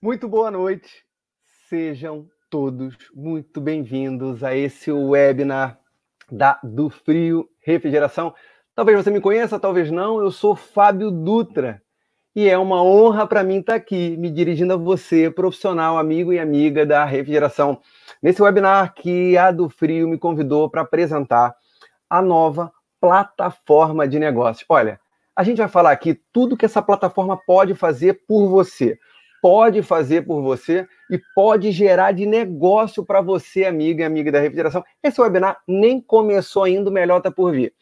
Muito boa noite, sejam todos muito bem-vindos a esse webinar da Do Frio Refrigeração. Talvez você me conheça, talvez não, eu sou Fábio Dutra e é uma honra para mim estar tá aqui me dirigindo a você, profissional, amigo e amiga da refrigeração, nesse webinar que a Do Frio me convidou para apresentar a nova plataforma de negócios. Olha, a gente vai falar aqui tudo que essa plataforma pode fazer por você pode fazer por você e pode gerar de negócio para você, amiga e amiga da refrigeração. Esse webinar nem começou ainda, o melhor está por vir.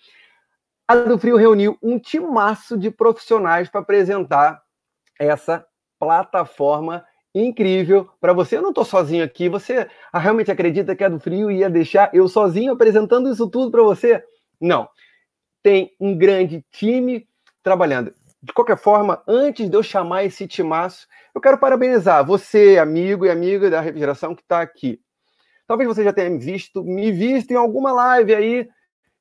A do Frio reuniu um timaço de profissionais para apresentar essa plataforma incrível para você. Eu não estou sozinho aqui. Você realmente acredita que a do Frio ia deixar eu sozinho apresentando isso tudo para você? Não. Tem um grande time trabalhando. De qualquer forma, antes de eu chamar esse timaço, eu quero parabenizar você, amigo e amiga da refrigeração que está aqui. Talvez você já tenha visto, me visto em alguma live aí,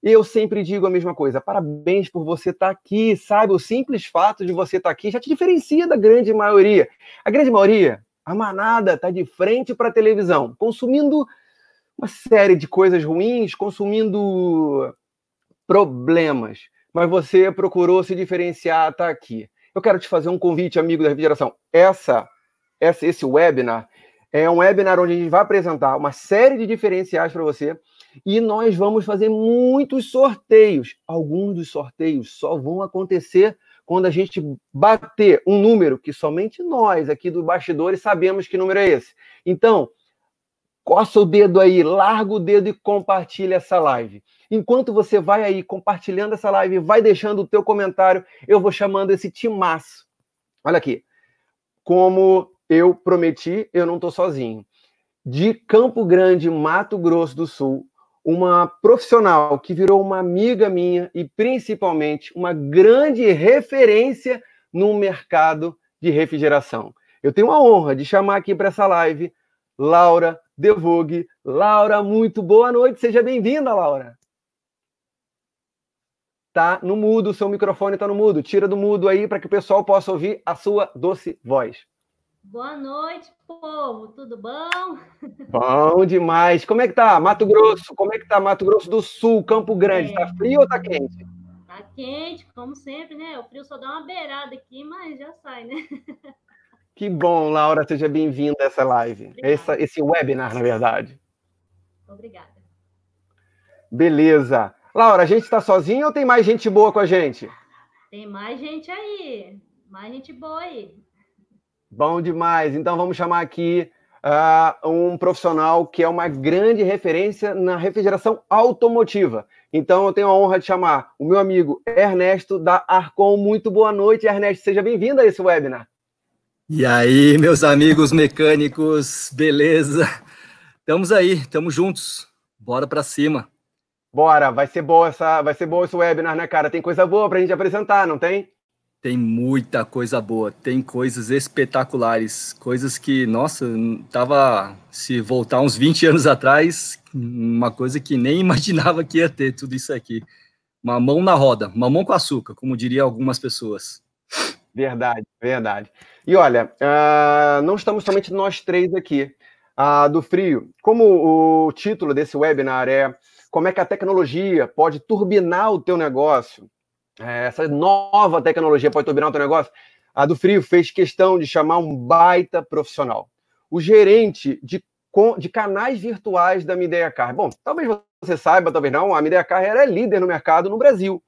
e eu sempre digo a mesma coisa. Parabéns por você estar tá aqui, sabe? O simples fato de você estar tá aqui já te diferencia da grande maioria. A grande maioria, a manada, está de frente para a televisão, consumindo uma série de coisas ruins, consumindo problemas mas você procurou se diferenciar, está aqui. Eu quero te fazer um convite, amigo da Refrigeração. Essa, essa, esse webinar é um webinar onde a gente vai apresentar uma série de diferenciais para você e nós vamos fazer muitos sorteios. Alguns dos sorteios só vão acontecer quando a gente bater um número que somente nós aqui do bastidores sabemos que número é esse. Então, coça o dedo aí, larga o dedo e compartilha essa live. Enquanto você vai aí compartilhando essa live, vai deixando o teu comentário, eu vou chamando esse timaço. Olha aqui. Como eu prometi, eu não estou sozinho. De Campo Grande, Mato Grosso do Sul, uma profissional que virou uma amiga minha e principalmente uma grande referência no mercado de refrigeração. Eu tenho a honra de chamar aqui para essa live Laura Devogue. Laura, muito boa noite, seja bem-vinda, Laura tá no mudo, seu microfone tá no mudo. Tira do mudo aí para que o pessoal possa ouvir a sua doce voz. Boa noite, povo. Tudo bom? Bom demais. Como é que tá Mato Grosso? Como é que tá Mato Grosso do Sul, Campo Grande? Tá é. Tá frio ou tá quente? Tá quente, como sempre, né? O frio só dá uma beirada aqui, mas já sai, né? Que bom, Laura, seja bem-vinda a essa live, essa, esse webinar, na verdade. Obrigada. Beleza. Laura, a gente está sozinha ou tem mais gente boa com a gente? Tem mais gente aí. Mais gente boa aí. Bom demais. Então vamos chamar aqui uh, um profissional que é uma grande referência na refrigeração automotiva. Então eu tenho a honra de chamar o meu amigo Ernesto da Arcom. Muito boa noite, Ernesto. Seja bem-vindo a esse webinar. E aí, meus amigos mecânicos, beleza? Estamos aí, estamos juntos. Bora para cima. Bora, vai ser boa essa, vai ser boa esse webinar, né, cara? Tem coisa boa para a gente apresentar, não tem? Tem muita coisa boa, tem coisas espetaculares, coisas que, nossa, tava se voltar uns 20 anos atrás, uma coisa que nem imaginava que ia ter tudo isso aqui. Mamão na roda, mamão com açúcar, como diria algumas pessoas. Verdade, verdade. E olha, uh, não estamos somente nós três aqui uh, do Frio. Como o título desse webinar é como é que a tecnologia pode turbinar o teu negócio. É, essa nova tecnologia pode turbinar o teu negócio. A do Frio fez questão de chamar um baita profissional. O gerente de, de canais virtuais da Mideia Car. Bom, talvez você saiba, talvez não, a Mideia Car era líder no mercado no Brasil.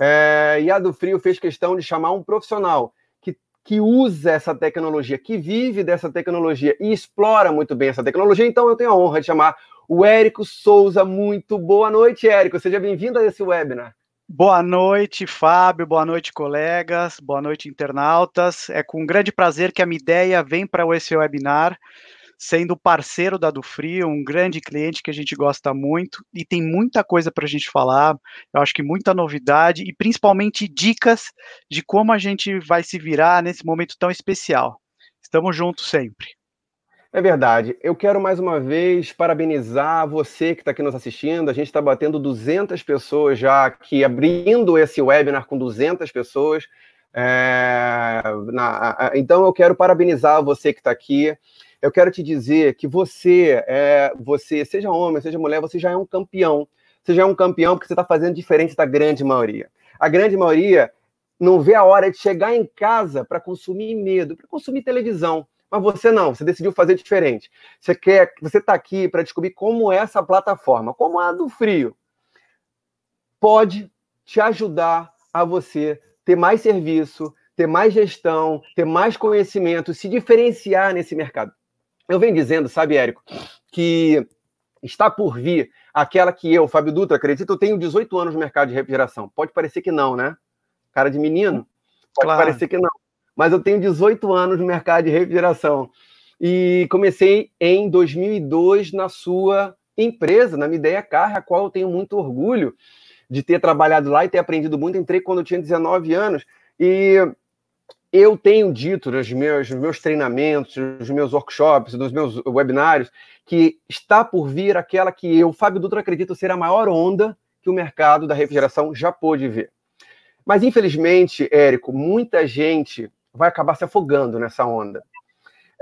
É, e a do Frio fez questão de chamar um profissional que, que usa essa tecnologia, que vive dessa tecnologia e explora muito bem essa tecnologia. Então, eu tenho a honra de chamar o Érico Souza. Muito boa noite, Érico. Seja bem-vindo a esse webinar. Boa noite, Fábio. Boa noite, colegas. Boa noite, internautas. É com grande prazer que a minha ideia vem para esse webinar, sendo parceiro da Dufrio, um grande cliente que a gente gosta muito e tem muita coisa para a gente falar. Eu acho que muita novidade e principalmente dicas de como a gente vai se virar nesse momento tão especial. Estamos juntos sempre. É verdade. Eu quero mais uma vez parabenizar você que está aqui nos assistindo. A gente está batendo 200 pessoas já aqui, abrindo esse webinar com 200 pessoas. É, na, então, eu quero parabenizar você que está aqui. Eu quero te dizer que você, é, você, seja homem, seja mulher, você já é um campeão. Você já é um campeão porque você está fazendo diferente da grande maioria. A grande maioria não vê a hora de chegar em casa para consumir medo, para consumir televisão mas você não, você decidiu fazer diferente. Você quer, você está aqui para descobrir como é essa plataforma, como a do frio, pode te ajudar a você ter mais serviço, ter mais gestão, ter mais conhecimento, se diferenciar nesse mercado. Eu venho dizendo, sabe, Érico, que está por vir aquela que eu, Fábio Dutra, acredito, eu tenho 18 anos no mercado de refrigeração. Pode parecer que não, né? Cara de menino, pode claro. parecer que não mas eu tenho 18 anos no mercado de refrigeração. E comecei em 2002 na sua empresa, na Mideia Car. a qual eu tenho muito orgulho de ter trabalhado lá e ter aprendido muito. Entrei quando eu tinha 19 anos e eu tenho dito nos meus, nos meus treinamentos, nos meus workshops, nos meus webinários, que está por vir aquela que eu, Fábio Dutra, acredito ser a maior onda que o mercado da refrigeração já pôde ver. Mas, infelizmente, Érico, muita gente vai acabar se afogando nessa onda.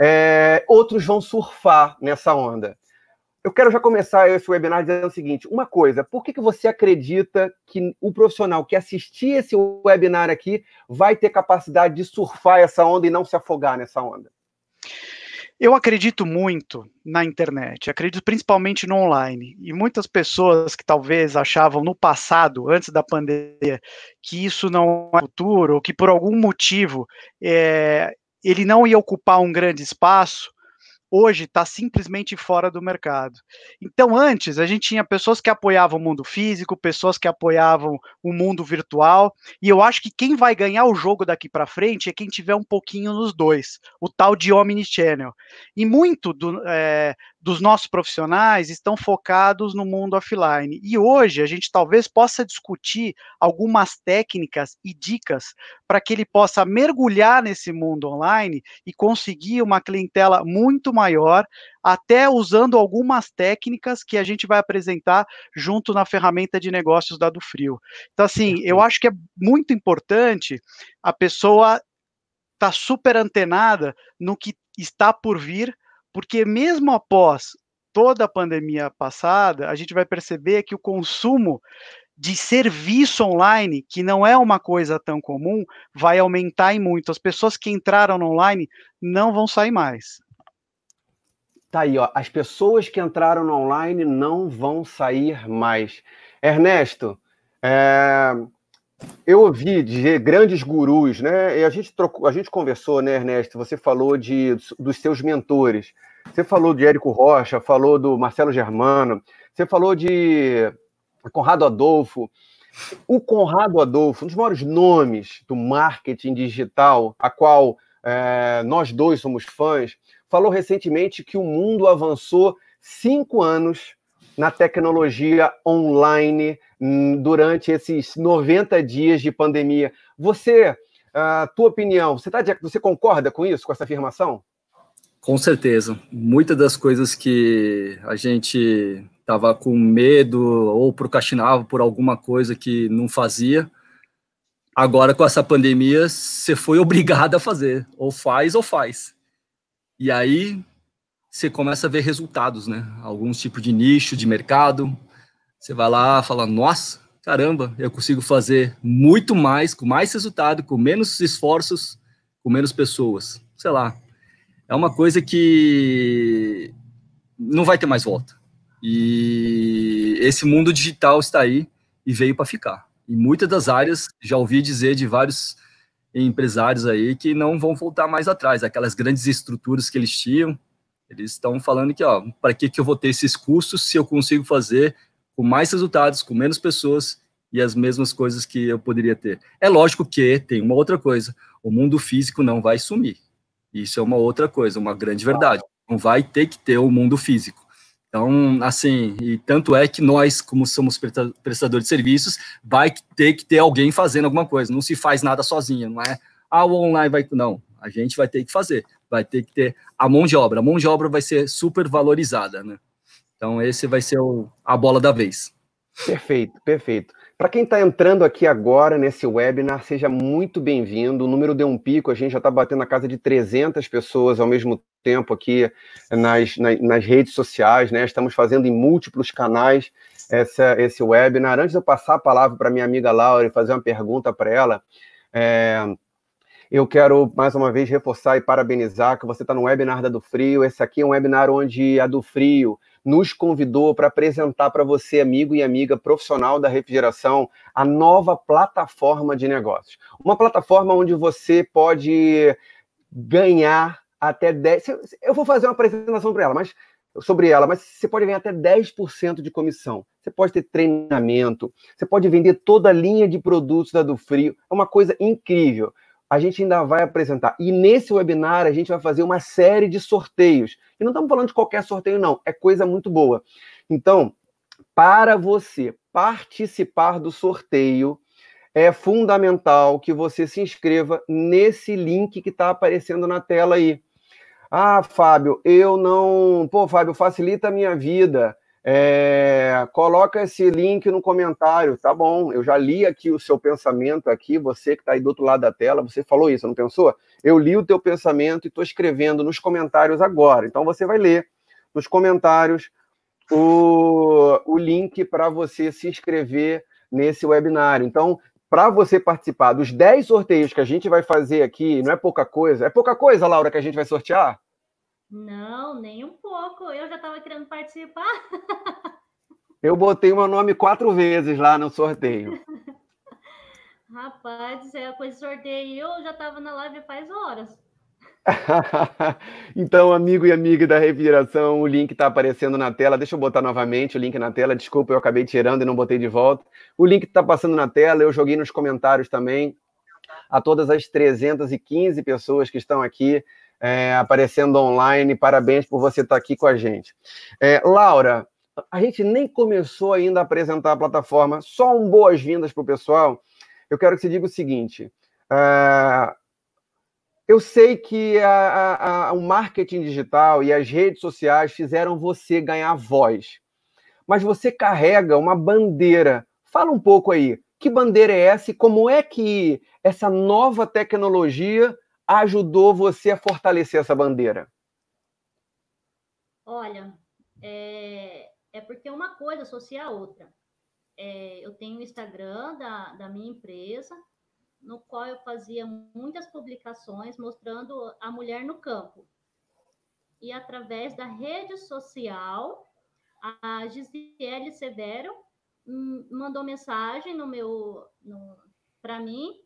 É, outros vão surfar nessa onda. Eu quero já começar esse webinar dizendo o seguinte: uma coisa, por que, que você acredita que o profissional que assistir esse webinar aqui vai ter capacidade de surfar essa onda e não se afogar nessa onda? Eu acredito muito na internet, acredito principalmente no online. E muitas pessoas que talvez achavam no passado, antes da pandemia, que isso não é futuro, ou que por algum motivo é, ele não ia ocupar um grande espaço, hoje está simplesmente fora do mercado. Então, antes, a gente tinha pessoas que apoiavam o mundo físico, pessoas que apoiavam o mundo virtual, e eu acho que quem vai ganhar o jogo daqui para frente é quem tiver um pouquinho nos dois, o tal de Omnichannel. E muito do, é, dos nossos profissionais estão focados no mundo offline. E hoje a gente talvez possa discutir algumas técnicas e dicas para que ele possa mergulhar nesse mundo online e conseguir uma clientela muito maior, até usando algumas técnicas que a gente vai apresentar junto na ferramenta de negócios da do Frio. Então, assim, eu acho que é muito importante a pessoa estar tá super antenada no que está por vir porque mesmo após toda a pandemia passada, a gente vai perceber que o consumo de serviço online, que não é uma coisa tão comum, vai aumentar em muito. As pessoas que entraram no online não vão sair mais. Tá aí, ó. As pessoas que entraram no online não vão sair mais. Ernesto, é, eu ouvi de grandes gurus, né? E a gente trocou, a gente conversou, né, Ernesto? Você falou de, dos seus mentores. Você falou de Érico Rocha, falou do Marcelo Germano, você falou de Conrado Adolfo. O Conrado Adolfo, um dos maiores nomes do marketing digital, a qual é, nós dois somos fãs, falou recentemente que o mundo avançou cinco anos na tecnologia online Hum, durante esses 90 dias de pandemia. Você, a tua opinião, você, tá, você concorda com isso, com essa afirmação? Com certeza. Muitas das coisas que a gente estava com medo ou procrastinava por alguma coisa que não fazia, agora com essa pandemia você foi obrigado a fazer. Ou faz ou faz. E aí você começa a ver resultados, né? Alguns tipos de nicho de mercado, você vai lá e fala, nossa, caramba, eu consigo fazer muito mais, com mais resultado, com menos esforços, com menos pessoas. Sei lá. É uma coisa que não vai ter mais volta. E esse mundo digital está aí e veio para ficar. Em muitas das áreas, já ouvi dizer de vários empresários aí que não vão voltar mais atrás, aquelas grandes estruturas que eles tinham. Eles estão falando que, ó, para que, que eu vou ter esses custos se eu consigo fazer com mais resultados, com menos pessoas e as mesmas coisas que eu poderia ter. É lógico que tem uma outra coisa: o mundo físico não vai sumir. Isso é uma outra coisa, uma grande verdade. Não vai ter que ter o um mundo físico. Então, assim, e tanto é que nós, como somos prestadores de serviços, vai ter que ter alguém fazendo alguma coisa. Não se faz nada sozinho, não é? Ah, o online vai. Não, a gente vai ter que fazer. Vai ter que ter a mão de obra. A mão de obra vai ser super valorizada, né? Então, esse vai ser o, a bola da vez. Perfeito, perfeito. Para quem está entrando aqui agora nesse webinar, seja muito bem-vindo. O número deu um pico, a gente já está batendo a casa de 300 pessoas ao mesmo tempo aqui nas, nas, nas redes sociais, né? Estamos fazendo em múltiplos canais essa, esse webinar. Antes de eu passar a palavra para minha amiga Laura e fazer uma pergunta para ela, é, eu quero mais uma vez reforçar e parabenizar que você está no webinar da Do Frio. Esse aqui é um webinar onde a Do Frio nos convidou para apresentar para você, amigo e amiga profissional da refrigeração, a nova plataforma de negócios. Uma plataforma onde você pode ganhar até 10. Eu vou fazer uma apresentação para ela, mas sobre ela, mas você pode ganhar até 10% de comissão. Você pode ter treinamento, você pode vender toda a linha de produtos da do Frio. É uma coisa incrível a gente ainda vai apresentar. E nesse webinar a gente vai fazer uma série de sorteios. E não estamos falando de qualquer sorteio, não. É coisa muito boa. Então, para você participar do sorteio, é fundamental que você se inscreva nesse link que está aparecendo na tela aí. Ah, Fábio, eu não. Pô, Fábio, facilita a minha vida. É, coloca esse link no comentário, tá bom? Eu já li aqui o seu pensamento aqui, você que está aí do outro lado da tela, você falou isso, não pensou? Eu li o teu pensamento e estou escrevendo nos comentários agora. Então você vai ler nos comentários o, o link para você se inscrever nesse webinar. Então, para você participar dos 10 sorteios que a gente vai fazer aqui, não é pouca coisa. É pouca coisa, Laura, que a gente vai sortear? Não, nem um pouco. Eu já estava querendo participar. Eu botei meu nome quatro vezes lá no sorteio. Rapaz, é coisa de sorteio. Eu já estava na live faz horas. então, amigo e amiga da Reviração, o link está aparecendo na tela. Deixa eu botar novamente o link na tela. Desculpa, eu acabei tirando e não botei de volta. O link está passando na tela. Eu joguei nos comentários também. A todas as 315 pessoas que estão aqui, é, aparecendo online. Parabéns por você estar aqui com a gente. É, Laura, a gente nem começou ainda a apresentar a plataforma, só um boas-vindas para o pessoal. Eu quero que você diga o seguinte. É, eu sei que a, a, o marketing digital e as redes sociais fizeram você ganhar voz, mas você carrega uma bandeira. Fala um pouco aí, que bandeira é essa e como é que essa nova tecnologia ajudou você a fortalecer essa bandeira? Olha, é, é porque uma coisa associa a outra. É, eu tenho o Instagram da, da minha empresa, no qual eu fazia muitas publicações mostrando a mulher no campo. E através da rede social, a Gisele Severo mandou mensagem no meu para mim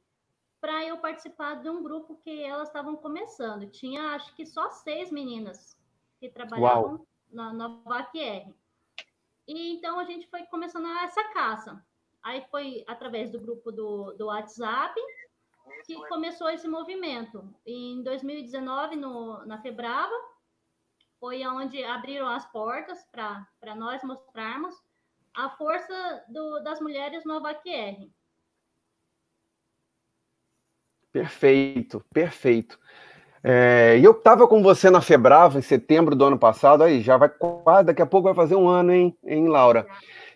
para eu participar de um grupo que elas estavam começando. Tinha, acho que só seis meninas que trabalhavam na Nova QR. E então a gente foi começando essa caça. Aí foi através do grupo do, do WhatsApp que é começou esse movimento. Em 2019, no, na Febrava, foi onde abriram as portas para nós mostrarmos a força do, das mulheres no AVACR. Perfeito, perfeito. É, e eu estava com você na Febrava em setembro do ano passado, aí já vai quase, daqui a pouco vai fazer um ano, hein, hein Laura?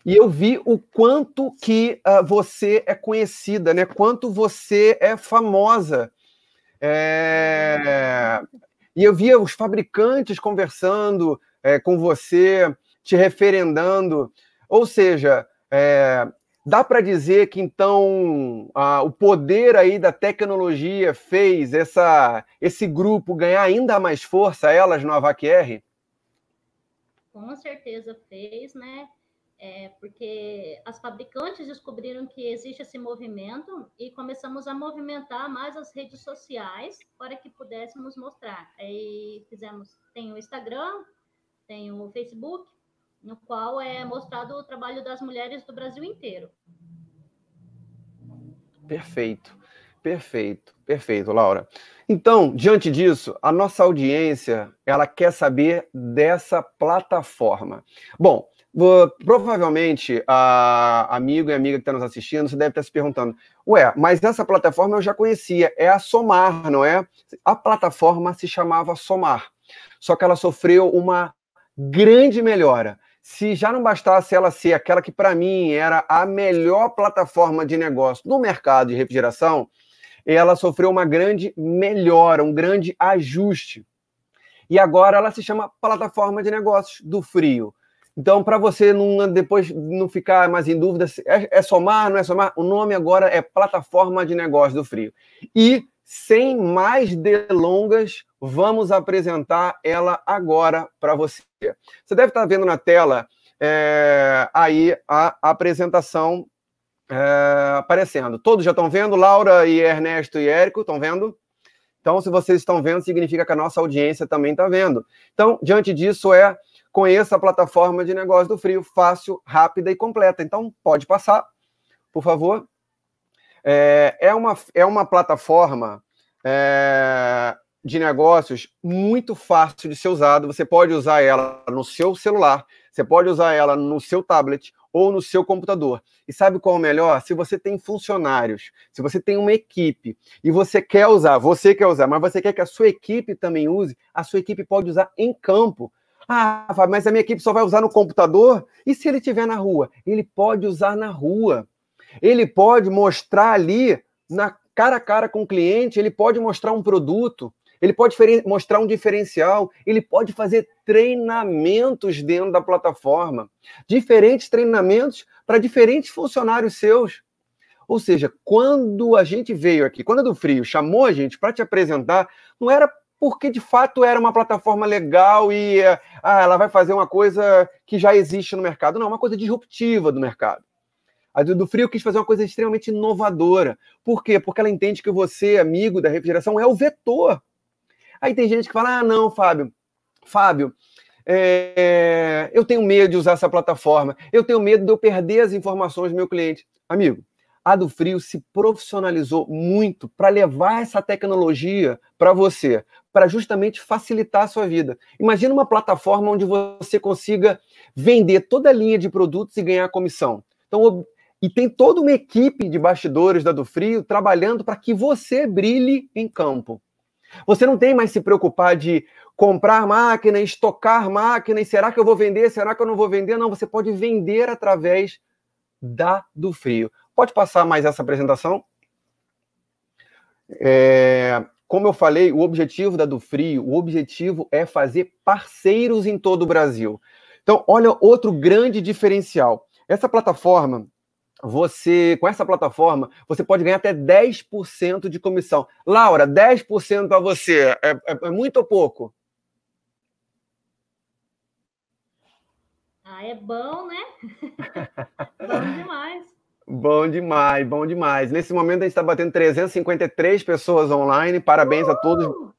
E eu vi o quanto que uh, você é conhecida, né? Quanto você é famosa. É... E eu via os fabricantes conversando é, com você, te referendando. Ou seja, é, Dá para dizer que então a, o poder aí da tecnologia fez essa, esse grupo ganhar ainda mais força, elas no AVACR? Com certeza fez, né? É, porque as fabricantes descobriram que existe esse movimento e começamos a movimentar mais as redes sociais para que pudéssemos mostrar. Aí fizemos, tem o Instagram, tem o Facebook, no qual é mostrado o trabalho das mulheres do Brasil inteiro. Perfeito, perfeito, perfeito, Laura. Então, diante disso, a nossa audiência ela quer saber dessa plataforma. Bom, provavelmente a amigo e amiga que está nos assistindo, você deve estar se perguntando: ué, mas essa plataforma eu já conhecia, é a Somar, não é? A plataforma se chamava Somar, só que ela sofreu uma grande melhora se já não bastasse ela ser aquela que, para mim, era a melhor plataforma de negócio no mercado de refrigeração, ela sofreu uma grande melhora, um grande ajuste. E agora ela se chama Plataforma de Negócios do Frio. Então, para você não, depois não ficar mais em dúvida, é, é somar, não é somar? O nome agora é Plataforma de Negócios do Frio. E, sem mais delongas, Vamos apresentar ela agora para você. Você deve estar tá vendo na tela é, aí a apresentação é, aparecendo. Todos já estão vendo? Laura e Ernesto e Érico estão vendo? Então, se vocês estão vendo, significa que a nossa audiência também está vendo. Então, diante disso, é conheça a plataforma de negócio do frio, fácil, rápida e completa. Então, pode passar, por favor. É, é uma, é uma plataforma é, de negócios muito fácil de ser usado. Você pode usar ela no seu celular, você pode usar ela no seu tablet ou no seu computador. E sabe qual é o melhor? Se você tem funcionários, se você tem uma equipe e você quer usar, você quer usar, mas você quer que a sua equipe também use, a sua equipe pode usar em campo. Ah, mas a minha equipe só vai usar no computador? E se ele estiver na rua? Ele pode usar na rua. Ele pode mostrar ali, na cara a cara com o cliente, ele pode mostrar um produto, ele pode mostrar um diferencial, ele pode fazer treinamentos dentro da plataforma, diferentes treinamentos para diferentes funcionários seus. Ou seja, quando a gente veio aqui, quando a é do Frio chamou a gente para te apresentar, não era porque de fato era uma plataforma legal e ah, ela vai fazer uma coisa que já existe no mercado. Não, é uma coisa disruptiva do mercado. A do Frio quis fazer uma coisa extremamente inovadora. Por quê? Porque ela entende que você, amigo da refrigeração, é o vetor. Aí tem gente que fala: ah, não, Fábio, Fábio, é, eu tenho medo de usar essa plataforma, eu tenho medo de eu perder as informações do meu cliente. Amigo, a do Frio se profissionalizou muito para levar essa tecnologia para você, para justamente facilitar a sua vida. Imagina uma plataforma onde você consiga vender toda a linha de produtos e ganhar comissão. Então, e tem toda uma equipe de bastidores da do Frio trabalhando para que você brilhe em campo. Você não tem mais se preocupar de comprar máquina, estocar máquina, será que eu vou vender, será que eu não vou vender? Não, você pode vender através da do frio. Pode passar mais essa apresentação? É, como eu falei, o objetivo da do frio, o objetivo é fazer parceiros em todo o Brasil. Então, olha outro grande diferencial. Essa plataforma você, com essa plataforma, você pode ganhar até 10% de comissão. Laura, 10% para você é, é, é, muito ou pouco? Ah, é bom, né? bom demais. Bom demais, bom demais. Nesse momento a gente está batendo 353 pessoas online. Parabéns uh! a todos.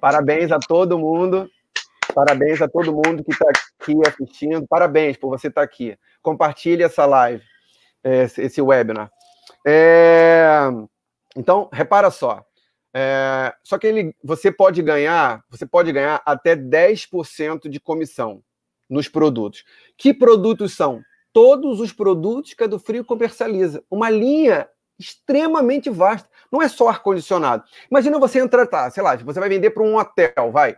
Parabéns a todo mundo. Parabéns a todo mundo que está aqui assistindo. Parabéns por você estar tá aqui. Compartilhe essa live. É, esse webinar. É, então, repara só. É, só que ele, você pode ganhar, você pode ganhar até 10% de comissão nos produtos. Que produtos são? Todos os produtos que a do Frio comercializa. Uma linha extremamente vasta. Não é só ar-condicionado. Imagina você entrar, tá, sei lá, você vai vender para um hotel, vai.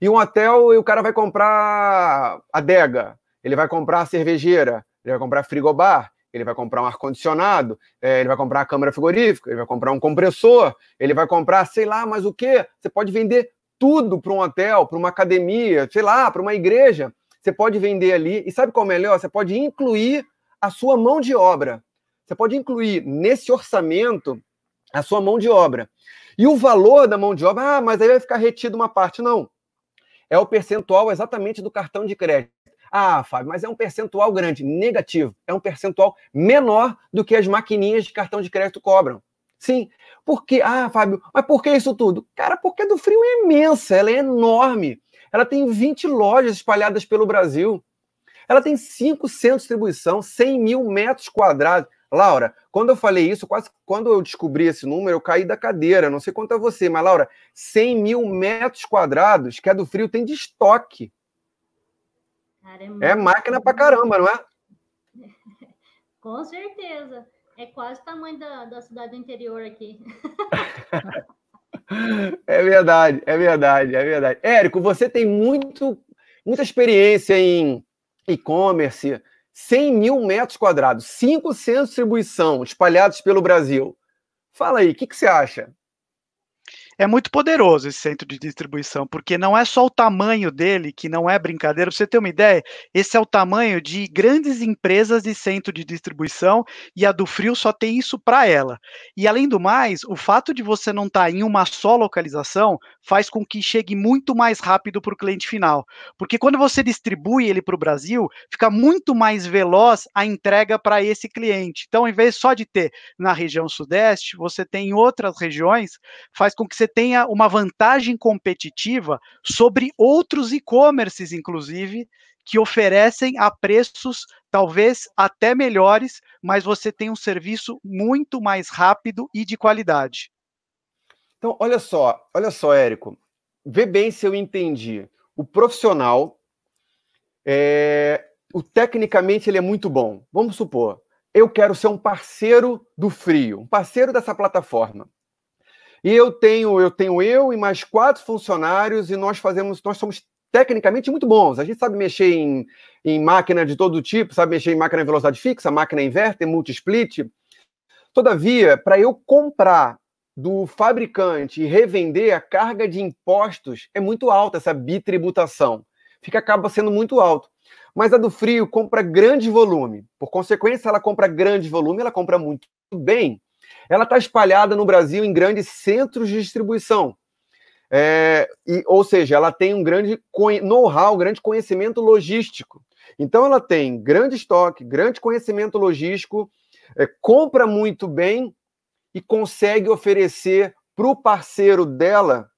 E um hotel, e o cara vai comprar adega, ele vai comprar cervejeira, ele vai comprar frigobar, ele vai comprar um ar-condicionado, é, ele vai comprar a câmera frigorífica, ele vai comprar um compressor, ele vai comprar sei lá mas o que. Você pode vender tudo para um hotel, para uma academia, sei lá, para uma igreja. Você pode vender ali. E sabe qual é o melhor? Você pode incluir a sua mão de obra. Você pode incluir nesse orçamento a sua mão de obra. E o valor da mão de obra, ah, mas aí vai ficar retido uma parte. Não. É o percentual exatamente do cartão de crédito. Ah, Fábio, mas é um percentual grande. Negativo. É um percentual menor do que as maquininhas de cartão de crédito cobram. Sim. porque Ah, Fábio, mas por que isso tudo? Cara, porque a do frio é imensa, ela é enorme. Ela tem 20 lojas espalhadas pelo Brasil. Ela tem 5 centros de distribuição, 100 mil metros quadrados. Laura, quando eu falei isso, quase quando eu descobri esse número, eu caí da cadeira. Não sei quanto é você, mas, Laura, 100 mil metros quadrados que a do frio tem de estoque. Cara, é, é muito... é, máquina pra caramba, não é? Com certeza. É quase o tamanho da, da cidade do interior aqui. é verdade, é verdade, é verdade. Érico, você tem muito, muita experiência em e-commerce. 100 mil metros quadrados, cinco centros de distribuição espalhados pelo Brasil. Fala aí, o que, que você acha? é muito poderoso esse centro de distribuição, porque não é só o tamanho dele, que não é brincadeira, pra você ter uma ideia, esse é o tamanho de grandes empresas de centro de distribuição e a do Frio só tem isso para ela. E além do mais, o fato de você não estar tá em uma só localização faz com que chegue muito mais rápido para o cliente final, porque quando você distribui ele para o Brasil, fica muito mais veloz a entrega para esse cliente. Então, em vez só de ter na região sudeste, você tem em outras regiões, faz com que você tenha uma vantagem competitiva sobre outros e-commerces, inclusive, que oferecem a preços talvez até melhores, mas você tem um serviço muito mais rápido e de qualidade. Então, olha só, olha só, Érico, vê bem se eu entendi. O profissional, é, o tecnicamente ele é muito bom. Vamos supor, eu quero ser um parceiro do frio, um parceiro dessa plataforma. E eu tenho, eu tenho eu e mais quatro funcionários, e nós fazemos, nós somos tecnicamente muito bons. A gente sabe mexer em, em máquina de todo tipo, sabe mexer em máquina em velocidade fixa, máquina inverter, multi-split. Todavia, para eu comprar do fabricante e revender, a carga de impostos é muito alta, essa bitributação. Fica acaba sendo muito alto. Mas a do frio compra grande volume. Por consequência, ela compra grande volume, ela compra muito bem. Ela está espalhada no Brasil em grandes centros de distribuição. É, e, ou seja, ela tem um grande know-how, um grande conhecimento logístico. Então, ela tem grande estoque, grande conhecimento logístico, é, compra muito bem e consegue oferecer para o parceiro dela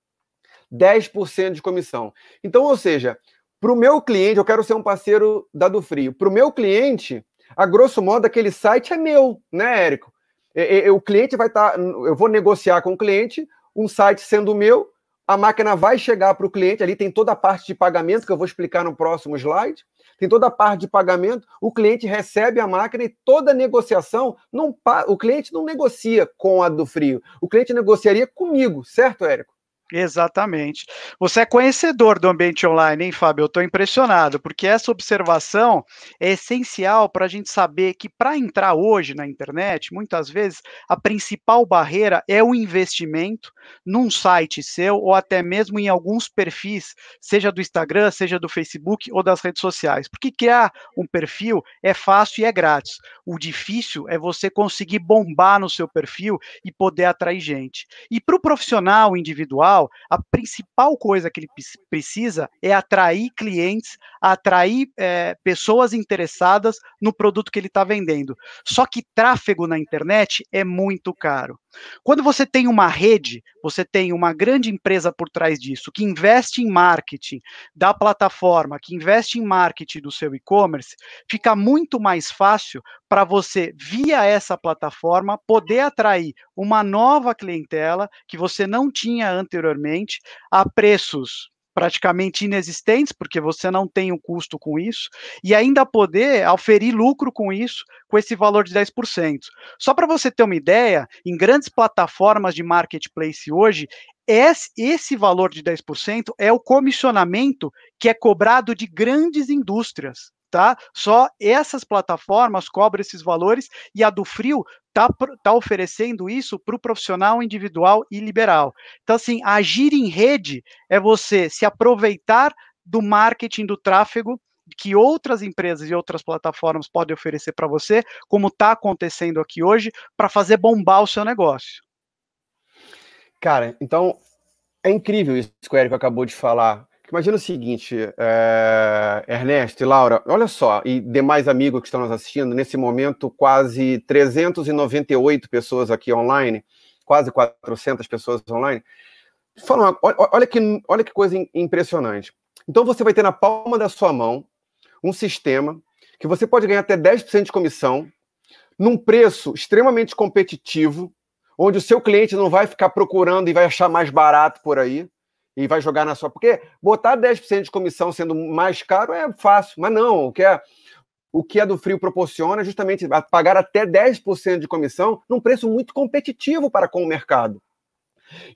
10% de comissão. Então, ou seja, para o meu cliente, eu quero ser um parceiro da do Frio. Para o meu cliente, a grosso modo, aquele site é meu, né, Érico? É, é, é, o cliente vai estar. Tá, eu vou negociar com o cliente, um site sendo meu, a máquina vai chegar para o cliente, ali tem toda a parte de pagamento que eu vou explicar no próximo slide. Tem toda a parte de pagamento, o cliente recebe a máquina e toda a negociação não o cliente não negocia com a do frio. O cliente negociaria comigo, certo, Érico? Exatamente. Você é conhecedor do ambiente online, hein, Fábio? Eu estou impressionado, porque essa observação é essencial para a gente saber que para entrar hoje na internet, muitas vezes a principal barreira é o investimento num site seu ou até mesmo em alguns perfis, seja do Instagram, seja do Facebook ou das redes sociais. Porque criar um perfil é fácil e é grátis. O difícil é você conseguir bombar no seu perfil e poder atrair gente. E para o profissional individual, digital, a principal coisa que ele precisa é atrair clientes, atrair é, pessoas interessadas no produto que ele está vendendo. Só que tráfego na internet é muito caro. Quando você tem uma rede, você tem uma grande empresa por trás disso, que investe em marketing da plataforma, que investe em marketing do seu e-commerce, fica muito mais fácil para você, via essa plataforma, poder atrair uma nova clientela que você não tinha anteriormente a preços praticamente inexistentes, porque você não tem um custo com isso, e ainda poder oferir lucro com isso, com esse valor de 10%. Só para você ter uma ideia, em grandes plataformas de marketplace hoje, esse valor de 10% é o comissionamento que é cobrado de grandes indústrias tá? Só essas plataformas cobram esses valores e a do Frio está tá oferecendo isso para o profissional individual e liberal. Então, assim, agir em rede é você se aproveitar do marketing, do tráfego que outras empresas e outras plataformas podem oferecer para você, como está acontecendo aqui hoje, para fazer bombar o seu negócio. Cara, então é incrível isso que o Érico acabou de falar. Imagina o seguinte, é... Ernesto e Laura, olha só, e demais amigos que estão nos assistindo, nesse momento, quase 398 pessoas aqui online, quase 400 pessoas online. Falam, olha, que, olha que coisa impressionante. Então, você vai ter na palma da sua mão um sistema que você pode ganhar até 10% de comissão, num preço extremamente competitivo, onde o seu cliente não vai ficar procurando e vai achar mais barato por aí e vai jogar na sua. Porque botar 10% de comissão sendo mais caro é fácil, mas não. O que é, o que é do frio proporciona é justamente pagar até 10% de comissão num preço muito competitivo para com o mercado.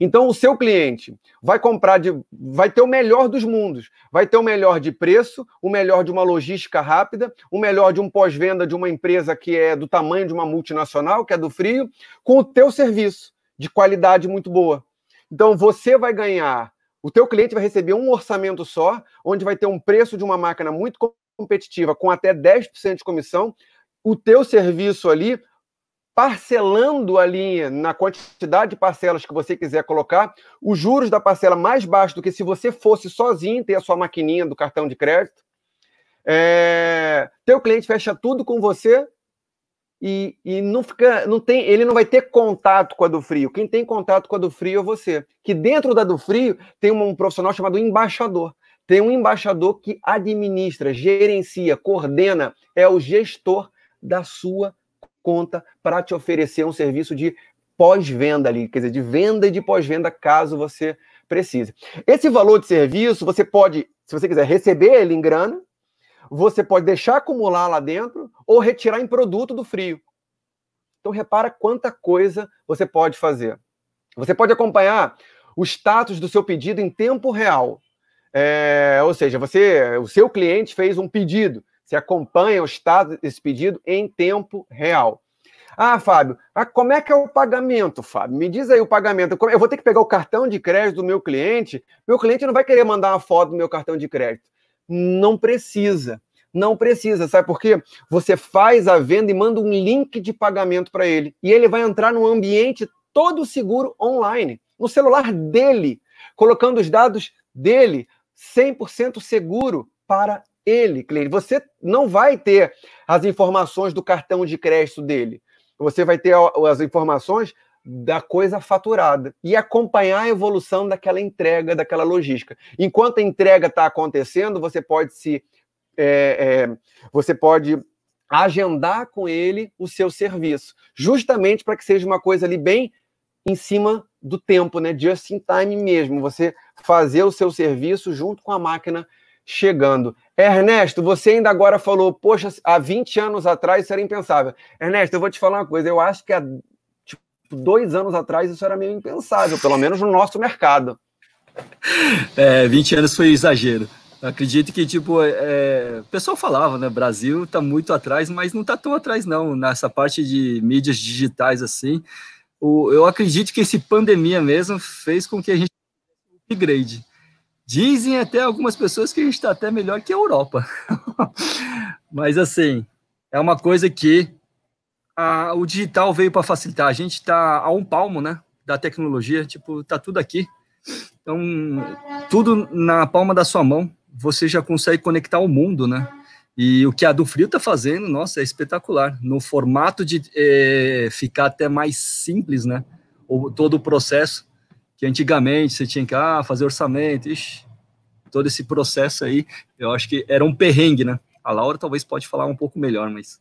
Então, o seu cliente vai comprar, de, vai ter o melhor dos mundos. Vai ter o melhor de preço, o melhor de uma logística rápida, o melhor de um pós-venda de uma empresa que é do tamanho de uma multinacional, que é do frio, com o teu serviço de qualidade muito boa. Então, você vai ganhar o teu cliente vai receber um orçamento só, onde vai ter um preço de uma máquina muito competitiva com até 10% de comissão, o teu serviço ali parcelando a linha na quantidade de parcelas que você quiser colocar, os juros da parcela mais baixo do que se você fosse sozinho ter a sua maquininha do cartão de crédito. É... Teu cliente fecha tudo com você e, e não fica, não tem, ele não vai ter contato com a do frio. Quem tem contato com a do frio é você. Que dentro da do frio tem um profissional chamado embaixador. Tem um embaixador que administra, gerencia, coordena, é o gestor da sua conta para te oferecer um serviço de pós-venda ali, quer dizer, de venda e de pós-venda, caso você precise. Esse valor de serviço você pode, se você quiser, receber ele em grana, você pode deixar acumular lá dentro ou retirar em produto do frio. Então repara quanta coisa você pode fazer. Você pode acompanhar o status do seu pedido em tempo real. É, ou seja, você, o seu cliente fez um pedido, você acompanha o status desse pedido em tempo real. Ah, Fábio, ah, como é que é o pagamento, Fábio? Me diz aí o pagamento. Eu vou ter que pegar o cartão de crédito do meu cliente. Meu cliente não vai querer mandar uma foto do meu cartão de crédito. Não precisa. Não precisa, sabe por quê? Você faz a venda e manda um link de pagamento para ele. E ele vai entrar no ambiente todo seguro online, no celular dele, colocando os dados dele, 100% seguro para ele, Cleide. Você não vai ter as informações do cartão de crédito dele. Você vai ter as informações da coisa faturada e acompanhar a evolução daquela entrega, daquela logística. Enquanto a entrega está acontecendo, você pode se é, é, você pode agendar com ele o seu serviço, justamente para que seja uma coisa ali bem em cima do tempo, né? Just in time mesmo. Você fazer o seu serviço junto com a máquina chegando. Ernesto, você ainda agora falou, poxa, há 20 anos atrás isso era impensável. Ernesto, eu vou te falar uma coisa, eu acho que há dois anos atrás isso era meio impensável, pelo menos no nosso mercado. É, 20 anos foi exagero. acredito que, tipo, é, é, o pessoal falava, né? Brasil tá muito atrás, mas não tá tão atrás, não. Nessa parte de mídias digitais, assim. O, eu acredito que esse pandemia mesmo fez com que a gente upgrade. Dizem até algumas pessoas que a gente está até melhor que a Europa. mas, assim, é uma coisa que a, o digital veio para facilitar. A gente está a um palmo, né? Da tecnologia, tipo, tá tudo aqui. Então, tudo na palma da sua mão, você já consegue conectar o mundo, né? E o que a do Frio está fazendo, nossa, é espetacular. No formato de é, ficar até mais simples, né? O, todo o processo que antigamente você tinha que ah, fazer orçamento, ixi, todo esse processo aí, eu acho que era um perrengue, né? A Laura talvez pode falar um pouco melhor, mas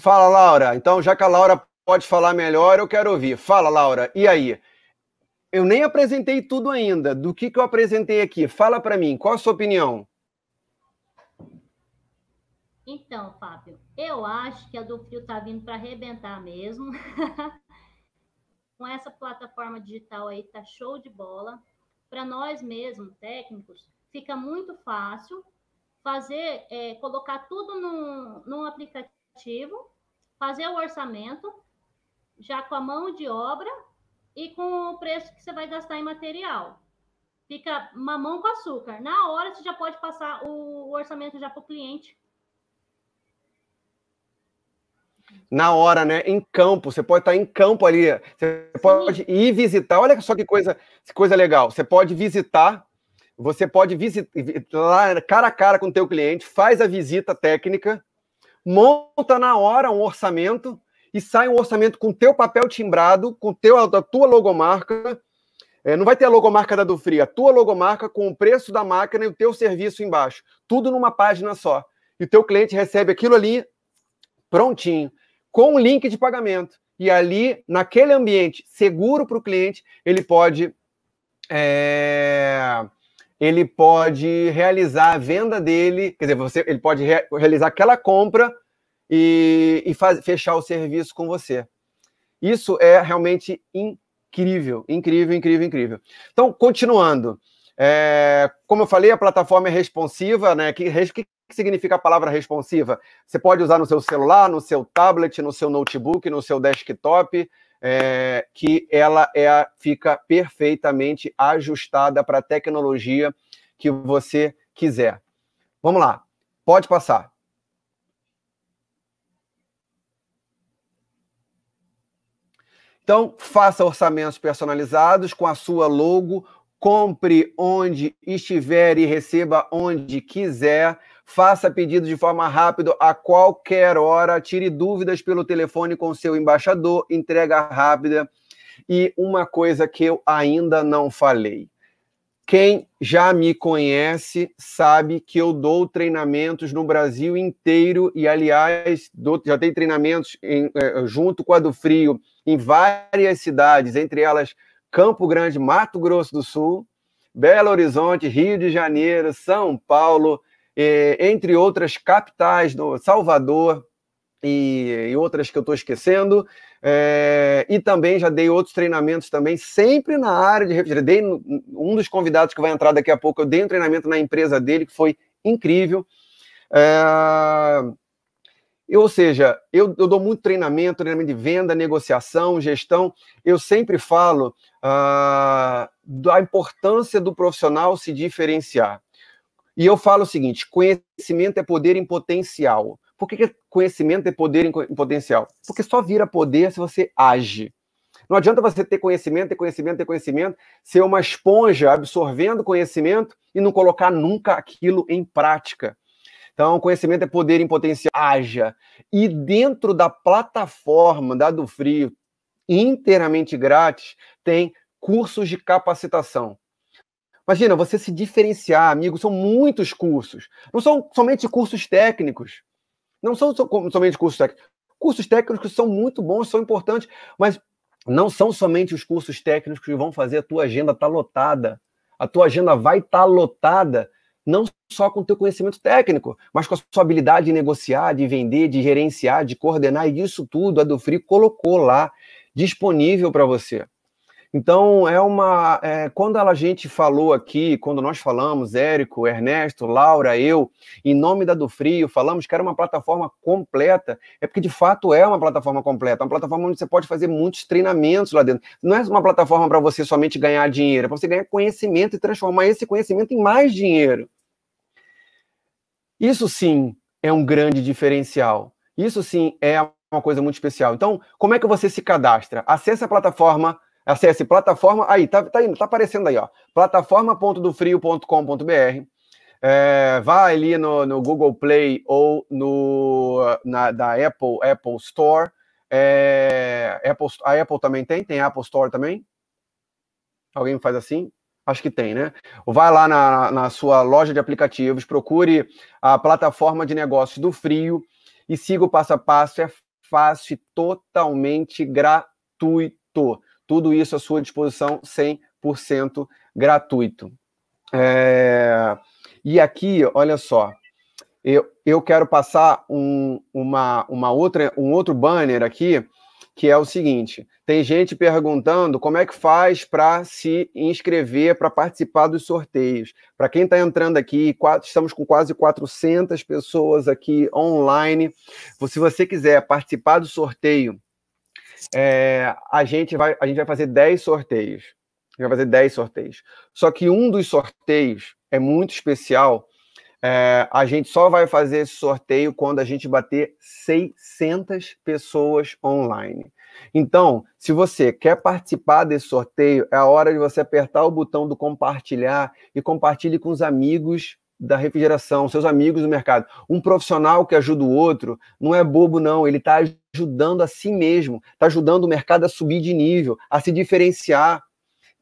Fala, Laura. Então, já que a Laura pode falar melhor, eu quero ouvir. Fala, Laura. E aí? Eu nem apresentei tudo ainda. Do que, que eu apresentei aqui? Fala para mim, qual a sua opinião? Então, Fábio, eu acho que a do Frio tá vindo para arrebentar mesmo. Com essa plataforma digital aí tá show de bola. Para nós mesmos, técnicos, fica muito fácil fazer, é, colocar tudo num, num aplicativo fazer o orçamento, já com a mão de obra e com o preço que você vai gastar em material. Fica mamão com açúcar. Na hora, você já pode passar o orçamento já para o cliente. na hora, né? Em campo, você pode estar tá em campo ali, você Sim. pode ir visitar. Olha só que coisa, que coisa legal. Você pode visitar, você pode visitar lá cara a cara com o teu cliente, faz a visita técnica, monta na hora um orçamento e sai um orçamento com teu papel timbrado, com teu, a tua logomarca. É, não vai ter a logomarca da Dufri, a tua logomarca com o preço da máquina e o teu serviço embaixo. Tudo numa página só. E o teu cliente recebe aquilo ali prontinho, com o link de pagamento. E ali, naquele ambiente seguro para o cliente, ele pode. É ele pode realizar a venda dele, quer dizer, você, ele pode re, realizar aquela compra e, e faz, fechar o serviço com você. Isso é realmente incrível, incrível, incrível, incrível. Então, continuando. É, como eu falei, a plataforma é responsiva, né? O que, que, significa a palavra responsiva? Você pode usar no seu celular, no seu tablet, no seu notebook, no seu desktop é, que ela é, fica perfeitamente ajustada para a tecnologia que você quiser. Vamos lá, pode passar. Então, faça orçamentos personalizados com a sua logo, compre onde estiver e receba onde quiser. Faça pedido de forma rápida a qualquer hora, tire dúvidas pelo telefone com seu embaixador, entrega rápida. E uma coisa que eu ainda não falei. Quem já me conhece sabe que eu dou treinamentos no Brasil inteiro e, aliás, dou, já tem treinamentos em, eh, junto com a do Frio em várias cidades, entre elas Campo Grande, Mato Grosso do Sul, Belo Horizonte, Rio de Janeiro, São Paulo, é, entre outras capitais, no Salvador e, e outras que eu estou esquecendo. É, e também já dei outros treinamentos também, sempre na área de um dos convidados que vai entrar daqui a pouco, eu dei um treinamento na empresa dele, que foi incrível. É, ou seja, eu, eu, dou muito treinamento, treinamento de venda, negociação, gestão. Eu sempre falo ah, da importância do profissional se diferenciar. E eu falo o seguinte: conhecimento é poder em potencial. Por que, que conhecimento é poder em, em potencial? Porque só vira poder se você age. Não adianta você ter conhecimento, ter conhecimento, ter conhecimento, ser uma esponja absorvendo conhecimento e não colocar nunca aquilo em prática. Então, conhecimento é poder em potencial. Haja. E dentro da plataforma da Do Frio, inteiramente grátis, tem cursos de capacitação. Imagina, você se diferenciar, amigo, são muitos cursos. Não são somente cursos técnicos. Não são somente cursos técnicos. Cursos técnicos são muito bons, são importantes, mas não são somente os cursos técnicos que vão fazer a tua agenda estar tá lotada. A tua agenda vai estar tá lotada, não só com o teu conhecimento técnico, mas com a sua habilidade de negociar, de vender, de gerenciar, de coordenar, e isso tudo a do Free colocou lá disponível para você. Então, é uma. É, quando a gente falou aqui, quando nós falamos, Érico, Ernesto, Laura, eu, em nome da Do Frio, falamos que era uma plataforma completa, é porque de fato é uma plataforma completa, uma plataforma onde você pode fazer muitos treinamentos lá dentro. Não é uma plataforma para você somente ganhar dinheiro, é para você ganhar conhecimento e transformar esse conhecimento em mais dinheiro. Isso sim é um grande diferencial. Isso sim é uma coisa muito especial. Então, como é que você se cadastra? Acesse a plataforma Acesse plataforma. Aí, tá, tá indo, tá aparecendo aí, ó. plataforma.dofrio.com.br. É, vá ali no, no, Google Play ou no na, da Apple, Apple Store. É, Apple, a Apple também tem? Tem a Apple Store também? Alguém faz assim? Acho que tem, né? Vai lá na, na sua loja de aplicativos, procure a plataforma de negócios do Frio e siga o passo a passo. É fácil totalmente gratuito. Tudo isso à sua disposição 100% gratuito. É... E aqui, olha só, eu, eu quero passar um, uma, uma outra, um outro banner aqui, que é o seguinte: tem gente perguntando como é que faz para se inscrever, para participar dos sorteios. Para quem está entrando aqui, quatro, estamos com quase 400 pessoas aqui online. Se você quiser participar do sorteio, é, a, gente vai, a gente vai fazer 10 sorteios. A gente vai fazer 10 sorteios. Só que um dos sorteios é muito especial. É, a gente só vai fazer esse sorteio quando a gente bater 600 pessoas online. Então, se você quer participar desse sorteio, é a hora de você apertar o botão do compartilhar e compartilhe com os amigos da refrigeração, seus amigos do mercado. Um profissional que ajuda o outro não é bobo, não. Ele está ajudando a si mesmo, está ajudando o mercado a subir de nível, a se diferenciar.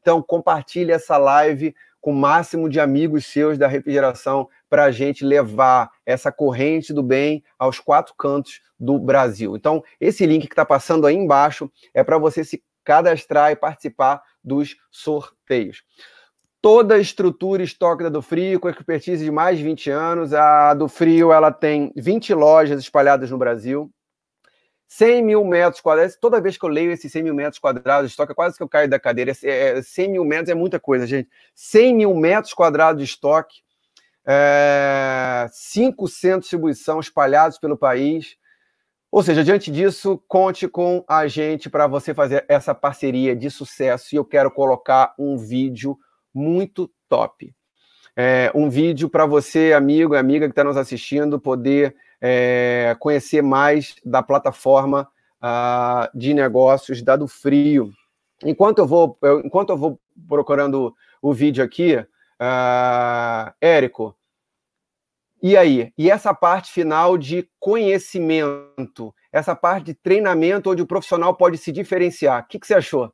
Então, compartilhe essa live com o máximo de amigos seus da refrigeração para a gente levar essa corrente do bem aos quatro cantos do Brasil. Então, esse link que está passando aí embaixo é para você se cadastrar e participar dos sorteios toda a estrutura estoque da do Frio, com expertise de mais de 20 anos. A do Frio ela tem 20 lojas espalhadas no Brasil, 100 mil metros quadrados. Toda vez que eu leio esses 100 mil metros quadrados de estoque, é quase que eu caio da cadeira. 100 é, é, mil metros é muita coisa, gente. 100 mil metros quadrados de estoque, é, cinco centros de distribuição espalhados pelo país. Ou seja, diante disso, conte com a gente para você fazer essa parceria de sucesso. E eu quero colocar um vídeo muito top. É, um vídeo para você, amigo e amiga que está nos assistindo, poder é, conhecer mais da plataforma uh, de negócios da Do Frio. Enquanto eu vou, eu, enquanto eu vou procurando o vídeo aqui, uh, Érico, e aí? E essa parte final de conhecimento, essa parte de treinamento onde o profissional pode se diferenciar, o que, que você achou?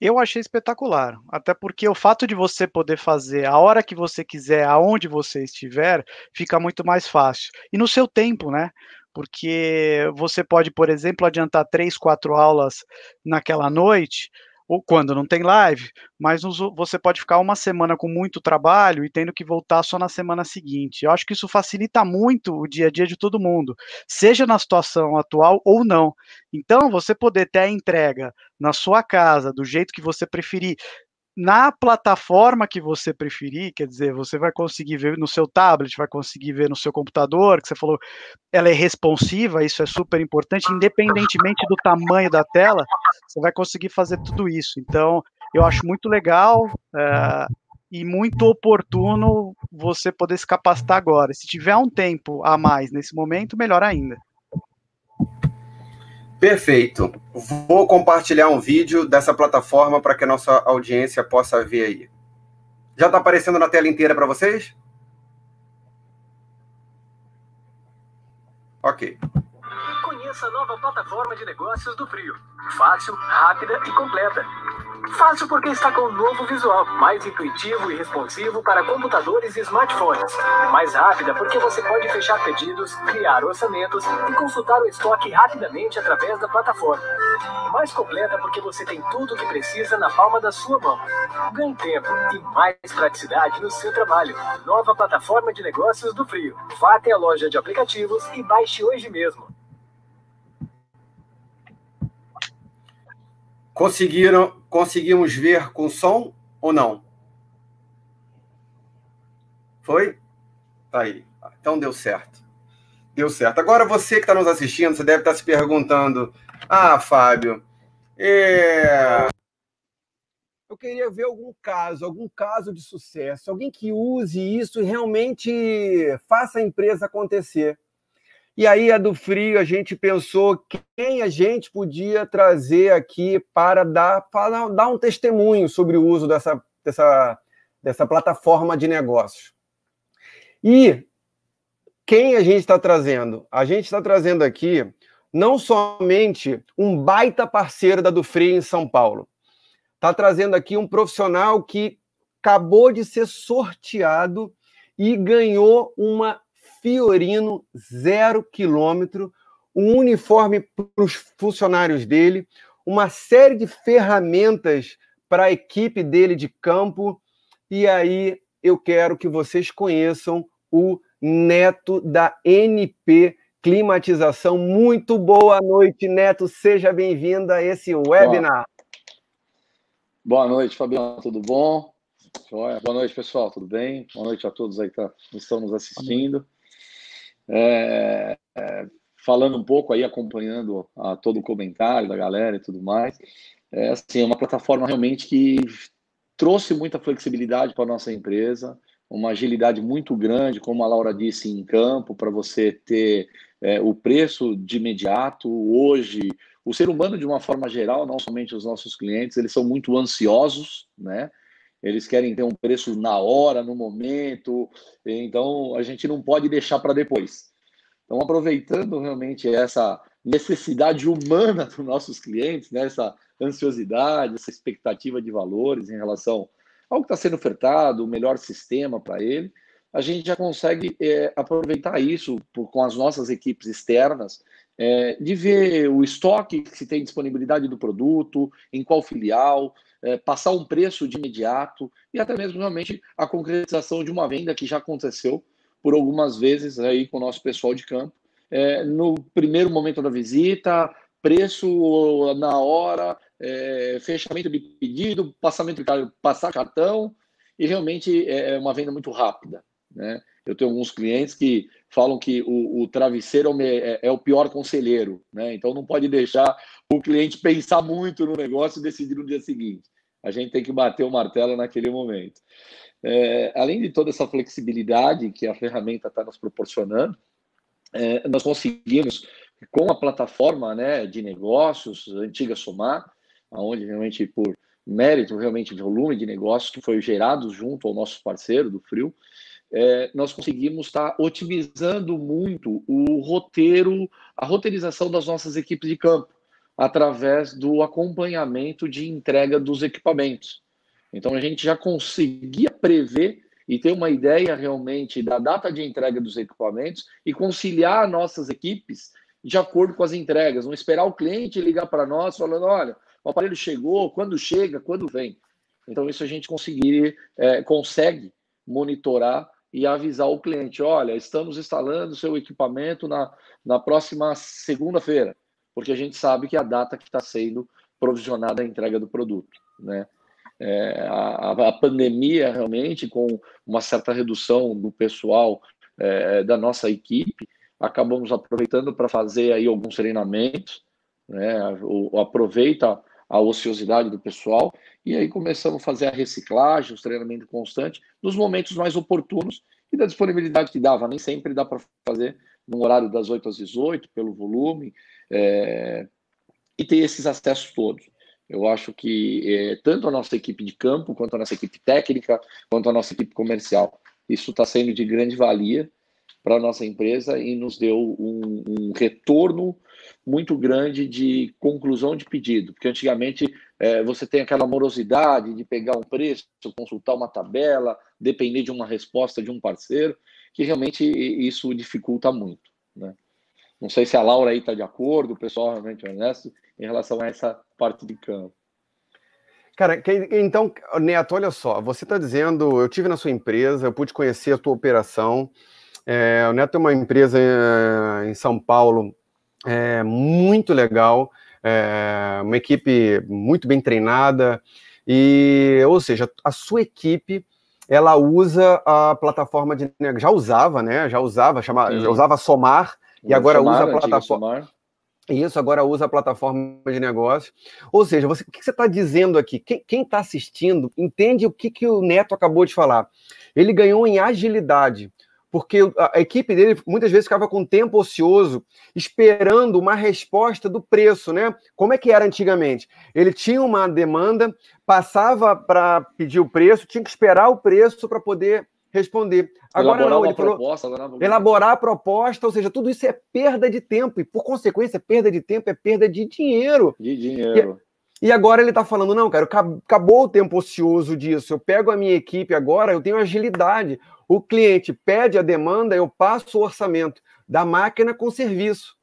Eu achei espetacular, até porque o fato de você poder fazer a hora que você quiser, aonde você estiver, fica muito mais fácil. E no seu tempo, né? Porque você pode, por exemplo, adiantar três, quatro aulas naquela noite ou quando não tem live, mas você pode ficar uma semana com muito trabalho e tendo que voltar só na semana seguinte. Eu acho que isso facilita muito o dia a dia de todo mundo, seja na situação atual ou não. Então, você poder ter a entrega na sua casa, do jeito que você preferir, na plataforma que você preferir, quer dizer, você vai conseguir ver no seu tablet, vai conseguir ver no seu computador, que você falou, ela é responsiva, isso é super importante, independentemente do tamanho da tela, você vai conseguir fazer tudo isso. Então, eu acho muito legal eh, e muito oportuno você poder se capacitar agora. Se tiver um tempo a mais nesse momento, melhor ainda. Perfeito. Vou compartilhar um vídeo dessa plataforma para que a nossa audiência possa ver aí. Já está aparecendo na tela inteira para vocês? Ok. Essa nova plataforma de negócios do Frio. Fácil, rápida e completa. Fácil porque está com um novo visual, mais intuitivo e responsivo para computadores e smartphones. Mais rápida porque você pode fechar pedidos, criar orçamentos e consultar o estoque rapidamente através da plataforma. Mais completa porque você tem tudo o que precisa na palma da sua mão. Ganhe tempo e mais praticidade no seu trabalho. Nova plataforma de negócios do Frio. Vá até a loja de aplicativos e baixe hoje mesmo. Conseguiram, conseguimos ver com som ou não? Foi? Tá aí. Ah, então deu certo. Deu certo. Agora você que está nos assistindo, você deve estar tá se perguntando: Ah, Fábio, é... eu queria ver algum caso, algum caso de sucesso, alguém que use isso e realmente faça a empresa acontecer. E aí a do frio, a gente pensou quem a gente podia trazer aqui para dar, para dar um testemunho sobre o uso dessa, dessa, dessa plataforma de negócios. E quem a gente está trazendo? A gente está trazendo aqui não somente um baita parceiro da do frio em São Paulo, está trazendo aqui um profissional que acabou de ser sorteado e ganhou uma Fiorino, zero quilômetro, um uniforme para os funcionários dele, uma série de ferramentas para a equipe dele de campo. E aí eu quero que vocês conheçam o Neto da NP Climatização. Muito boa noite, Neto. Seja bem-vindo a esse webinar. Boa noite, Fabiano. Tudo bom? Boa noite, pessoal. Tudo bem? Boa noite a todos aí que tá- estão nos assistindo. É, é, falando um pouco aí, acompanhando a, todo o comentário da galera e tudo mais, é assim, é uma plataforma realmente que trouxe muita flexibilidade para a nossa empresa, uma agilidade muito grande, como a Laura disse, em campo, para você ter é, o preço de imediato. Hoje, o ser humano, de uma forma geral, não somente os nossos clientes, eles são muito ansiosos, né? eles querem ter um preço na hora, no momento, então a gente não pode deixar para depois. Então, aproveitando realmente essa necessidade humana dos nossos clientes, né, essa ansiosidade, essa expectativa de valores em relação ao que está sendo ofertado, o melhor sistema para ele, a gente já consegue é, aproveitar isso por, com as nossas equipes externas, é, de ver o estoque que se tem disponibilidade do produto, em qual filial, é, passar um preço de imediato e até mesmo realmente a concretização de uma venda que já aconteceu por algumas vezes aí com o nosso pessoal de campo. É, no primeiro momento da visita, preço na hora, é, fechamento de pedido, passamento de passar cartão e realmente é, é uma venda muito rápida. Né? Eu tenho alguns clientes que falam que o, o travesseiro é o, é, é pior conselheiro, né? então não pode deixar o cliente pensar muito no negócio e decidir no dia seguinte. A gente tem que bater o martelo naquele momento. É, além de toda essa flexibilidade que a ferramenta está nos proporcionando, é, nós conseguimos, com a plataforma né, de negócios, antiga Somar, onde realmente por mérito realmente volume de negócios que foi gerado junto ao nosso parceiro do Frio, é, nós conseguimos estar tá otimizando muito o roteiro, a roteirização das nossas equipes de campo através do acompanhamento de entrega dos equipamentos. Então a gente já conseguia prever e ter uma ideia realmente da data de entrega dos equipamentos e conciliar nossas equipes de acordo com as entregas. Não esperar o cliente ligar para nós falando: olha, o aparelho chegou, quando chega, quando vem. Então, isso a gente conseguir, é, consegue monitorar e avisar o cliente: olha, estamos instalando seu equipamento na, na próxima segunda-feira porque a gente sabe que é a data que está sendo provisionada a entrega do produto. Né? É, a, a, pandemia realmente, com uma certa redução do pessoal é, da nossa equipe, acabamos aproveitando para fazer aí alguns treinamentos, né? O, aproveita a ociosidade do pessoal e aí começamos a fazer a reciclagem, os treinamentos constantes, nos momentos mais oportunos e da disponibilidade que dava. Nem sempre dá para fazer no horário das 8 às 18, pelo volume, é, e ter esses acessos todos. Eu acho que é, tanto a nossa equipe de campo, quanto a nossa equipe técnica, quanto a nossa equipe comercial, isso está sendo de grande valia para a nossa empresa e nos deu um, um, retorno muito grande de conclusão de pedido, porque antigamente é, você tem aquela morosidade de pegar um preço, consultar uma tabela, depender de uma resposta de um parceiro, que realmente isso dificulta muito. Né? Não sei se a Laura aí está de acordo, o pessoal realmente é honesto em relação a essa parte de campo. Cara, então, Neto, olha só, você está dizendo, eu tive na sua empresa, eu pude conhecer a tua operação. É, o Neto é uma empresa é, em São Paulo é, muito legal, é, uma equipe muito bem treinada, e, ou seja, a sua equipe ela usa a plataforma de já usava, né? Já usava, chama, já usava Somar e agora Somar, usa a plataforma. Isso, agora usa a plataforma de negócio. Ou seja, você, o que você está dizendo aqui? Quem está assistindo entende o que, que o Neto acabou de falar. Ele ganhou em agilidade porque a equipe dele muitas vezes ficava com tempo ocioso, esperando uma resposta do preço, né? Como é que era antigamente? Ele tinha uma demanda, passava para pedir o preço, tinha que esperar o preço para poder responder. Agora elaborar não, ele proposta, falou, elaborar a proposta, ou seja, tudo isso é perda de tempo e por consequência, perda de tempo é perda de dinheiro. De dinheiro. E, e agora ele está falando, não, cara, acabou o tempo ocioso disso. Eu pego a minha equipe agora, eu tenho agilidade. O cliente pede a demanda, eu passo o orçamento da máquina com serviço.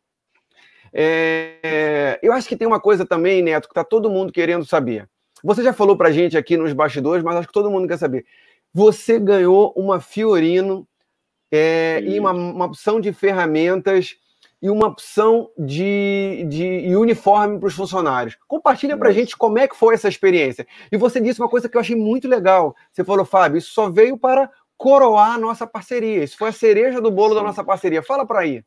É, eu acho que tem uma coisa também, Neto, que está todo mundo querendo saber. Você já falou para a gente aqui nos bastidores, mas acho que todo mundo quer saber. Você ganhou uma Fiorino é, e uma, uma, opção de ferramentas e uma opção de, de uniforme para os funcionários. Compartilha para a gente como é que foi essa experiência. E você disse uma coisa que eu achei muito legal. Você falou, Fábio, isso só veio para coroar a nossa parceria. Isso foi a cereja do bolo da nossa parceria. Fala para aí.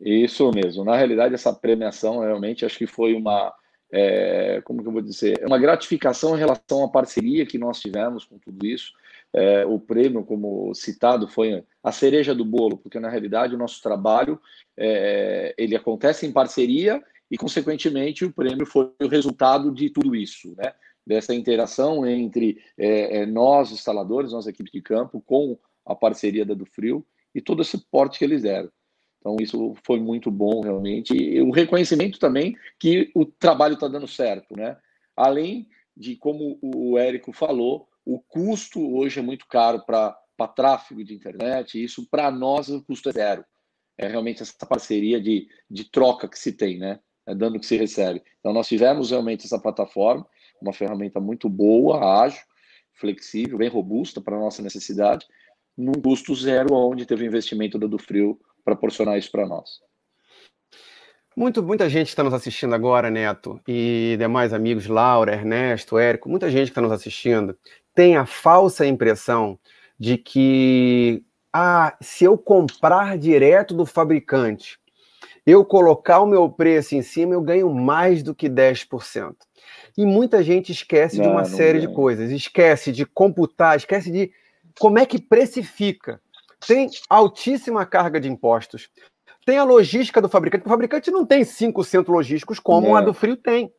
Isso mesmo. Na realidade, essa premiação realmente acho que foi uma. É, como que eu vou dizer? Uma gratificação em relação à parceria que nós tivemos com tudo isso. É, o prêmio, como citado, foi a cereja do bolo, porque na realidade o nosso trabalho é, ele acontece em parceria e, consequentemente, o prêmio foi o resultado de tudo isso, né? dessa interação entre é, é nós, instaladores, nossa equipe de campo, com a parceria da Frio e todo esse suporte que eles deram. Então, isso foi muito bom, realmente. E o reconhecimento também que o trabalho está dando certo, né? Além de, como o Érico falou, o custo hoje é muito caro para tráfego de internet, e isso para nós o custo é zero. É realmente essa parceria de, de troca que se tem, né? É dando que se recebe. Então, nós fizemos realmente essa plataforma uma ferramenta muito boa, ágil, flexível, bem robusta para a nossa necessidade, num custo zero, onde teve o investimento da Dufrio para proporcionar isso para nós. Muito, muita gente está nos assistindo agora, Neto, e demais amigos, Laura, Ernesto, Érico, muita gente que está nos assistindo, tem a falsa impressão de que, ah, se eu comprar direto do fabricante, eu colocar o meu preço em cima, eu ganho mais do que 10%. E muita gente esquece não, de uma série de coisas, esquece de computar, esquece de como é que precifica. Tem altíssima carga de impostos. Tem a logística do fabricante. O fabricante não tem cinco centros logísticos como é. a do frio tem.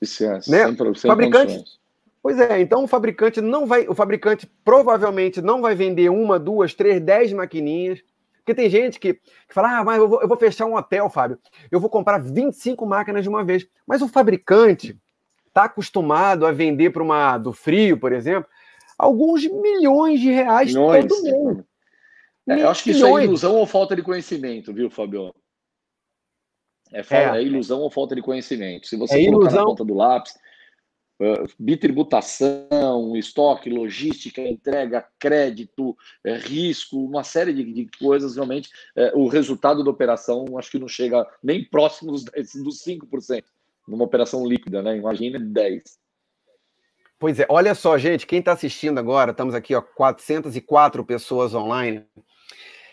Isso é, né? sem, fabricante, condições. Pois é, então o fabricante não vai, o fabricante provavelmente não vai vender uma, duas, três, dez maquininhas. Porque tem gente que, que fala, ah, mas eu vou, eu vou, fechar um hotel, Fábio. Eu vou comprar 25 máquinas de uma vez. Mas o fabricante, está acostumado a vender para uma do frio, por exemplo, alguns milhões de reais milhões. todo mundo. É, eu acho que isso é ilusão ou falta de conhecimento, viu, Fabio? É, é, é ilusão ou falta de conhecimento. Se você é colocar ilusão. na ponta do lápis, uh, bitributação, estoque, logística, entrega, crédito, uh, risco, uma série de, de coisas, realmente, uh, o resultado da operação acho que não chega nem próximo dos, 10, dos 5% numa operação líquida, né? Imagina 10. Pois é, olha só, gente, quem está assistindo agora, estamos aqui, ó, 404 pessoas online.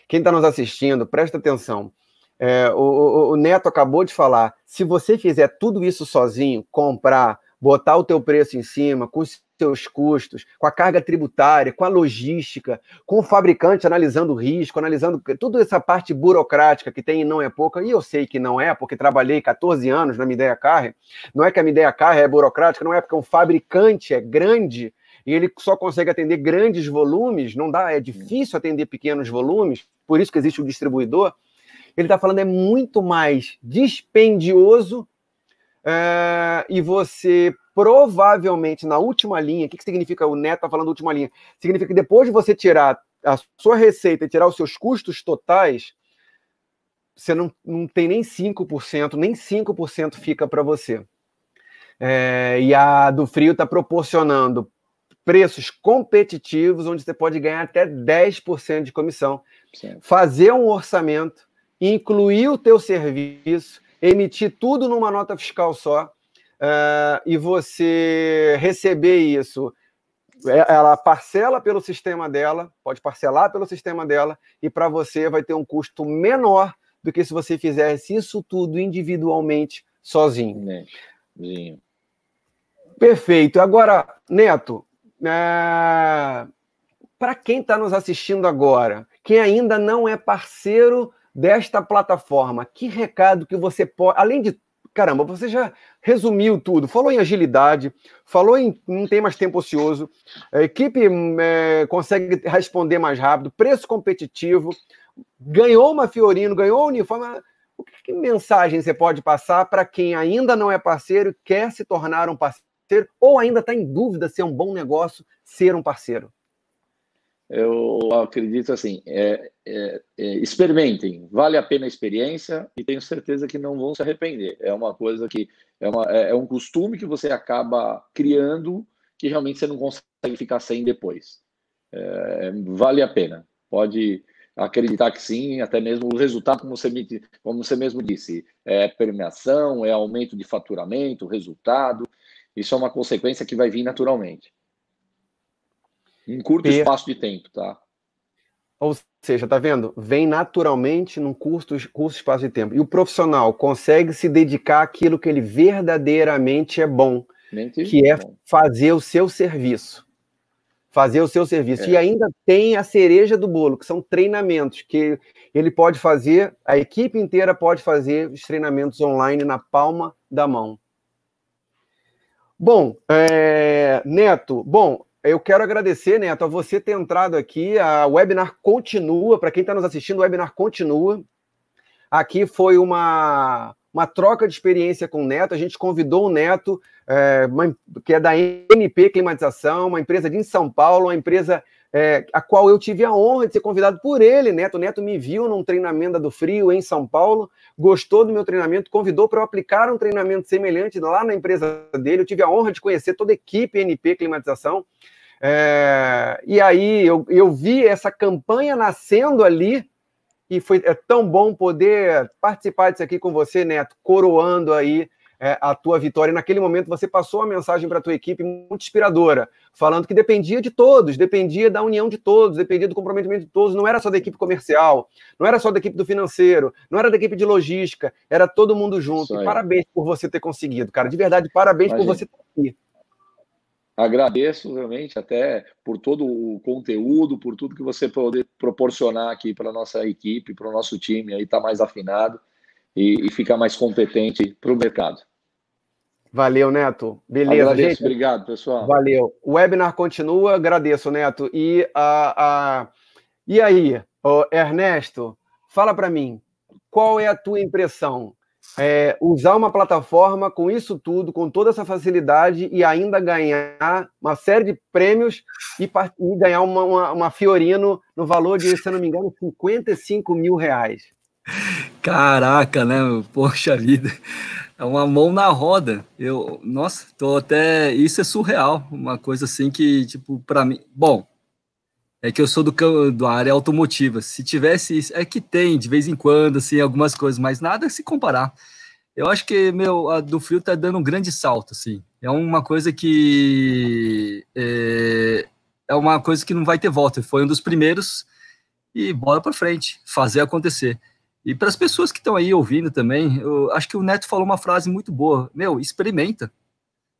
Quem está nos assistindo, presta atenção. É, o, o, o Neto acabou de falar, se você fizer tudo isso sozinho, comprar, botar o teu preço em cima, conseguir seus custos, com a carga tributária, com a logística, com o fabricante analisando o risco, analisando toda essa parte burocrática que tem e não é pouca, e eu sei que não é, porque trabalhei 14 anos na Mideia Carre, não é que a Mideia Carre é burocrática, não é porque um fabricante é grande e ele só consegue atender grandes volumes, não dá, é difícil atender pequenos volumes, por isso que existe o distribuidor, ele está falando é muito mais dispendioso é, e você provavelmente na última linha, o que, que significa o neto está falando última linha? Significa que depois de você tirar a sua receita e tirar os seus custos totais, você não, não tem nem 5%, nem 5% fica para você. É, e a do frio está proporcionando preços competitivos, onde você pode ganhar até 10% de comissão. Sim. Fazer um orçamento, incluir o teu serviço, emitir tudo numa nota fiscal só uh, e você receber isso. É, ela parcela pelo sistema dela, pode parcelar pelo sistema dela, e para você vai ter um custo menor do que se você fizesse isso tudo individualmente sozinho. Perfeito. Agora, Neto, é... Eh, para quem está nos assistindo agora, quem ainda não é parceiro desta plataforma? Que recado que você pode. Além de. Caramba, você já resumiu tudo. Falou em agilidade, falou em não tem mais tempo ocioso, a equipe é, consegue responder mais rápido, preço competitivo, ganhou uma Fiorino, ganhou um uniforme. O que, que mensagem você pode passar para quem ainda não é parceiro, quer se tornar um parceiro, ou ainda está em dúvida se é um bom negócio ser um parceiro? eu acredito assim, é, é, é, experimentem, vale a pena a experiência e tenho certeza que não vão se arrepender. É uma coisa que é, uma, é, é um costume que você acaba criando que realmente você não consegue ficar sem depois. É, vale a pena, pode acreditar que sim, até mesmo o resultado, como você, como você mesmo disse, é permeação, é aumento de faturamento, resultado, isso é uma consequência que vai vir naturalmente. Em curto per... espaço de tempo, tá? Ou seja, tá vendo? Vem naturalmente num curto, curto espaço de tempo. E o profissional consegue se dedicar àquilo que ele verdadeiramente é bom, Mentira. que é fazer o seu serviço. Fazer o seu serviço. É. E ainda tem a cereja do bolo, que são treinamentos, que ele pode fazer, a equipe inteira pode fazer os treinamentos online na palma da mão. Bom, é... Neto, bom, eu quero agradecer, Neto, a você ter entrado aqui. A webinar continua. Para quem está nos assistindo, o webinar continua. Aqui foi uma, uma troca de experiência com o Neto. A gente convidou o Neto, é, uma, que é da NP Climatização, uma empresa de São Paulo, uma empresa é, a qual eu tive a honra de ser convidado por ele, Neto. O Neto me viu num treinamento do Frio em São Paulo, gostou do meu treinamento, convidou para eu aplicar um treinamento semelhante lá na empresa dele. Eu tive a honra de conhecer toda a equipe NP Climatização. É, e aí eu, eu vi essa campanha nascendo ali e foi é tão bom poder participar disso aqui com você, Neto, coroando aí é, a tua vitória. E naquele momento você passou uma mensagem para a tua equipe muito inspiradora, falando que dependia de todos, dependia da união de todos, dependia do comprometimento de todos. Não era só da equipe comercial, não era só da equipe do financeiro, não era da equipe de logística, era todo mundo junto. Parabéns por você ter conseguido, cara. De verdade, parabéns Imagina. por você estar tá aqui. Agradeço realmente até por todo o conteúdo, por tudo que você poder proporcionar aqui para a nossa equipe, para o nosso time aí estar tá mais afinado e, e ficar mais competente para o mercado. Valeu, Neto. Beleza, agradeço, gente. Obrigado, pessoal. Valeu. O webinar continua, agradeço, Neto. E, a, a... e aí, Ernesto, fala para mim, qual é a tua impressão? é, usar uma plataforma com isso tudo, com toda essa facilidade e ainda ganhar uma série de prêmios e, e ganhar uma, uma, uma, Fiorino no valor de, se não me engano, 55 mil reais. Caraca, né? Poxa vida, é uma mão na roda. Eu, nossa, tô até. Isso é surreal, uma coisa assim que, tipo, para mim. Bom, é que eu sou do, do área automotiva. Se tivesse isso, é que tem de vez em quando, assim, algumas coisas, mas nada se comparar. Eu acho que, meu, a do frio tá dando um grande salto, assim. É uma coisa que. É, é uma coisa que não vai ter volta. Foi um dos primeiros e bora para frente, fazer acontecer. E para as pessoas que estão aí ouvindo também, eu acho que o Neto falou uma frase muito boa: Meu, experimenta.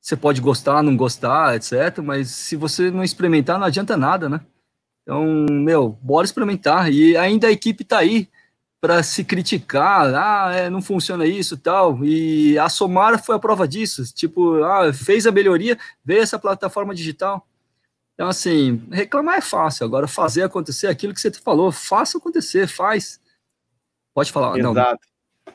Você pode gostar, não gostar, etc. Mas se você não experimentar, não adianta nada, né? Então, meu, bora experimentar. E ainda a equipe tá aí para se criticar, ah, é, não funciona isso tal. E a Somara foi a prova disso. Tipo, ah, fez a melhoria, veio essa plataforma digital. Então, assim, reclamar é fácil. Agora, fazer acontecer aquilo que você falou, faça acontecer, faz. Pode falar. Exato.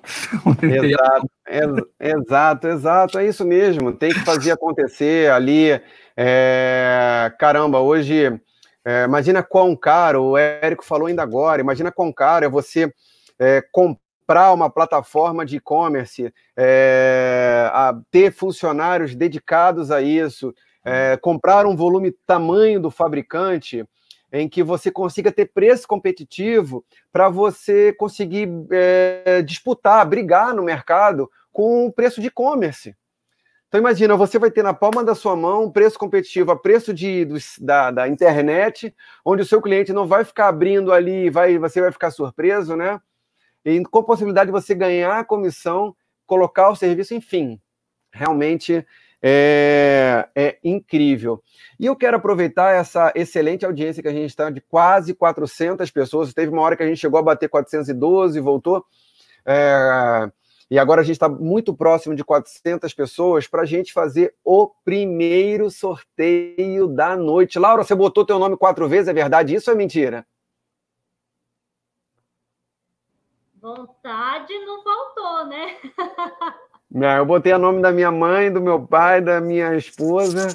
exato, ex exato, exato, é isso mesmo. Tem que fazer acontecer ali. É... Caramba, hoje é, imagina quão caro, o Érico falou ainda agora, imagina quão caro é você é, comprar uma plataforma de e-commerce, é, ter funcionários dedicados a isso, é, comprar um volume tamanho do fabricante, em que você consiga ter preço competitivo para você conseguir é, disputar, brigar no mercado com o preço de e-commerce. Então imagina, você vai ter na palma da sua mão um preço competitivo a preço de, do, da, da, internet, onde o seu cliente não vai ficar abrindo ali, vai, você vai ficar surpreso, né? E com possibilidade de você ganhar a comissão, colocar o serviço, enfim. Realmente é, é incrível. E eu quero aproveitar essa excelente audiência que a gente está de quase 400 pessoas. Teve uma hora que a gente chegou a bater 412, voltou. É, e agora a gente está muito próximo de 400 pessoas para a gente fazer o primeiro sorteio da noite. Laura, você botou teu nome quatro vezes, é verdade isso ou é mentira? Vontade não faltou, né? Não, eu botei o nome da minha mãe, do meu pai, da minha esposa.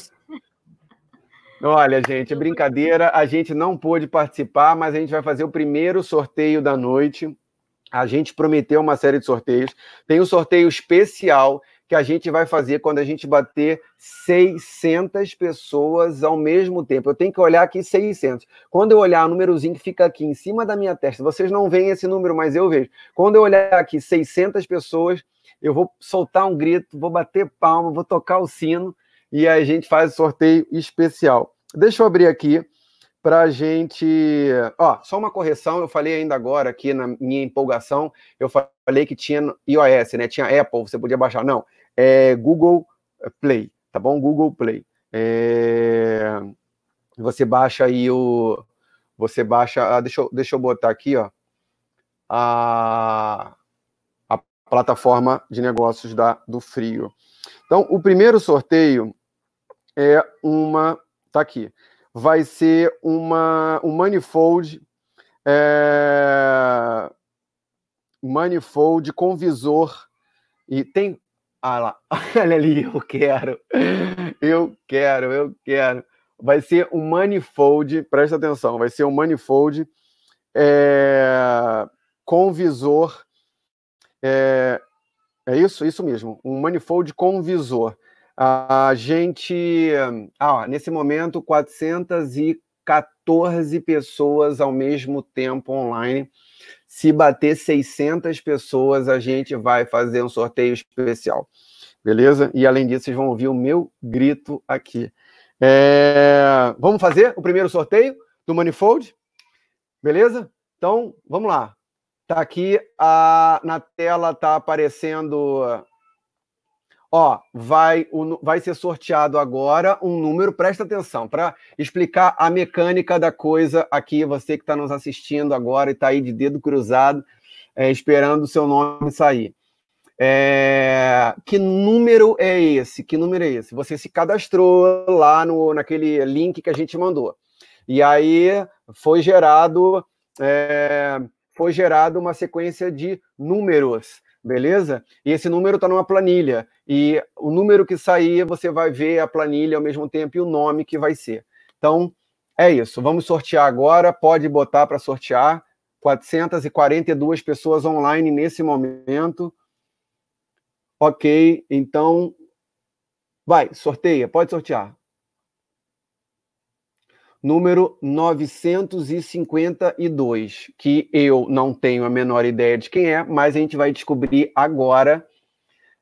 Olha, gente, brincadeira. A gente não pôde participar, mas a gente vai fazer o primeiro sorteio da noite. A gente prometeu uma série de sorteios. Tem um sorteio especial que a gente vai fazer quando a gente bater 600 pessoas ao mesmo tempo. Eu tenho que olhar aqui 600. Quando eu olhar o númerozinho que fica aqui em cima da minha testa, vocês não veem esse número, mas eu vejo. Quando eu olhar aqui 600 pessoas, eu vou soltar um grito, vou bater palma, vou tocar o sino e a gente faz o sorteio especial. Deixa eu abrir aqui para a gente. Ó, só uma correção, eu falei ainda agora aqui na minha empolgação, eu falei que tinha iOS, né? Tinha Apple, você podia baixar. Não, é Google Play, tá bom? Google Play. É... Você baixa aí o. Você baixa. Ah, deixa, eu, deixa eu botar aqui, ó. A, a plataforma de negócios da, do Frio. Então, o primeiro sorteio é uma. Tá aqui vai ser uma, um manifold é, manifold com visor e tem ah lá, olha ali, eu quero, eu quero, eu quero. Vai ser um manifold, presta atenção, vai ser um manifold é, com visor, é, é isso, isso mesmo, um manifold com visor. A gente, ah, nesse momento, 414 pessoas ao mesmo tempo online. Se bater 600 pessoas, a gente vai fazer um sorteio especial. Beleza? E além disso, vocês vão ouvir o meu grito aqui. É... Vamos fazer o primeiro sorteio do Manifold? Beleza? Então, vamos lá. Tá aqui a... na tela, tá aparecendo Ó, vai, o, vai ser sorteado agora um número, presta atenção, para explicar a mecânica da coisa aqui, você que está nos assistindo agora e está aí de dedo cruzado, é, esperando o seu nome sair. É, que número é esse? Que número é esse? Você se cadastrou lá no, naquele link que a gente mandou. E aí foi gerado, é, foi gerado uma sequência de números beleza? E esse número está numa planilha. E o número que sair, você vai ver a planilha ao mesmo tempo e o nome que vai ser. Então, é isso. Vamos sortear agora. Pode botar para sortear. 442 pessoas online nesse momento. Ok, então. Vai, sorteia, pode sortear número 952, que eu não tenho a menor ideia de quem é, mas a gente vai descobrir agora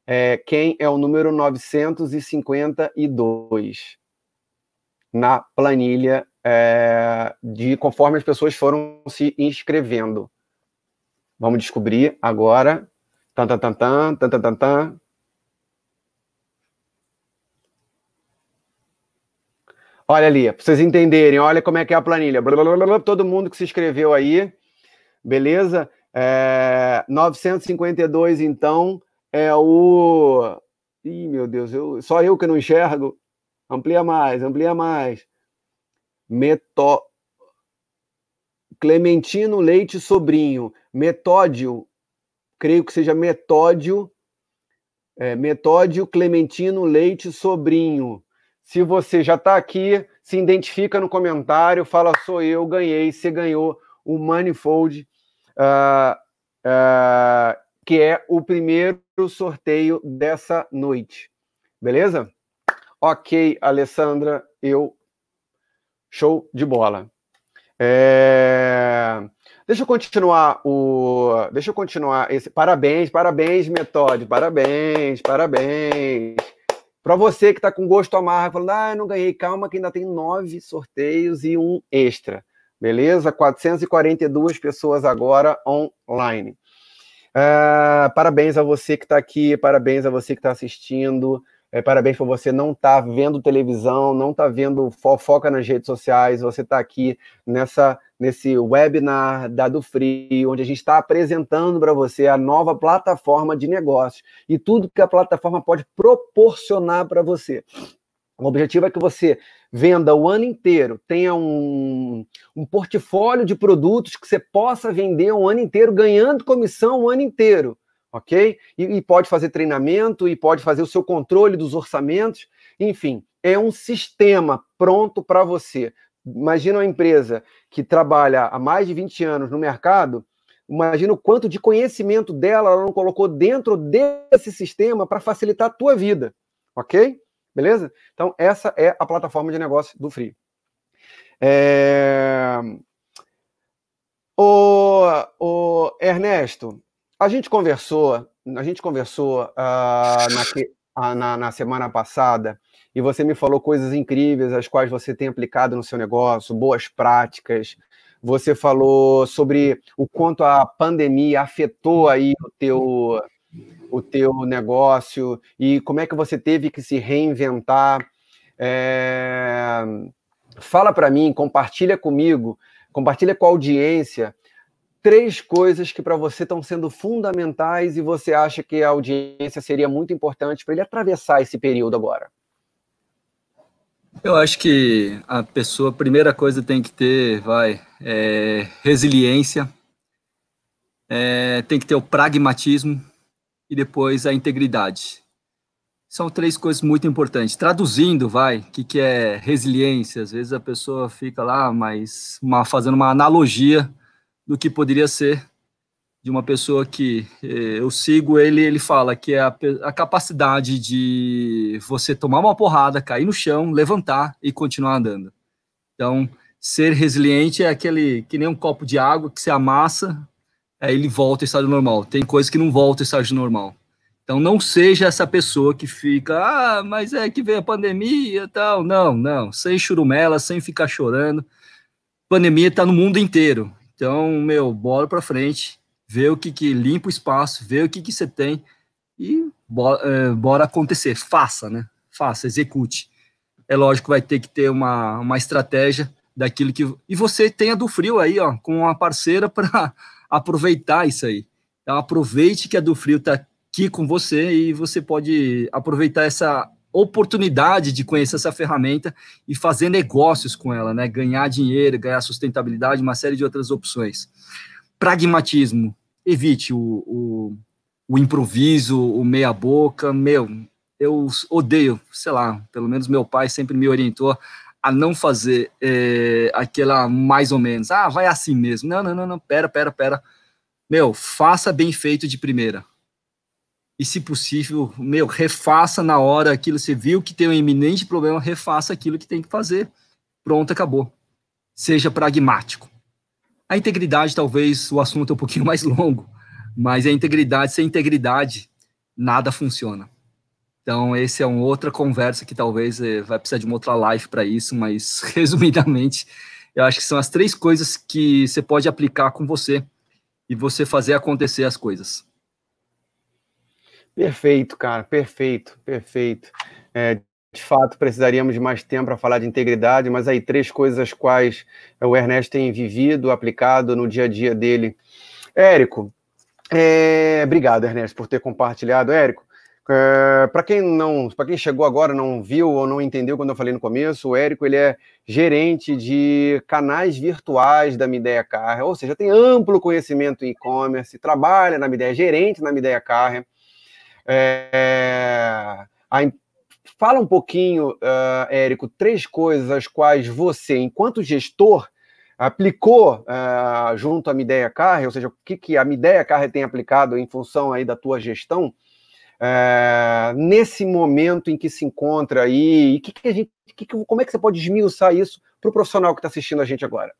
é, quem é o número 952 na planilha é, de conforme as pessoas foram se inscrevendo. Vamos descobrir agora. Tan, tan, tan, tan, tan, tan, tan. Olha ali, para vocês entenderem, olha como é que é a planilha. Blá, blá, blá, todo mundo que se inscreveu aí, beleza? É, 952, então, é o. Ih, meu Deus, eu, só eu que não enxergo. Amplia mais, amplia mais. Meto... Clementino Leite Sobrinho. Metódio, creio que seja Metódio. É, Metódio Clementino Leite Sobrinho. Se você já está aqui, se identifica no comentário, fala sou eu, ganhei, você ganhou o Manifold, uh, uh, que é o primeiro sorteio dessa noite. Beleza? Ok, Alessandra, eu. Show de bola. É... Deixa eu continuar o. Deixa eu continuar esse. Parabéns, parabéns, Metode. Parabéns, parabéns. Para você que está com gosto amargo, falando, ah, eu não ganhei, calma que ainda tem nove sorteios e um extra. Beleza? 442 pessoas agora online. Uh, parabéns a você que está aqui, parabéns a você que está assistindo. É, parabéns por você não estar tá vendo televisão, não estar tá vendo fofoca nas redes sociais, você está aqui nessa nesse webinar da do Free, onde a gente está apresentando para você a nova plataforma de negócios e tudo que a plataforma pode proporcionar para você. O objetivo é que você venda o ano inteiro, tenha um, um portfólio de produtos que você possa vender o ano inteiro, ganhando comissão o ano inteiro ok? E, e, pode fazer treinamento, e pode fazer o seu controle dos orçamentos, enfim, é um sistema pronto para você. Imagina uma empresa que trabalha há mais de 20 anos no mercado, imagina o quanto de conhecimento dela ela não colocou dentro desse sistema para facilitar a tua vida, ok? Beleza? Então, essa é a plataforma de negócio do Free. É... O, o Ernesto, a gente conversou, a gente conversou uh, na, ah, na, na, semana passada e você me falou coisas incríveis as quais você tem aplicado no seu negócio, boas práticas. Você falou sobre o quanto a pandemia afetou aí o teu o teu negócio e como é que você teve que se reinventar. É... Fala para mim, compartilha comigo, compartilha com a audiência três coisas que para você estão sendo fundamentais e você acha que a audiência seria muito importante para ele atravessar esse período agora? Eu acho que a pessoa, a primeira coisa tem que ter, vai, é, resiliência, é, tem que ter o pragmatismo e depois a integridade. São três coisas muito importantes. Traduzindo, vai, o que, que é resiliência? Às vezes a pessoa fica lá, mas uma, fazendo uma analogia do que poderia ser de uma pessoa que eh, eu sigo, ele, ele fala que é a, a, capacidade de você tomar uma porrada, cair no chão, levantar e continuar andando. Então, ser resiliente é aquele que nem um copo de água que se amassa, aí ele volta ao estado normal. Tem coisas que não volta ao estado normal. Então, não seja essa pessoa que fica, ah, mas é que veio a pandemia e tal. Não, não, sem churumela, sem ficar chorando. Pandemia está no mundo inteiro então, meu, bola para frente, vê o que, que limpa o espaço, vê o que, que você tem e bora, é, bora acontecer. Faça, né? Faça, execute. É lógico, vai ter que ter uma, uma estratégia daquilo que. E você tenha do frio aí, ó, com uma parceira para aproveitar isso aí. Então, aproveite que a é do frio está aqui com você e você pode aproveitar essa oportunidade de conhecer essa ferramenta e fazer negócios com ela, né? Ganhar dinheiro, ganhar sustentabilidade, uma série de outras opções. Pragmatismo. Evite o, o, o improviso, o meia-boca. Meu, eu odeio, sei lá, pelo menos meu pai sempre me orientou a não fazer é, aquela mais ou menos, ah, vai assim mesmo. Não, não, não, não, pera, pera, pera. Meu, faça bem feito de primeira e, se possível, meu, refaça na hora aquilo. Você viu que tem um iminente problema, refaça aquilo que tem que fazer. Pronto, acabou. Seja pragmático. A integridade, talvez o assunto é um pouquinho mais longo, mas é a integridade, sem integridade, nada funciona. Então, esse é uma outra conversa que talvez eh, vai precisar de uma outra live para isso, mas resumidamente, eu acho que são as três coisas que você pode aplicar com você e você fazer acontecer as coisas. Perfeito, cara, perfeito, perfeito. É, de fato, precisaríamos de mais tempo para falar de integridade, mas aí três coisas as quais é, o Ernesto tem vivido, aplicado no dia a dia dele. Érico, é, obrigado, Ernesto, por ter compartilhado. Érico, é, para quem não, para quem chegou agora não viu ou não entendeu quando eu falei no começo, o Érico ele é gerente de canais virtuais da Mideia Carre, ou seja, tem amplo conhecimento em e-commerce, trabalha na Mideia, é gerente na Mideia Carre. É, a, fala um pouquinho, uh, Érico, três coisas as quais você, enquanto gestor, aplicou uh, junto à Mideia Carre, ou seja, o que, que a Mideia Carre tem aplicado em função aí da tua gestão, uh, nesse momento em que se encontra aí, e que, que a gente, que, como é que você pode esmiuçar isso para o profissional que está assistindo a gente agora?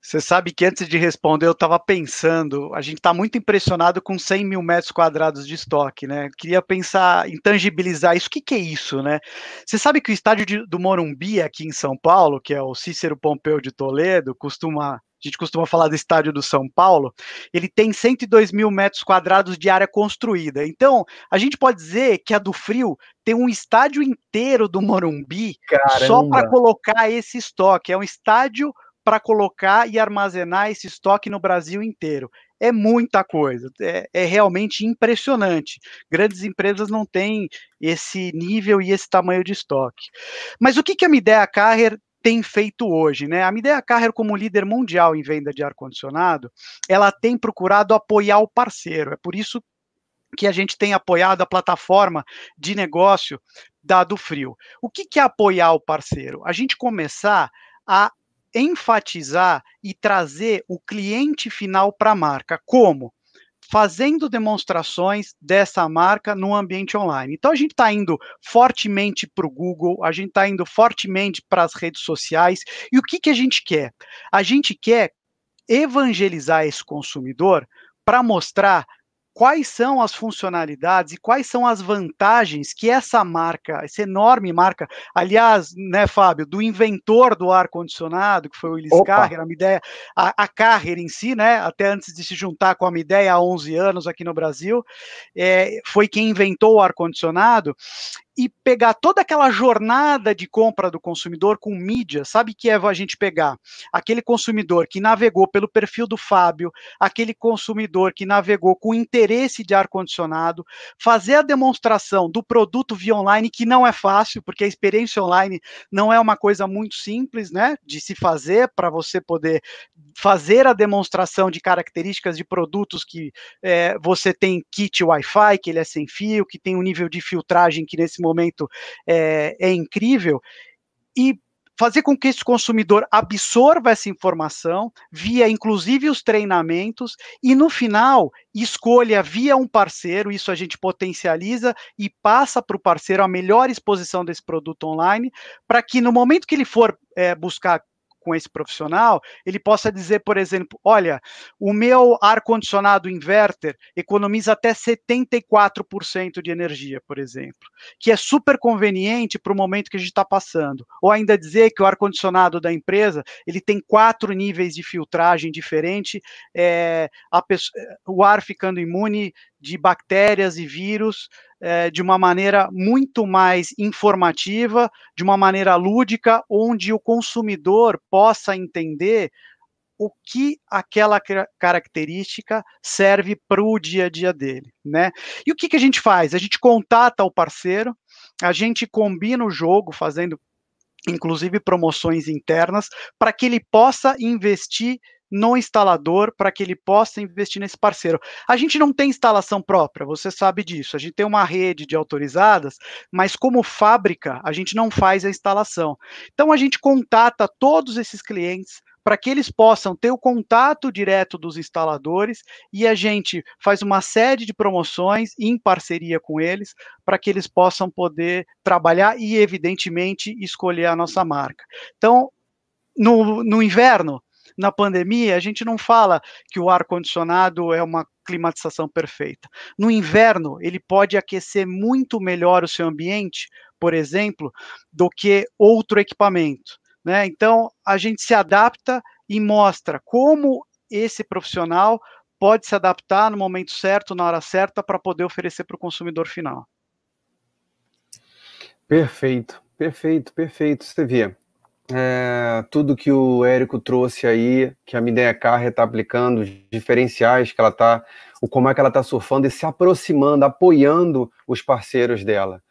Você sabe que antes de responder, eu estava pensando, a gente está muito impressionado com 100 mil metros quadrados de estoque, né? Queria pensar em tangibilizar isso. O que, que é isso, né? Você sabe que o estádio de, do Morumbi, aqui em São Paulo, que é o Cícero Pompeu de Toledo, costuma a gente costuma falar do estádio do São Paulo, ele tem 102 mil metros quadrados de área construída. Então, a gente pode dizer que a do Frio tem um estádio inteiro do Morumbi Caramba. só para colocar esse estoque. É um estádio para colocar e armazenar esse estoque no Brasil inteiro. É muita coisa, é, é, realmente impressionante. Grandes empresas não têm esse nível e esse tamanho de estoque. Mas o que, que a Midea Carrer tem feito hoje, né? A Midea Carrier, como líder mundial em venda de ar-condicionado, ela tem procurado apoiar o parceiro. É por isso que a gente tem apoiado a plataforma de negócio da do Frio. O que, que é apoiar o parceiro? A gente começar a enfatizar e trazer o cliente final para a marca. Como? Fazendo demonstrações dessa marca no ambiente online. Então, a gente está indo fortemente para o Google, a gente está indo fortemente para as redes sociais. E o que, que a gente quer? A gente quer evangelizar esse consumidor para mostrar quais são as funcionalidades e quais são as vantagens que essa marca, essa enorme marca, aliás, né, Fábio, do inventor do ar-condicionado, que foi o Willis Opa. Carrer, a ideia, a, a Carrer em si, né, até antes de se juntar com a Mideia há 11 anos aqui no Brasil, é, foi quem inventou o ar-condicionado, e pegar toda aquela jornada de compra do consumidor com mídia, sabe que é a gente pegar aquele consumidor que navegou pelo perfil do Fábio, aquele consumidor que navegou com interesse de ar-condicionado, fazer a demonstração do produto via online, que não é fácil, porque a experiência online não é uma coisa muito simples, né, de se fazer para você poder fazer a demonstração de características de produtos que é, você tem kit Wi-Fi, que ele é sem fio, que tem um nível de filtragem que nesse momento é, é incrível, e fazer com que esse consumidor absorva essa informação, via inclusive os treinamentos, e no final escolha via um parceiro, isso a gente potencializa e passa para o parceiro a melhor exposição desse produto online, para que no momento que ele for é, buscar com esse profissional, ele possa dizer, por exemplo, olha, o meu ar-condicionado inverter economiza até 74% de energia, por exemplo, que é super conveniente para o momento que a gente está passando. Ou ainda dizer que o ar-condicionado da empresa, ele tem quatro níveis de filtragem diferente, é, pessoa, eh, o ar ficando imune de bactérias e vírus, é, de uma maneira muito mais informativa, de uma maneira lúdica, onde o consumidor possa entender o que aquela característica serve para o dia a dia dele, né? E o que, que a gente faz? A gente contata o parceiro, a gente combina o jogo, fazendo inclusive promoções internas, para que ele possa investir no instalador para que ele possa investir nesse parceiro. A gente não tem instalação própria, você sabe disso. A gente tem uma rede de autorizadas, mas como fábrica, a gente não faz a instalação. Então a gente contata todos esses clientes para que eles possam ter o contato direto dos instaladores e a gente faz uma série de promoções em parceria com eles para que eles possam poder trabalhar e evidentemente escolher a nossa marca. Então no, no inverno, na pandemia, a gente não fala que o ar-condicionado é uma climatização perfeita. No inverno, ele pode aquecer muito melhor o seu ambiente, por exemplo, do que outro equipamento. Né? Então, a gente se adapta e mostra como esse profissional pode se adaptar no momento certo, na hora certa, para poder oferecer para o consumidor final. Perfeito, perfeito, perfeito. Você vê, é, tudo que o Érico trouxe aí, que a Mideia Carre está aplicando, os diferenciais que ela está, o como é que ela está surfando e se aproximando, apoiando os parceiros dela.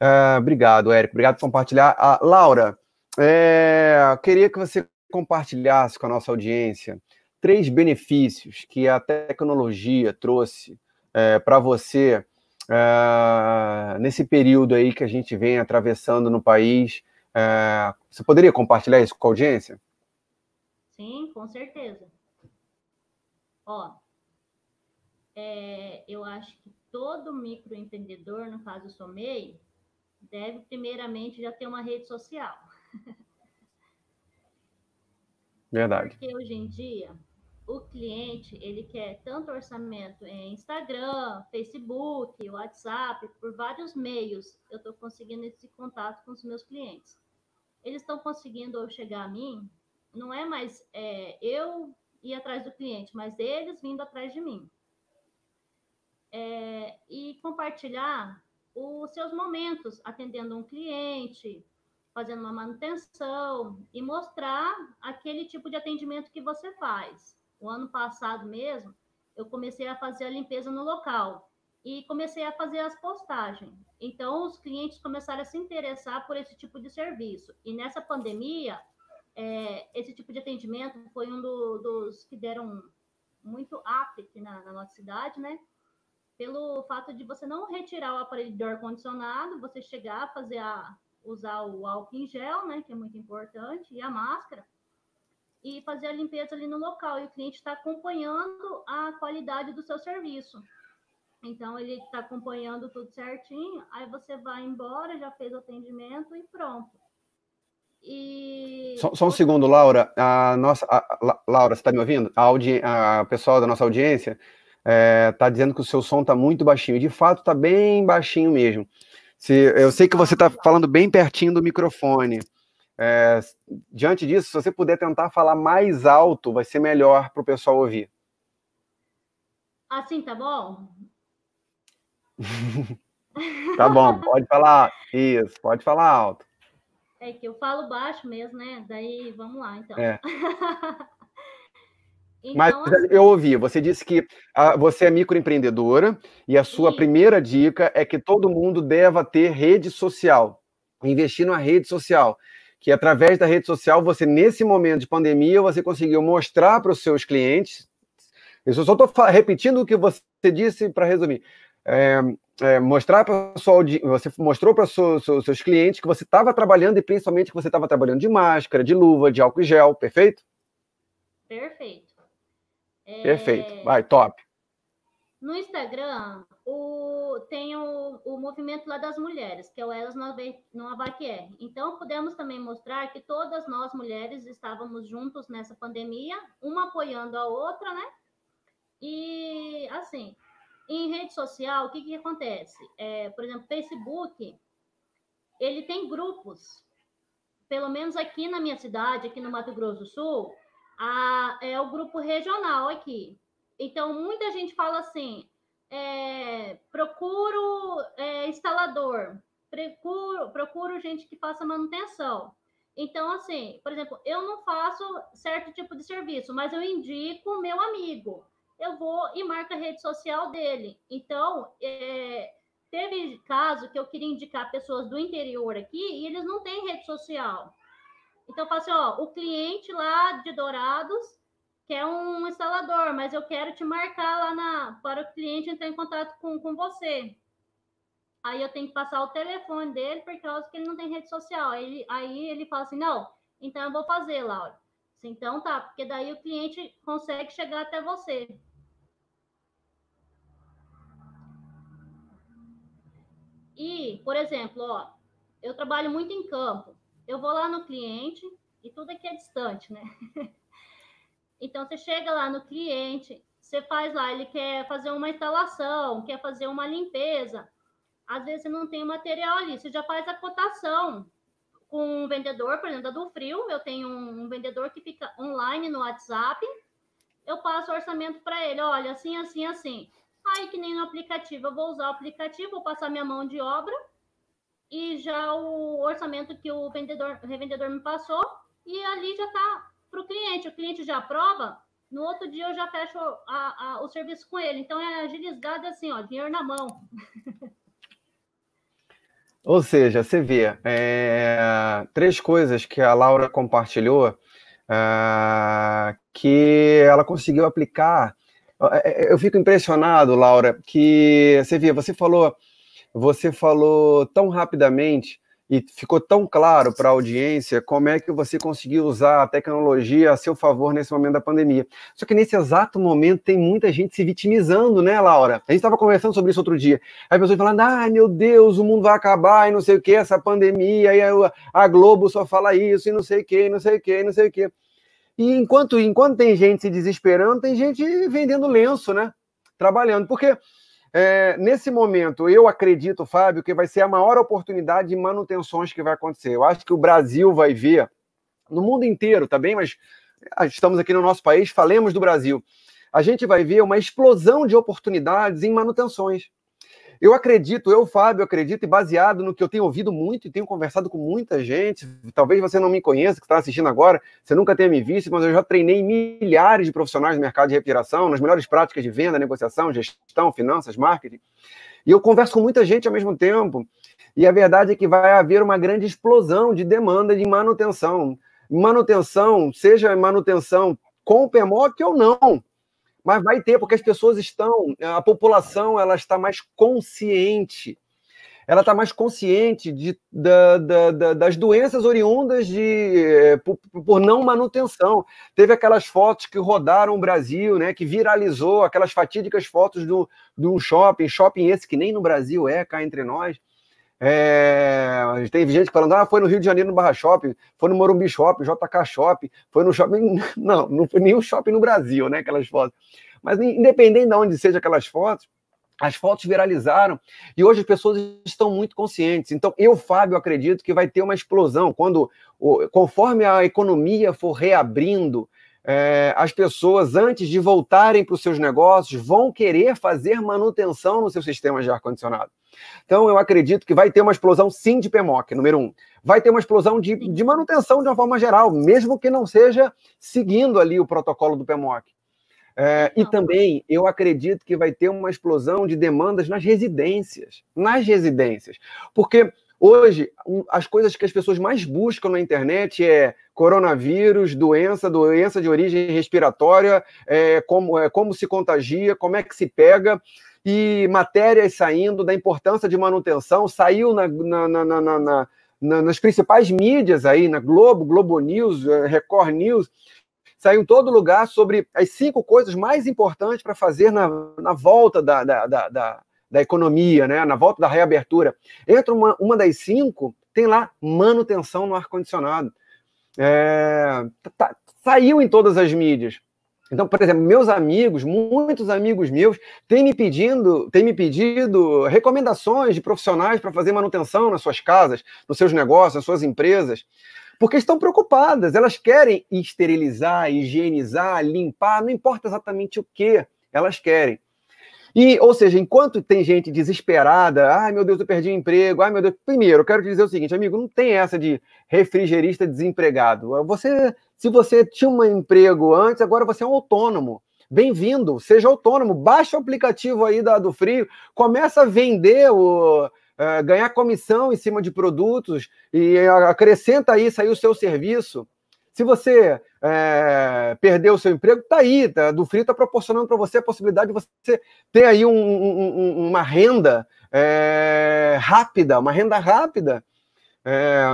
É, obrigado, Érico. Obrigado por compartilhar. Laura, é, queria que você compartilhasse com a nossa audiência três benefícios que a tecnologia trouxe é, para você é, nesse período aí que a gente vem atravessando no país é, você poderia compartilhar isso com a audiência? Sim, com certeza. Ó, é, eu acho que todo microempreendedor, no caso eu sou MEI, deve primeiramente já ter uma rede social. Verdade. Porque hoje em dia, o cliente, ele quer tanto orçamento em Instagram, Facebook, WhatsApp, por vários meios, eu estou conseguindo esse contato com os meus clientes eles estão conseguindo chegar a mim, não é mais é, eu ir atrás do cliente, mas eles vindo atrás de mim. É, e compartilhar os seus momentos atendendo um cliente, fazendo uma manutenção e mostrar aquele tipo de atendimento que você faz. O ano passado mesmo, eu comecei a fazer a limpeza no local e comecei a fazer as postagens. Então, os clientes começaram a se interessar por esse tipo de serviço. E nessa pandemia, é, esse tipo de atendimento foi um do, dos que deram muito up aqui na, na, nossa cidade, né? Pelo fato de você não retirar o aparelho de ar-condicionado, você chegar, fazer a, usar o álcool em gel, né? Que é muito importante, e a máscara e fazer a limpeza ali no local. E o cliente está acompanhando a qualidade do seu serviço. Então ele está acompanhando tudo certinho, aí você vai embora, já fez o atendimento e pronto. E... Só, só um segundo, Laura. A nossa, a, a, Laura, você está me ouvindo? A, audi... a pessoal da nossa audiência está é, tá dizendo que o seu som está muito baixinho. De fato, está bem baixinho mesmo. Se, eu sei que você está falando bem pertinho do microfone. É, diante disso, se você puder tentar falar mais alto, vai ser melhor para o pessoal ouvir. Assim, tá bom? tá bom, pode falar. Isso, pode falar alto. É que eu falo baixo mesmo, né? Daí vamos lá, então. É. então Mas assim. eu ouvi, você disse que a, ah, você é microempreendedora e a sua Sim. primeira dica é que todo mundo deva ter rede social, investir na rede social. Que através da rede social, você, nesse momento de pandemia, você conseguiu mostrar para os seus clientes. Eu só estou repetindo o que você disse para resumir é, é, mostrar para sua você mostrou para seu, seu, seus clientes que você estava trabalhando e principalmente que você estava trabalhando de máscara, de luva, de álcool gel, perfeito? Perfeito. É... Perfeito. Vai, top. No Instagram, o, tem o, o movimento lá das mulheres, que é o Elas Não Abaquer. É. Então, pudemos também mostrar que todas nós mulheres estávamos juntos nessa pandemia, uma apoiando a outra, né? E, assim, em rede social, o que, que acontece? É, por exemplo, Facebook, ele tem grupos. Pelo menos aqui na minha cidade, aqui no Mato Grosso do Sul, a, é o grupo regional aqui. Então, muita gente fala assim: é, procuro é, instalador, procuro, procuro gente que faça manutenção. Então, assim, por exemplo, eu não faço certo tipo de serviço, mas eu indico o meu amigo eu vou e marco a rede social dele. Então, é, teve caso que eu queria indicar pessoas do interior aqui e eles não têm rede social. Então, eu falo assim, ó, o cliente lá de Dourados quer um instalador, mas eu quero te marcar lá na, para o cliente entrar em contato com, com você. Aí eu tenho que passar o telefone dele por causa que ele não tem rede social. Ele, aí ele fala assim, não, então eu vou fazer, Laura. Assim, então tá, porque daí o cliente consegue chegar até você. E, por exemplo, ó, eu trabalho muito em campo. Eu vou lá no cliente e tudo aqui é distante, né? então você chega lá no cliente, você faz lá, ele quer fazer uma instalação, quer fazer uma limpeza. Às vezes você não tem o material ali, você já faz a cotação com um vendedor, por exemplo, da do frio, eu tenho um vendedor que fica online no WhatsApp. Eu passo o orçamento para ele, olha, assim, assim, assim Aí, que nem no aplicativo, eu vou usar o aplicativo, vou passar minha mão de obra e já o orçamento que o vendedor, o revendedor me passou, e ali já está para o cliente. O cliente já aprova, no outro dia eu já fecho a, a, o serviço com ele. Então é agilizado assim, ó, dinheiro na mão. Ou seja, você vê é, três coisas que a Laura compartilhou é, que ela conseguiu aplicar é, é, eu fico impressionado, Laura, que você via, você falou, você falou tão rapidamente e ficou tão claro para a audiência como é que você conseguiu usar a tecnologia a seu favor nesse momento da pandemia. Só que nesse exato momento tem muita gente se vitimizando, né, Laura? A gente estava conversando sobre isso outro dia. Aí pessoas falando, ai ah, meu Deus, o mundo vai acabar, e não sei o que, essa pandemia, e a, a Globo só fala isso, e não sei o que, não sei o que, não sei o que. E enquanto, enquanto tem gente se desesperando, tem gente vendendo lenço, né? Trabalhando. Porque é, nesse momento, eu acredito, Fábio, que vai ser a maior oportunidade de manutenções que vai acontecer. Eu acho que o Brasil vai ver, no mundo inteiro, tá Mas ah, estamos aqui no nosso país, falemos do Brasil. A gente vai ver uma explosão de oportunidades em manutenções. Eu acredito, eu, Fábio, acredito, e baseado no que eu tenho ouvido muito e tenho conversado com muita gente, talvez você não me conheça, que está assistindo agora, você nunca tenha me visto, mas eu já treinei milhares de profissionais no mercado de respiração, nas melhores práticas de venda, negociação, gestão, finanças, marketing. E eu converso com muita gente ao mesmo tempo. E a verdade é que vai haver uma grande explosão de demanda de manutenção. Manutenção, seja manutenção com o PMOC ou não. Mas vai ter, porque as pessoas estão, eh, a população ela está mais consciente. Ela está mais consciente de, da, da, da, das doenças oriundas de, eh, por, por, não manutenção. Teve aquelas fotos que rodaram o Brasil, né, que viralizou, aquelas fatídicas fotos do, do shopping, shopping esse que nem no Brasil é, cá entre nós, é, tem gente falando, ah, foi no Rio de Janeiro no Barra Shopping, foi no Morumbi Shopping, JK Shopping, foi no shopping. Não, não foi nenhum shopping no Brasil, né? Aquelas fotos. Mas independente de onde seja aquelas fotos, as fotos viralizaram e hoje as pessoas estão muito conscientes. Então, eu, Fábio, acredito que vai ter uma explosão quando, conforme a economia for reabrindo, é, as pessoas, antes de voltarem para os seus negócios, vão querer fazer manutenção no seu sistema de ar-condicionado. Então, eu acredito que vai ter uma explosão sim de PMOC, número um. Vai ter uma explosão de, de manutenção de uma forma geral, mesmo que não seja seguindo ali o protocolo do PMOC. É, e também eu acredito que vai ter uma explosão de demandas nas residências, nas residências, porque Hoje, as coisas que as pessoas mais buscam na internet é coronavírus, doença, doença de origem respiratória, é, como, é, como se contagia, como é que se pega, e matérias saindo da importância de manutenção, saiu na, na, na, nas principais mídias aí, na Globo, Globo News, é, Record News, saiu em todo lugar sobre as cinco coisas mais importantes para fazer na, volta da, da, da, da da economia, né? na volta da reabertura, entra uma, uma das cinco, tem lá manutenção no ar-condicionado. É, tá, saiu em todas as mídias. Então, por exemplo, meus amigos, muitos amigos meus, têm me pedindo, têm me pedido recomendações de profissionais para fazer manutenção nas suas casas, nos seus negócios, nas suas empresas, porque estão preocupadas, elas querem esterilizar, higienizar, limpar, não importa exatamente o que elas querem. E, ou seja, enquanto tem gente desesperada, ai meu Deus, eu perdi o emprego, ai meu Deus. Primeiro, eu quero te dizer o seguinte, amigo, não tem essa de refrigerista desempregado. Você, se você tinha um emprego antes, agora você é um autônomo. Bem-vindo, seja autônomo, baixa o aplicativo aí da, do frio, começa a vender o, eh, ganhar comissão em cima de produtos e eh, acrescenta isso aí o seu serviço. Se você é, perdeu o seu emprego, está aí. Tá, do frio está proporcionando para você a possibilidade de você ter aí um, um, uma renda é, rápida, uma renda rápida. É,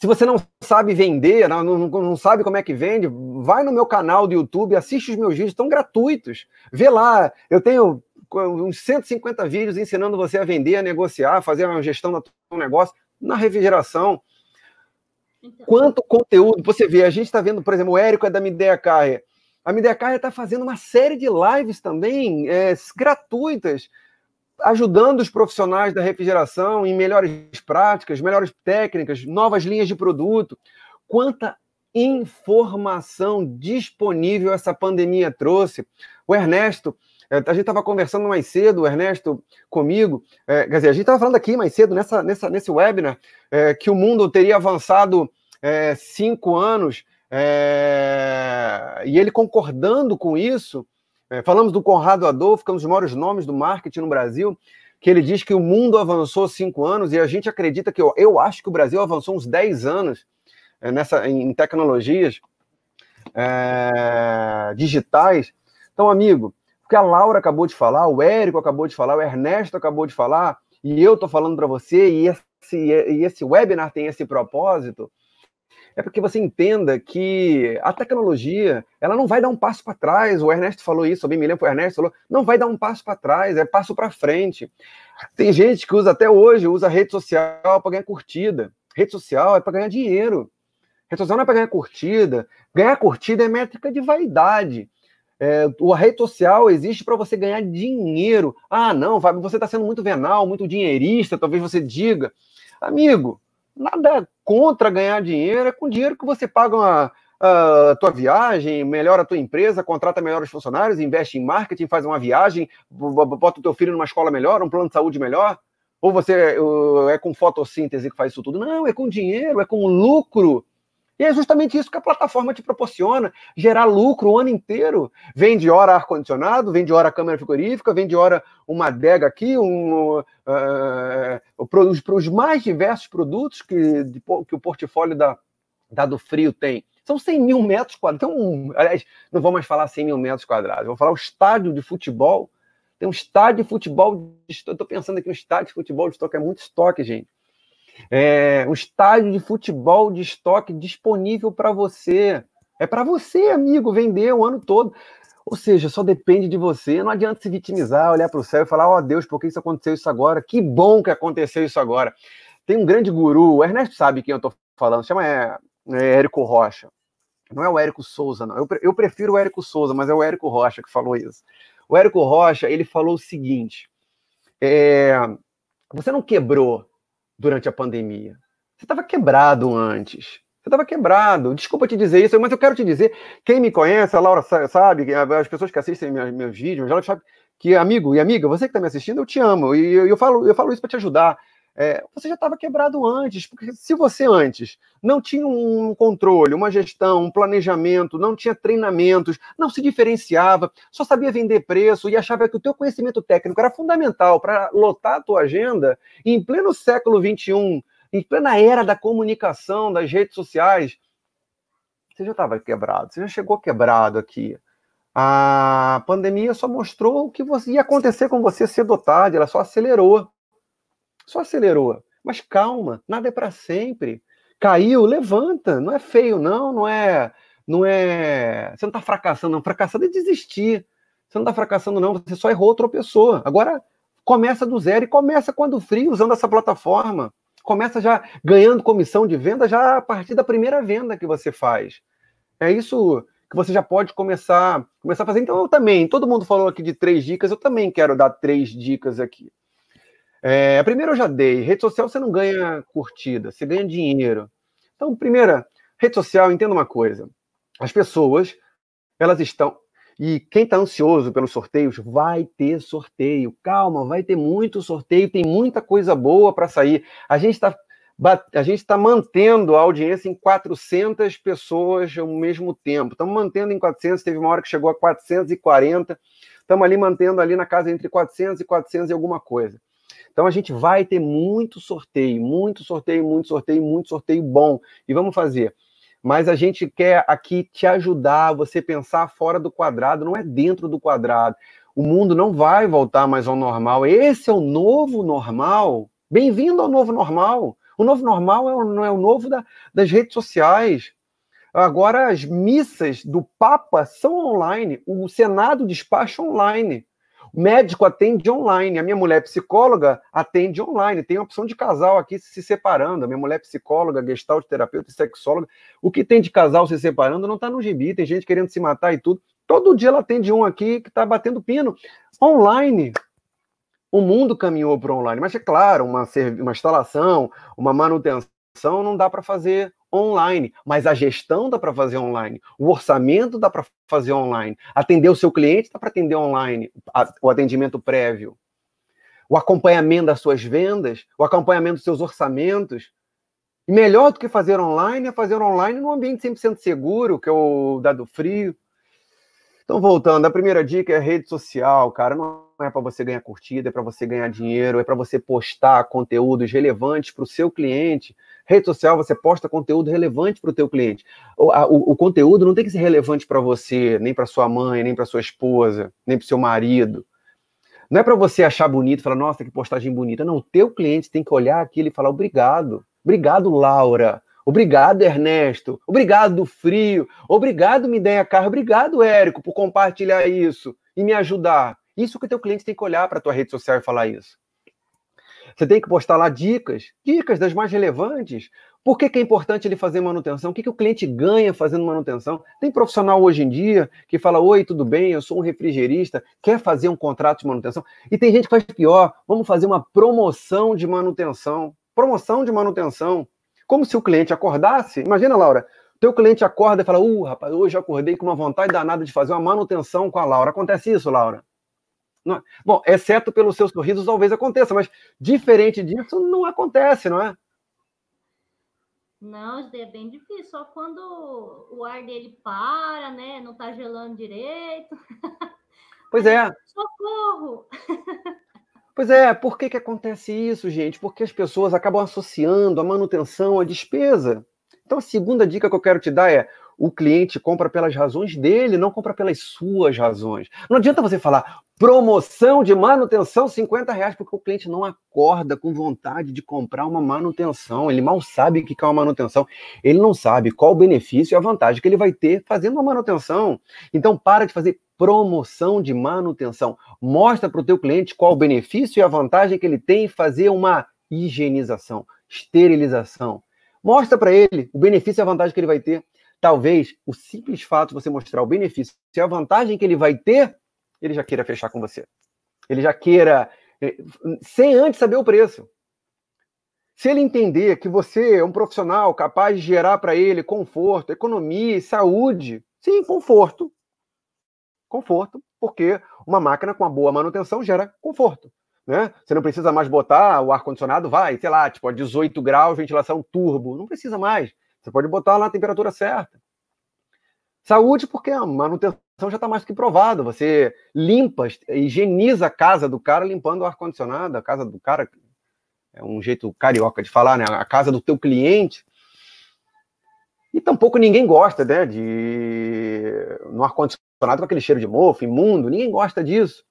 se você não sabe vender, não, não, não, sabe como é que vende, vai no meu canal do YouTube, assiste os meus vídeos, estão gratuitos. Vê lá, eu tenho uns 150 vídeos ensinando você a vender, a negociar, a fazer a gestão do seu negócio na refrigeração. Então... Quanto conteúdo você vê? A gente está vendo, por exemplo, o Érico é da Midea Carre. A Midea Carre está fazendo uma série de lives também é, gratuitas, ajudando os profissionais da refrigeração em melhores práticas, melhores técnicas, novas linhas de produto. Quanta informação disponível essa pandemia trouxe. O Ernesto é, a gente estava conversando mais cedo, Ernesto comigo, é, quer dizer, a gente estava falando aqui mais cedo, nessa, nessa, nesse webinar, é, que o mundo teria avançado é, cinco anos, é, e ele concordando com isso, é, falamos do Conrado Adolfo, ficamos os maiores nomes do marketing no Brasil, que ele diz que o mundo avançou cinco anos, e a gente acredita que, eu, eu acho que o Brasil avançou uns dez anos nessa, em tecnologias digitais. Então, amigo, porque a Laura acabou de falar, o Érico acabou de falar, o Ernesto acabou de falar, e eu estou falando para você, e esse, e esse webinar tem esse propósito, é porque você entenda que a tecnologia ela não vai dar um passo para trás. O Ernesto falou isso, eu bem me lembro, o Ernesto falou, não vai dar um passo para trás, é passo para frente. Tem gente que usa até hoje, usa rede social para ganhar curtida. Rede social é para ganhar dinheiro. Rede social não é para ganhar curtida. Ganhar curtida é métrica de vaidade. É, a rede social existe para você ganhar dinheiro. Ah, não, Fábio, você está sendo muito venal, muito dinheirista, talvez você diga. Amigo, nada contra ganhar dinheiro, é com dinheiro que você paga uma, a tua viagem, melhora a tua empresa, contrata melhores funcionários, investe em marketing, faz uma viagem, bota o teu filho numa escola melhor, um plano de saúde melhor. Ou você é com fotossíntese que faz isso tudo? Não, é com dinheiro, é com lucro. E é justamente isso que a plataforma te proporciona: gerar lucro o ano inteiro. Vende hora ar-condicionado, vende hora câmera frigorífica, vende hora uma adega aqui, um, uh, para os mais diversos produtos que, que o portfólio da, da do Frio tem. São 100 mil metros quadrados. Tem um, aliás, não vou mais falar 100 mil metros quadrados, vou falar o estádio de futebol. Tem um estádio de futebol. De, estou pensando aqui um estádio de futebol de estoque, é muito estoque, gente é, o estádio de futebol de estoque disponível para você. É para você, amigo, vender o ano todo. Ou seja, só depende de você. Não adianta se vitimizar, olhar para o céu e falar: ó oh, Deus, por que isso aconteceu isso agora? Que bom que aconteceu isso agora. Tem um grande guru, o Ernesto sabe quem eu estou falando, chama é, é, Érico Rocha. Não é o Érico Souza, não. Eu, eu prefiro o Érico Souza, mas é o Érico Rocha que falou isso. O Érico Rocha, ele falou o seguinte: é, você não quebrou durante a pandemia. Você estava quebrado antes. Você estava quebrado. Desculpa te dizer isso, mas eu quero te dizer. Quem me conhece, a Laura sabe, as pessoas que assistem meus, meus vídeos, já sabe que, amigo e amiga, você que está me assistindo, eu te amo. E eu, eu falo, eu falo isso para te ajudar é, você já estava quebrado antes, porque se você antes não tinha um controle, uma gestão, um planejamento, não tinha treinamentos, não se diferenciava, só sabia vender preço e achava que o teu conhecimento técnico era fundamental para lotar a tua agenda, e em pleno século XXI, em plena era da comunicação, das redes sociais, você já estava quebrado, você já chegou quebrado aqui. A pandemia só mostrou o que ia acontecer com você cedo ou tarde, ela só acelerou. Só acelerou. Mas calma, nada é para sempre. Caiu, levanta. Não é feio, não. Não é. Não é. Você não está fracassando, não. Fracassando é desistir. Você não está fracassando, não. Você só errou, outra pessoa. Agora começa do zero e começa quando frio, usando essa plataforma. Começa já ganhando comissão de venda já a partir da primeira venda que você faz. É isso que você já pode começar, começar a fazer. Então, eu também, todo mundo falou aqui de três dicas, eu também quero dar três dicas aqui. É, a primeira eu já dei. Rede social você não ganha curtida, você ganha dinheiro. Então, primeira, rede social, entenda uma coisa. As pessoas, elas estão. E quem está ansioso pelos sorteios, vai ter sorteio. Calma, vai ter muito sorteio, tem muita coisa boa para sair. A gente está a gente está mantendo a audiência em 400 pessoas ao mesmo tempo. Estamos mantendo em 400, teve uma hora que chegou a 440. Estamos ali mantendo ali na casa entre 400 e 400 e alguma coisa. Então a gente vai ter muito sorteio, muito sorteio, muito sorteio, muito sorteio bom. E vamos fazer. Mas a gente quer aqui te ajudar você pensar fora do quadrado, não é dentro do quadrado. O mundo não vai voltar mais ao normal. Esse é o novo normal. Bem-vindo ao novo normal. O novo normal é o, não é o novo da, das redes sociais. Agora as missas do Papa são online, o Senado despacha online. O médico atende online, a minha mulher é psicóloga atende online. Tem opção de casal aqui se separando. A minha mulher é psicóloga, gestalt terapeuta, sexóloga. O que tem de casal se separando não está no gibi, tem gente querendo se matar e tudo. Todo dia ela atende um aqui que está batendo pino. Online. O mundo caminhou para online, mas é claro, uma, uma instalação, uma manutenção não dá para fazer online, mas a gestão dá para fazer online, o orçamento dá para fazer online, atender o seu cliente dá para atender online, a, o atendimento prévio, o acompanhamento das suas vendas, o acompanhamento dos seus orçamentos. E melhor do que fazer online é fazer online num ambiente 100% seguro, que é o da do frio, então, voltando, a primeira dica é rede social, cara. Não é para você ganhar curtida, é para você ganhar dinheiro, é para você postar conteúdos relevantes para o seu cliente. Rede social, você posta conteúdo relevante para o teu cliente. O, a, o, o, conteúdo não tem que ser relevante para você, nem para sua mãe, nem para sua esposa, nem para seu marido. Não é para você achar bonito, falar, nossa, que postagem bonita. Não, o teu cliente tem que olhar aquilo e falar, obrigado. Obrigado, Laura. Obrigado, Ernesto. Obrigado, Frio. Obrigado, Midenha Carro. Obrigado, Érico, por compartilhar isso e me ajudar. Isso que o teu cliente tem que olhar para a tua rede social e falar isso. Você tem que postar lá dicas, dicas das mais relevantes. Por que, que é importante ele fazer manutenção? O que, que o cliente ganha fazendo manutenção? Tem profissional hoje em dia que fala: Oi, tudo bem, eu sou um refrigerista, quer fazer um contrato de manutenção? E tem gente que faz pior: vamos fazer uma promoção de manutenção. Promoção de manutenção. Como se o cliente acordasse. Imagina, Laura, teu cliente acorda e fala: Uh, rapaz, hoje eu acordei com uma vontade danada de fazer uma manutenção com a Laura. Acontece isso, Laura? É? Bom, exceto pelos seus sorrisos, talvez aconteça, mas diferente disso, não acontece, não é? Não, é bem difícil. Só quando o ar dele para, né? Não tá gelando direito. Pois é. Socorro! Pois é, por que, que acontece isso, gente? Porque as pessoas acabam associando a manutenção à despesa. Então, a segunda dica que eu quero te dar é: o cliente compra pelas razões dele, não compra pelas suas razões. Não adianta você falar promoção de manutenção 50 reais, porque o cliente não acorda com vontade de comprar uma manutenção. Ele mal sabe o que é uma manutenção. Ele não sabe qual o benefício e a vantagem que ele vai ter fazendo uma manutenção. Então, para de fazer promoção de manutenção. Mostra para o teu cliente qual o benefício e a vantagem que ele tem em fazer uma higienização, esterilização. Mostra para ele o benefício e a vantagem que ele vai ter. Talvez o simples fato de você mostrar o benefício e a vantagem que ele vai ter, ele já queira fechar com você. Ele já queira, eh, sem antes saber o preço. Se ele entender que você é um profissional capaz de gerar para ele conforto, economia e saúde, sim, conforto, conforto, porque uma máquina com uma boa manutenção gera conforto. Né? Você não precisa mais botar o ar-condicionado, vai, sei lá, tipo, a 18 graus, ventilação turbo. Não precisa mais. Você pode botar lá a temperatura certa. Saúde, porque a manutenção já está mais do que provado. Você limpa, higieniza a casa do cara limpando o ar-condicionado, a casa do cara. É um jeito carioca de falar, né? A casa do teu cliente e tampouco ninguém gosta, né, de no ar condicionado com aquele cheiro de mofo, imundo, ninguém gosta disso.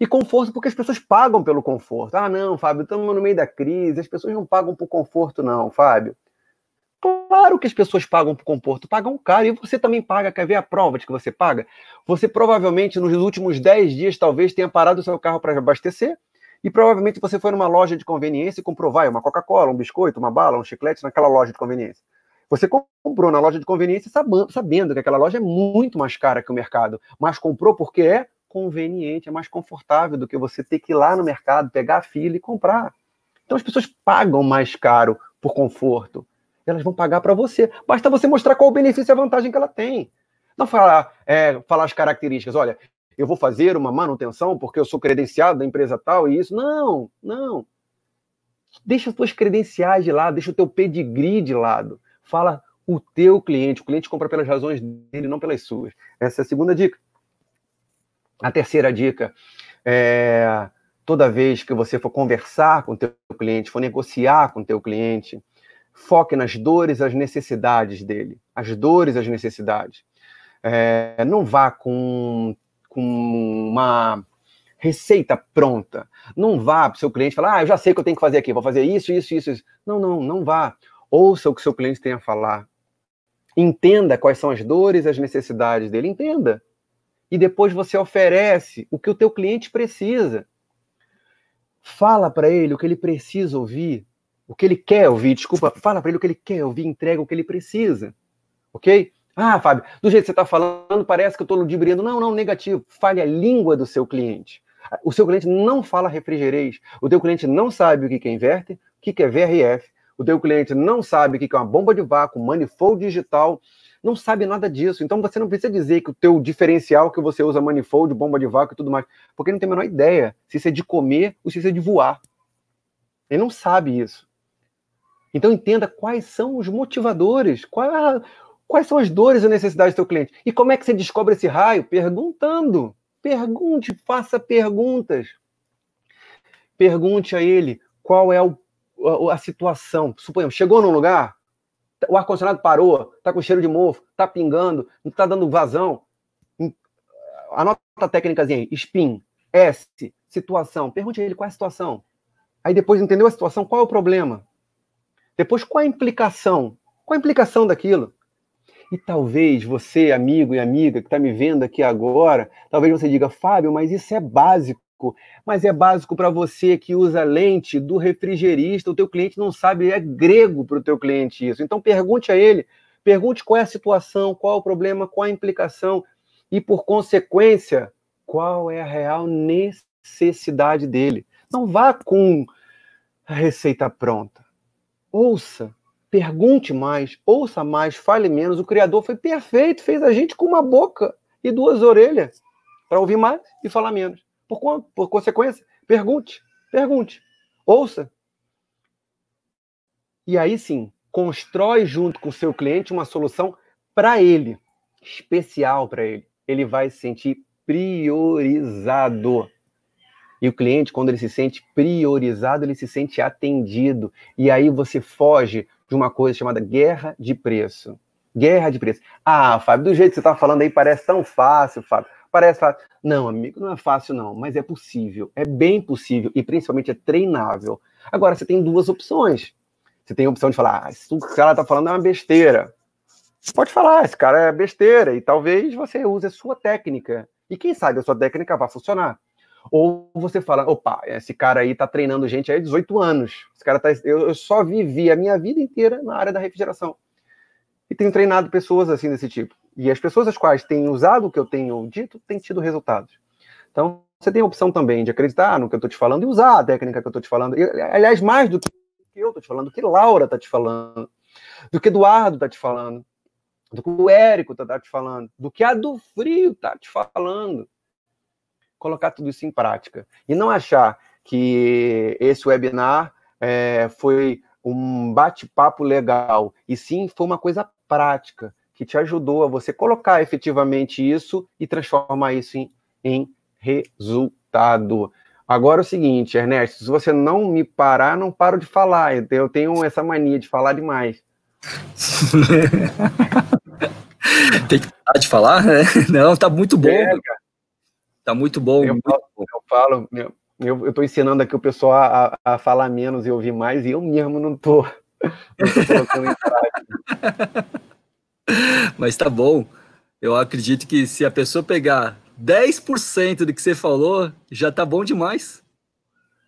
E conforto porque as pessoas pagam pelo conforto. Ah, não, Fábio, estamos no meio da crise, as pessoas não pagam por conforto não, Fábio. Claro que as pessoas pagam por conforto, pagam caro, e você também paga. Quer ver a prova de que você paga? Você provavelmente nos últimos 10 dias talvez tenha parado o seu carro para abastecer, e provavelmente você foi numa loja de conveniência e comprou, vai, uma Coca-Cola, um biscoito, uma bala, um chiclete naquela loja de conveniência. Você comprou na loja de conveniência sabendo que aquela loja é muito mais cara que o mercado, mas comprou porque é conveniente, é mais confortável do que você ter que ir lá no mercado, pegar a fila e comprar. Então as pessoas pagam mais caro por conforto. Elas vão pagar para você. Basta você mostrar qual o benefício e a vantagem que ela tem. Não falar, é, falar as características. Olha, eu vou fazer uma manutenção porque eu sou credenciado da empresa tal e isso. Não, não. Deixa as suas credenciais de lado, deixa o teu pedigree de lado. Fala o teu cliente. O cliente compra pelas razões dele, não pelas suas. Essa é a segunda dica. A terceira dica é toda vez que você for conversar com o teu cliente, for negociar com o teu cliente, foque nas dores, as necessidades dele. As dores, as necessidades. É, não vá com, com uma receita pronta. Não vá para o seu cliente falar, ah, eu já sei o que eu tenho que fazer aqui, vou fazer isso, isso, isso, isso. Não, não, não vá. Ouça o que seu cliente tem a falar. Entenda quais são as dores, as necessidades dele. Entenda. E depois você oferece o que o teu cliente precisa. Fala para ele o que ele precisa ouvir, o que ele quer ouvir. Desculpa, fala para ele o que ele quer ouvir, entrega o que ele precisa. Ok? Ah, Fábio, do jeito que você está falando, parece que eu estou ludibriando. Não, não, negativo. Fale a língua do seu cliente. O seu cliente não fala refrigerês. O teu cliente não sabe o que é inverter, o que é VRF, o teu cliente não sabe o que é uma bomba de vácuo, manifold digital, não sabe nada disso. Então você não precisa dizer que o teu diferencial que você usa manifold, bomba de vácuo e tudo mais, porque ele não tem a menor ideia se isso é de comer ou se isso é de voar. Ele não sabe isso. Então entenda quais são os motivadores, qual, é quais são as dores e necessidades do teu cliente. E como é que você descobre esse raio? Perguntando. Pergunte, faça perguntas. Pergunte a ele qual é o a, a situação. Suponhamos, chegou num lugar, o ar-condicionado parou, está com cheiro de mofo, está pingando, não está dando vazão. Anota hum, a técnica aí, assim, spin, S, situação. Pergunte a ele qual é a situação. Aí depois entendeu a situação, qual é o problema. Depois, qual é a implicação? Qual é a implicação daquilo? E talvez você, amigo e amiga que está me vendo aqui agora, talvez você diga, Fábio, mas isso é básico mas é básico para você que usa lente do refrigerista. O teu cliente não sabe, é grego para o teu cliente isso. Então pergunte a ele, pergunte qual é a situação, qual é o problema, qual é a implicação e, por consequência, qual é a real necessidade dele. Não vá com a receita pronta. Ouça, pergunte mais, ouça mais, fale menos. O Criador foi perfeito, fez a gente com uma boca e duas orelhas para ouvir mais e falar menos. Por, por consequência, pergunte, pergunte, ouça. E aí sim, constrói junto com o seu cliente uma solução para ele, especial para ele. Ele vai se sentir priorizado. E o cliente, quando ele se sente priorizado, ele se sente atendido. E aí você foge de uma coisa chamada guerra de preço. Guerra de preço. Ah, Fábio, do jeito que você está falando aí, parece tão fácil, Fábio. Parece fácil. Não, amigo, não é fácil, não, mas é possível, é bem possível e principalmente é treinável. Agora, você tem duas opções. Você tem a opção de falar, ah, isso que ela tá falando é uma besteira. pode falar, esse cara é besteira, e talvez você use a sua técnica. E quem sabe a sua técnica vai funcionar. Ou você fala, opa, esse cara aí tá treinando gente aí 18 anos. Esse cara tá. Eu, eu só vivi a minha vida inteira na área da refrigeração. E tenho treinado pessoas assim desse tipo. E as pessoas as quais têm usado o que eu tenho dito têm tido resultados. Então, você tem a opção também de acreditar no que eu estou te falando e usar a técnica que eu estou te falando. E, aliás, mais do que eu estou te falando, do que Laura está te falando, do que Eduardo está te falando, do que o Érico está tá te falando, do que a do Frio está te falando. Colocar tudo isso em prática. E não achar que esse webinar é, foi um bate-papo legal, e sim foi uma coisa prática que te ajudou a você colocar efetivamente isso e transformar isso em, em resultado. Agora é o seguinte, Ernesto, se você não me parar, não paro de falar. Eu tenho essa mania de falar demais. Tem que parar de falar? Né? Não, tá muito bom. É, tá muito bom. Eu falo, eu, falo, eu, eu tô ensinando aqui o pessoal a, a, falar menos e ouvir mais, e eu mesmo não tô, não tô colocando em prática. Mas tá bom. Eu acredito que se a pessoa pegar 10% do que você falou, já tá bom demais.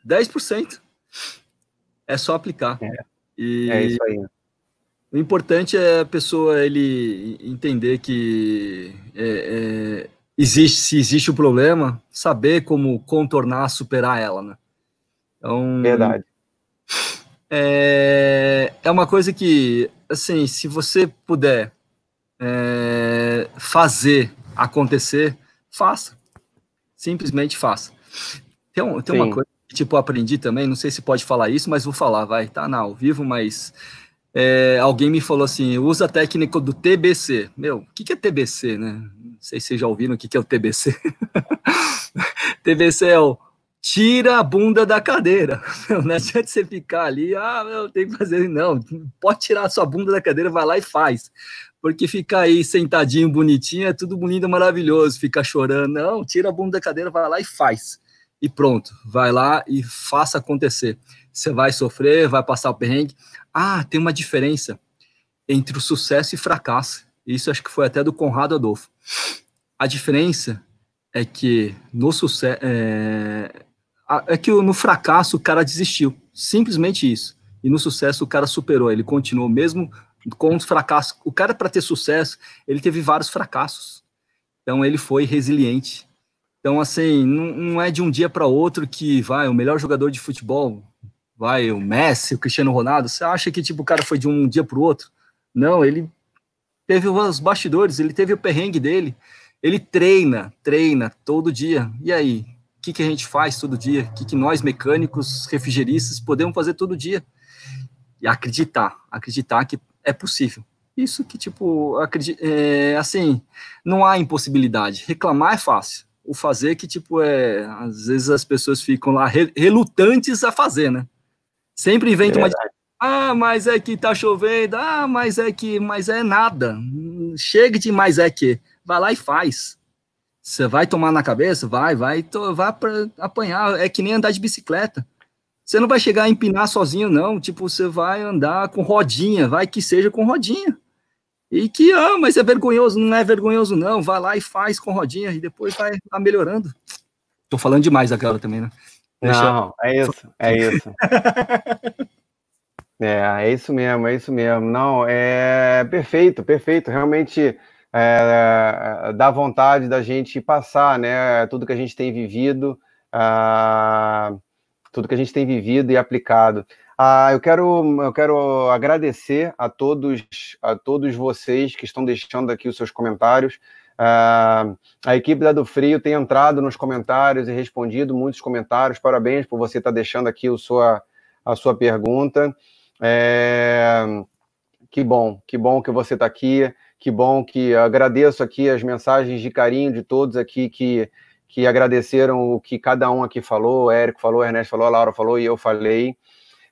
10%. É só aplicar. É, e é isso aí. O importante é a pessoa ele entender que é, é, existe, se existe um problema, saber como contornar, superar ela, né? Então, Verdade. É, é uma coisa que, assim, se você puder é, fazer acontecer, faça. Simplesmente faça. Tem, um, tem Sim. uma coisa que, tipo, aprendi também, não sei se pode falar isso, mas vou falar, vai, tá na ao vivo, mas é, alguém me falou assim, usa a técnica do TBC. Meu, o que, que é TBC, né? Não sei se vocês já ouviram o que, que é o TBC. TBC é o tira a bunda da cadeira. Meu, não adianta é você ficar ali, ah, meu, tem que fazer. Não, pode tirar a sua bunda da cadeira, vai lá e faz porque ficar aí sentadinho, bonitinho, é tudo lindo, maravilhoso, ficar chorando. Não, tira a bunda da cadeira, vai lá e faz. E pronto, vai lá e faça acontecer. Você vai sofrer, vai passar o perrengue. Ah, tem uma diferença entre o sucesso e fracasso. Isso acho que foi até do Conrado Adolfo. A diferença é que no sucesso é, é que no fracasso o cara desistiu, simplesmente isso. E no sucesso o cara superou, ele continuou mesmo com os fracassos. O cara, para ter sucesso, ele teve vários fracassos. Então, ele foi resiliente. Então, assim, não, não é de um dia para outro que vai o melhor jogador de futebol, vai o Messi, o Cristiano Ronaldo. Você acha que tipo, o cara foi de um dia para o outro? Não, ele teve os bastidores, ele teve o perrengue dele. Ele treina, treina todo dia. E aí? O que, que a gente faz todo dia? O que, que nós, mecânicos, refrigeristas, podemos fazer todo dia? E acreditar, acreditar que é possível. Isso que, tipo, acredito, é, assim, não há impossibilidade. Reclamar é fácil. O fazer que, tipo, é. Às vezes as pessoas ficam lá relutantes a fazer, né? Sempre inventa é uma. Ah, mas é que tá chovendo. Ah, mas é que. Mas é nada. Chega de mais é que. Vai lá e faz. Você vai tomar na cabeça? Vai, vai, to, vai apanhar. É que nem andar de bicicleta. Você não vai chegar a empinar sozinho, não. Tipo, você vai andar com rodinha, vai que seja com rodinha. E que, ah, mas é vergonhoso, não é vergonhoso, não. Vai lá e faz com rodinha e depois vai tá melhorando. Tô falando demais agora também, né? Deixa não, eu... é isso, é isso. é, é isso mesmo, é isso mesmo. Não, é perfeito, perfeito. Realmente é, é dá vontade da gente passar, né? Tudo que a gente tem vivido. Uh, tudo que a gente tem vivido e aplicado. Ah, eu quero, eu quero agradecer a todos, a todos vocês que estão deixando aqui os seus comentários. Ah, a equipe da do Frio tem entrado nos comentários e respondido muitos comentários. Parabéns por você estar tá deixando aqui o sua, a sua pergunta. É, que bom, que bom que você está aqui. Que bom que agradeço aqui as mensagens de carinho de todos aqui que que agradeceram o que cada um aqui falou, o Érico falou, o Ernesto falou, a Laura falou e eu falei.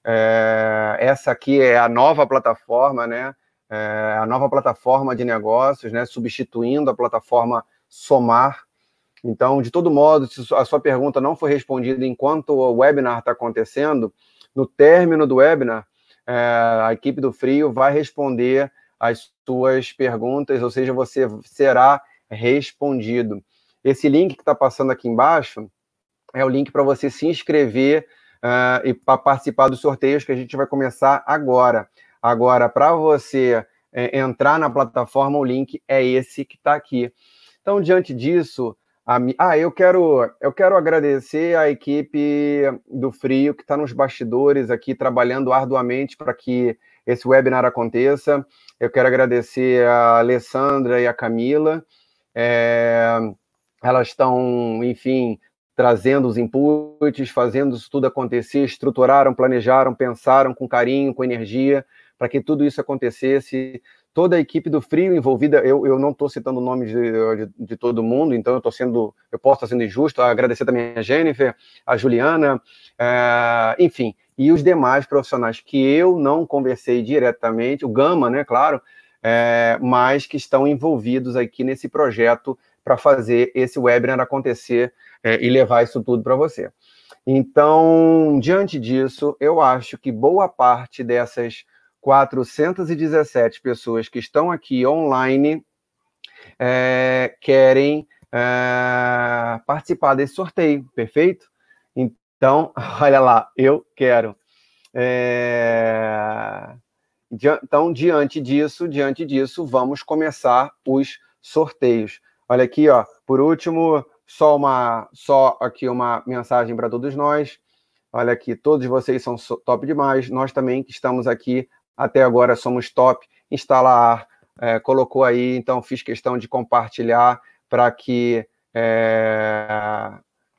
É, essa aqui é a nova plataforma, né? É, a nova plataforma de negócios, né? Substituindo a plataforma Somar. Então, de todo modo, se a sua pergunta não foi respondida enquanto o webinar está acontecendo, no término do webinar, é, a equipe do Frio vai responder as suas perguntas, ou seja, você será respondido. Esse link que está passando aqui embaixo é o link para você se inscrever uh, e para participar dos sorteios que a gente vai começar agora. Agora, para você é, entrar na plataforma, o link é esse que está aqui. Então, diante disso, a, ah, eu quero, eu quero agradecer à equipe do Frio que está nos bastidores aqui trabalhando arduamente para que esse webinar aconteça. Eu quero agradecer a Alessandra e a Camila. É elas estão, enfim, trazendo os inputs, fazendo isso tudo acontecer, estruturaram, planejaram, pensaram com carinho, com energia, para que tudo isso acontecesse. Toda a equipe do Frio envolvida, eu, eu não estou citando o nome de, de, de, todo mundo, então eu estou sendo, eu posso estar sendo injusto, agradecer também a Jennifer, a Juliana, é, enfim, e os demais profissionais que eu não conversei diretamente, o Gama, né, claro, é, mas que estão envolvidos aqui nesse projeto para fazer esse webinar acontecer é, e levar isso tudo para você. Então, diante disso, eu acho que boa parte dessas 417 pessoas que estão aqui online é, querem é, participar desse sorteio, perfeito? Então, olha lá, eu quero. É, então, diante disso, diante disso, vamos começar os sorteios. Olha aqui, ó. Por último, só uma, só aqui uma mensagem para todos nós. Olha aqui, todos vocês são top demais. Nós também que estamos aqui até agora somos top. Instalar é, colocou aí, então fiz questão de compartilhar para que é,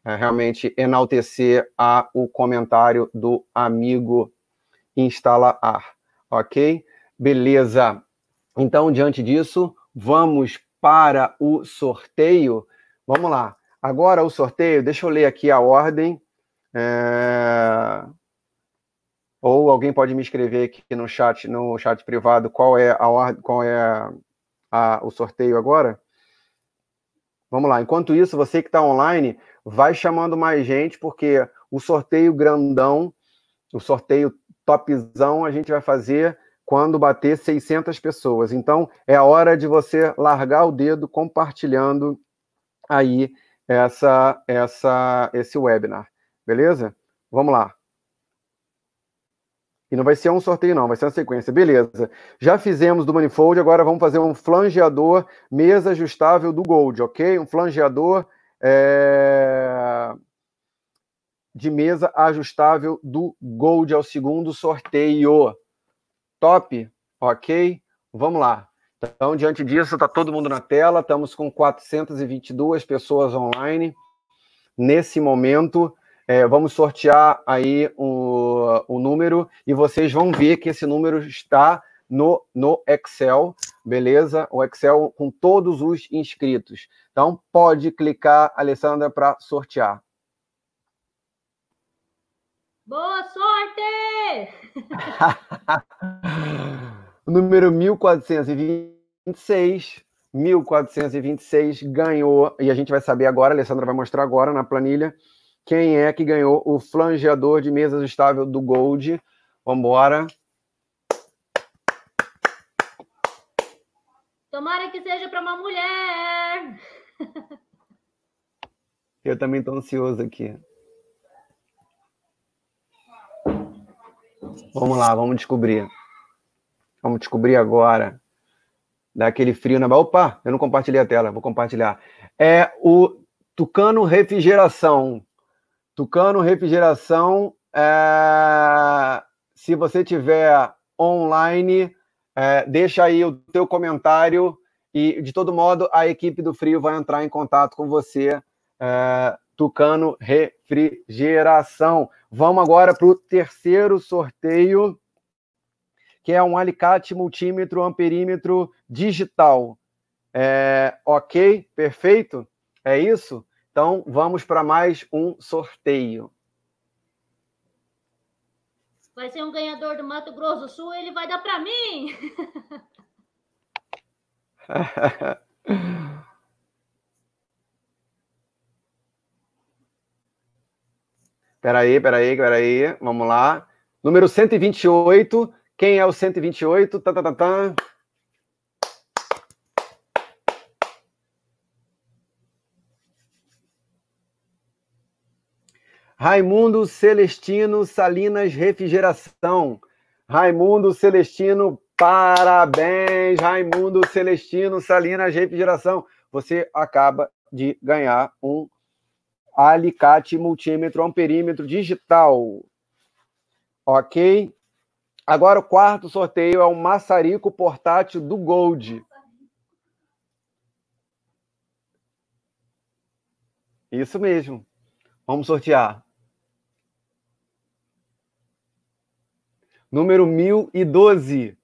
é, realmente enaltecer a, o comentário do amigo Instalar, ok? Beleza. Então, diante disso, vamos para o sorteio. Vamos lá. Agora o sorteio, deixa eu ler aqui a ordem. É... Ou alguém pode me escrever aqui no chat, no chat privado, qual é a ordem, qual é a, o sorteio agora? Vamos lá. Enquanto isso, você que está online, vai chamando mais gente, porque o sorteio grandão, o sorteio topzão, a gente vai fazer quando bater 600 pessoas. Então, é a hora de você largar o dedo compartilhando aí essa, essa, esse webinar. Beleza? Vamos lá. E não vai ser um sorteio, não, vai ser uma sequência. Beleza. Já fizemos do Manifold, agora vamos fazer um flangeador mesa ajustável do Gold, ok? Um flangeador é... de mesa ajustável do Gold ao é segundo sorteio. Top? Ok? Vamos lá. Então, diante disso, está todo mundo na tela, estamos com 422 pessoas online. Nesse momento, é, vamos sortear aí o, o número e vocês vão ver que esse número está no, no Excel, beleza? O Excel com todos os inscritos. Então, pode clicar, Alessandra, para sortear. Boa sorte! Número 1426. 1426 ganhou, e a gente vai saber agora, a Alessandra vai mostrar agora na planilha, quem é que ganhou o flangeador de mesas estável do Gold. Vamos embora. Tomara que seja para uma mulher. Eu também estou ansioso aqui. Vamos lá, vamos descobrir. Vamos descobrir agora. Dá aquele frio na Opa, eu não compartilhei a tela, vou compartilhar. É o Tucano Refrigeração. Tucano Refrigeração. É... Se você tiver online, é... deixa aí o teu comentário e, de todo modo, a equipe do Frio vai entrar em contato com você é... Tucano Refrigeração. Vamos agora para o terceiro sorteio, que é um alicate multímetro amperímetro digital. É, ok, perfeito? É isso? Então vamos para mais um sorteio. Vai ser um ganhador do Mato Grosso do Sul, ele vai dar para mim. Peraí, peraí, peraí. Vamos lá. Número 128. Quem é o 128? Tá, tá, tá, tá. Raimundo Celestino Salinas Refrigeração. Raimundo Celestino, parabéns, Raimundo Celestino Salinas Refrigeração. Você acaba de ganhar um alicate multímetro amperímetro digital. Ok? Agora o quarto sorteio é o maçarico portátil do Gold. Isso mesmo. Vamos sortear. Número 1012.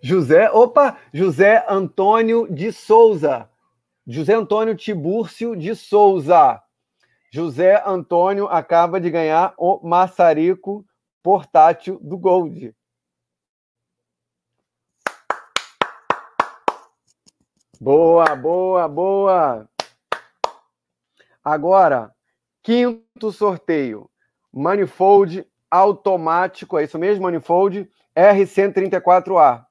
José, opa, José Antônio de Souza. José Antônio Tibúrcio de Souza. José Antônio acaba de ganhar o maçarico portátil do Gold. Boa, boa, boa. Agora, quinto sorteio. Manifold automático, é isso mesmo, manifold R134A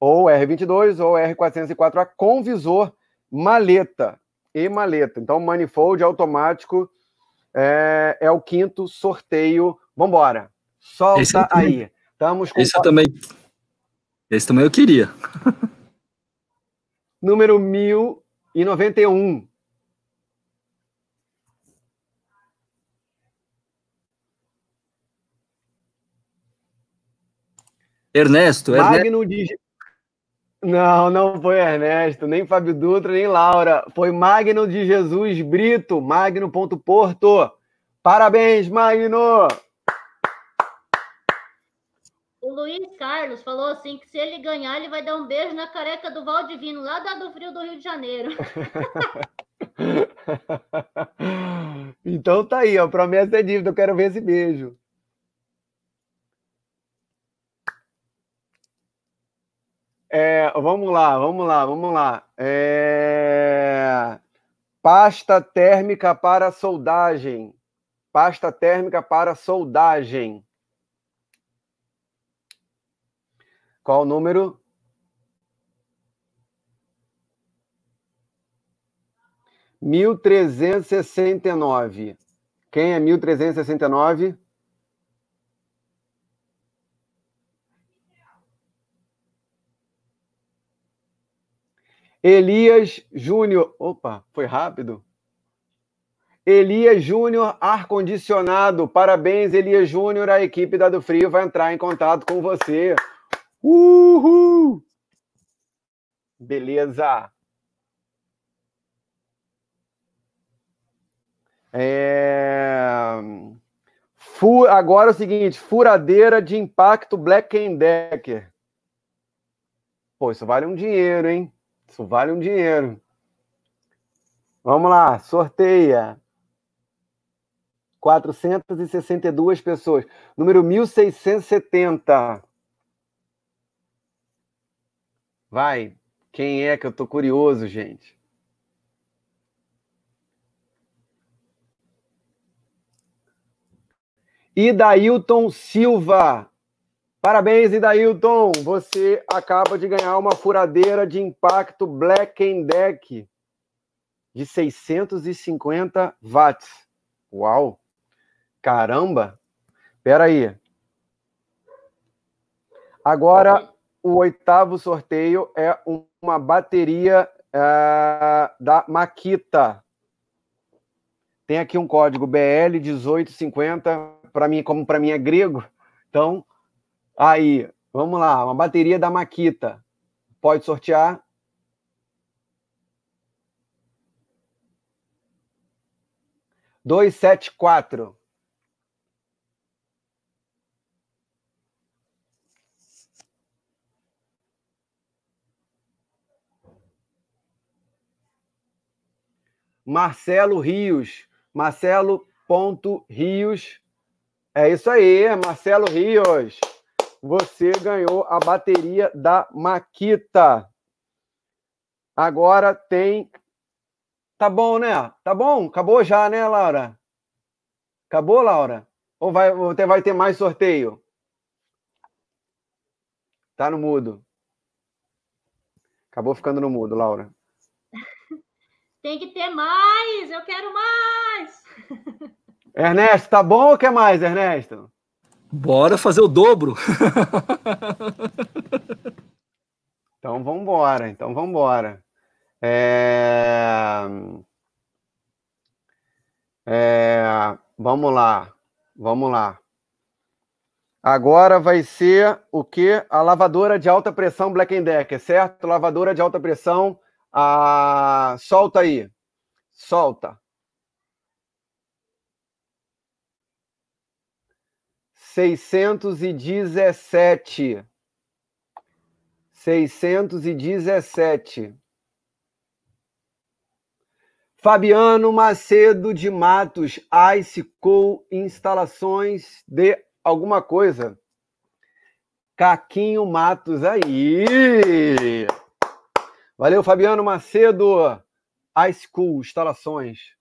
ou R22 ou R404A com visor, maleta e maleta. Então, manifold automático é, é o quinto sorteio. Vambora, solta esse aí. Estamos com... Esse também, esse também eu queria. Número 1091. Ernesto, Magno Ernesto. Não, não foi Ernesto, nem Fábio Dutra, nem Laura. Foi Magno de Jesus Brito, magno.porto. Parabéns, Magno! O Luiz Carlos falou assim que se ele ganhar, ele vai dar um beijo na careca do Valdivino, lá da do Frio do Rio de Janeiro. então tá aí, ó, promessa é dívida, eu quero ver esse beijo. É, vamos lá, vamos lá, vamos lá. É... Pasta térmica para soldagem. Pasta térmica para soldagem. Qual o número? Mil trezentos e sessenta e nove. Quem é mil trezentos e sessenta e nove? Elias Júnior. Opa, foi rápido. Elias Júnior, ar-condicionado. Parabéns, Elias Júnior. A equipe da Do Frio vai entrar em contato com você. Uhul! Beleza. É... Fu... Agora é o seguinte: furadeira de impacto Black Decker. Pô, isso vale um dinheiro, hein? Isso vale um dinheiro. Vamos lá, sorteia. 462 pessoas. Número 1670. Vai. Quem é que eu tô curioso, gente? Idailton Silva. Parabéns, Idailton! Você acaba de ganhar uma furadeira de impacto Black Deck de 650 watts. Uau! Caramba! Pera aí. Agora, o oitavo sorteio é uma bateria eh, da Makita. Tem aqui um código BL1850, para mim, como para mim é grego, então Aí, vamos lá, uma bateria da Maquita. Pode sortear? Dois, sete, quatro. Marcelo Rios. Marcelo.rios. É isso aí, Marcelo Rios você ganhou a bateria da Maquita. Agora tem. Tá bom, né? Tá bom? Acabou já, né, Laura? Acabou, Laura? Ou vai, ou vai ter mais sorteio? Tá no mudo. Acabou ficando no mudo, Laura. Tem que ter mais! Eu quero mais! Ernesto, tá bom ou quer mais, Ernesto? Bora fazer o dobro. então vamos embora, então vamos embora. É... É... Vamos lá, vamos lá. Agora vai ser o que? A lavadora de alta pressão Black Decker, certo? Lavadora de alta pressão. A... Ah, solta aí. Solta. 617. 617. Fabiano Macedo de Matos, Ice Co Instalações de alguma coisa. Caquinho Matos aí. Valeu, Fabiano Macedo. Ice Cool Instalações.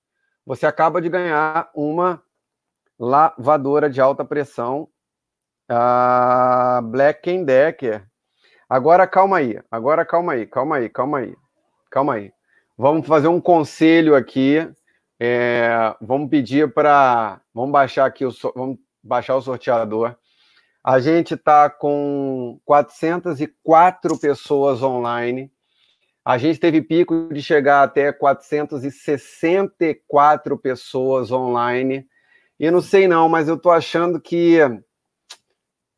Você acaba de ganhar uma lavadora de alta pressão, a Black Decker. Agora calma aí, agora calma aí, calma aí, calma aí, calma aí. Vamos fazer um conselho aqui. É, vamos pedir para, vamos baixar aqui o, vamos baixar o sorteador. A gente está com 404 pessoas online. A gente teve pico de chegar até 464 pessoas online e eu não sei não, mas eu estou achando que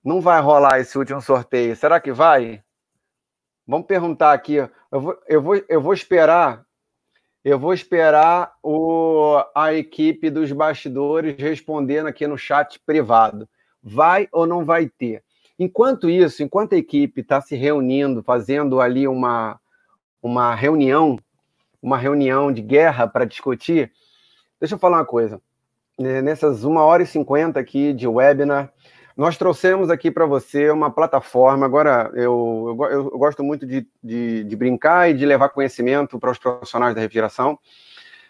não vai rolar esse último sorteio. Será que vai? Vamos perguntar aqui. Eu vou, eu vou, eu vou esperar. Eu vou esperar o, a equipe dos bastidores respondendo aqui no chat privado. Vai ou não vai ter? Enquanto isso, enquanto a equipe está se reunindo, fazendo ali uma, uma reunião, uma reunião de guerra para discutir, deixa eu falar uma coisa. Né, nessas 1 hora e 50 aqui de webinar, nós trouxemos aqui para você uma plataforma. Agora, eu, eu, eu gosto muito de, de, de, brincar e de levar conhecimento para os profissionais da refrigeração.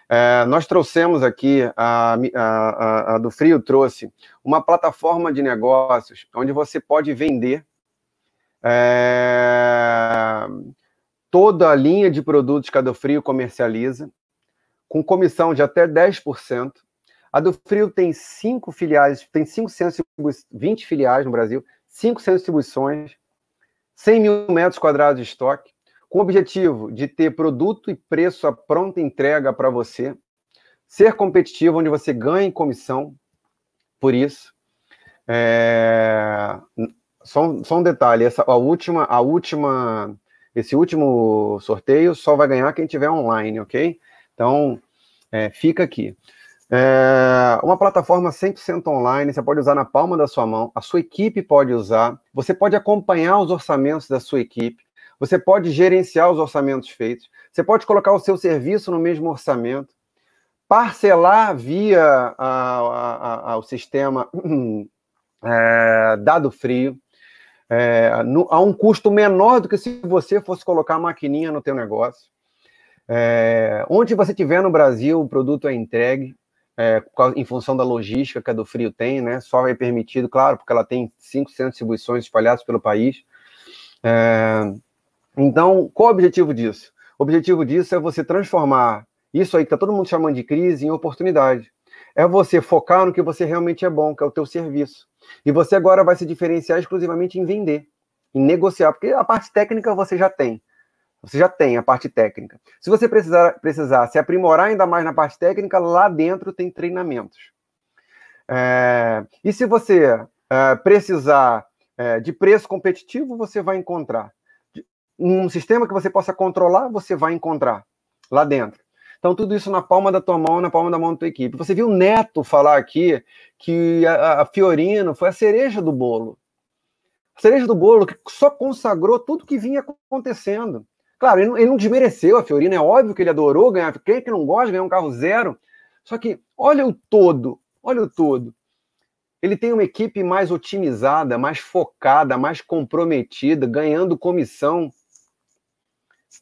É, nós trouxemos aqui, a, a, a, do Frio trouxe, uma plataforma de negócios onde você pode vender é, toda a linha de produtos que a do Frio comercializa, com comissão de até 10%. A do Frio tem cinco filiais, tem cinco centros, 20 filiais no Brasil, cinco centros de distribuições, 100 mil metros quadrados de estoque, com o objetivo de ter produto e preço à pronta entrega para você, ser competitivo, onde você ganhe comissão por isso. É... Só, um, só um detalhe, essa, a última, a última, esse último sorteio só vai ganhar quem tiver online, ok? Então, é, fica aqui. É uma plataforma 100% online, você pode usar na palma da sua mão, a sua equipe pode usar, você pode acompanhar os orçamentos da sua equipe, você pode gerenciar os orçamentos feitos, você pode colocar o seu serviço no mesmo orçamento, parcelar via a, a, a, o sistema é, dado frio, é, no, a um custo menor do que se você fosse colocar a maquininha no teu negócio. É, onde você tiver no Brasil, o produto é entregue é, em função da logística que a do Frio tem, né? Só é permitido, claro, porque ela tem cinco centros de distribuições espalhadas pelo país. É, então, qual o objetivo disso? O objetivo disso é você transformar isso aí que está todo mundo chamando de crise em oportunidade. É você focar no que você realmente é bom, que é o teu serviço. E você agora vai se diferenciar exclusivamente em vender, em negociar, porque a parte técnica você já tem. Você já tem a parte técnica. Se você precisar, precisar se aprimorar ainda mais na parte técnica, lá dentro tem treinamentos. É, e se você é, precisar é, de preço competitivo, você vai encontrar. Um sistema que você possa controlar, você vai encontrar lá dentro. Então, tudo isso na palma da tua mão, na palma da mão da tua equipe. Você viu o Neto falar aqui que a, a Fiorino foi a cereja do bolo. A cereja do bolo que só consagrou tudo que vinha acontecendo. Claro, ele não, ele não desmereceu a Fiorina, é óbvio que ele adorou ganhar, quem é que não gosta de ganhar um carro zero? Só que olha o todo, olha o todo. Ele tem uma equipe mais otimizada, mais focada, mais comprometida, ganhando comissão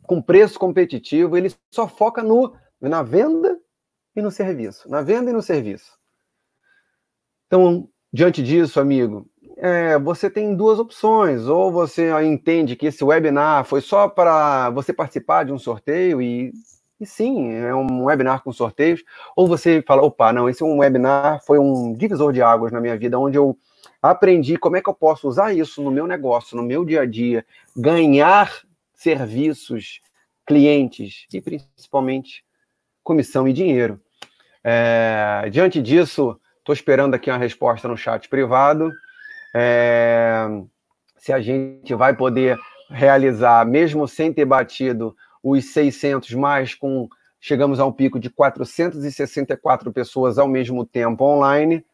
com preço competitivo. Ele só foca no, na venda e no serviço. Na venda e no serviço. Então, diante disso, amigo, é, você tem duas opções. Ou você entende que esse webinar foi só para você participar de um sorteio e, e sim, é um webinar com sorteios. Ou você fala, opa, não, esse é um webinar foi um divisor de águas na minha vida, onde eu aprendi como é que eu posso usar isso no meu negócio, no meu dia a dia, ganhar serviços, clientes e principalmente comissão e dinheiro. É, diante disso, estou esperando aqui uma resposta no chat privado é, se a gente vai poder realizar, mesmo sem ter batido os 600 mais, com chegamos a um pico de 464 pessoas ao mesmo tempo online,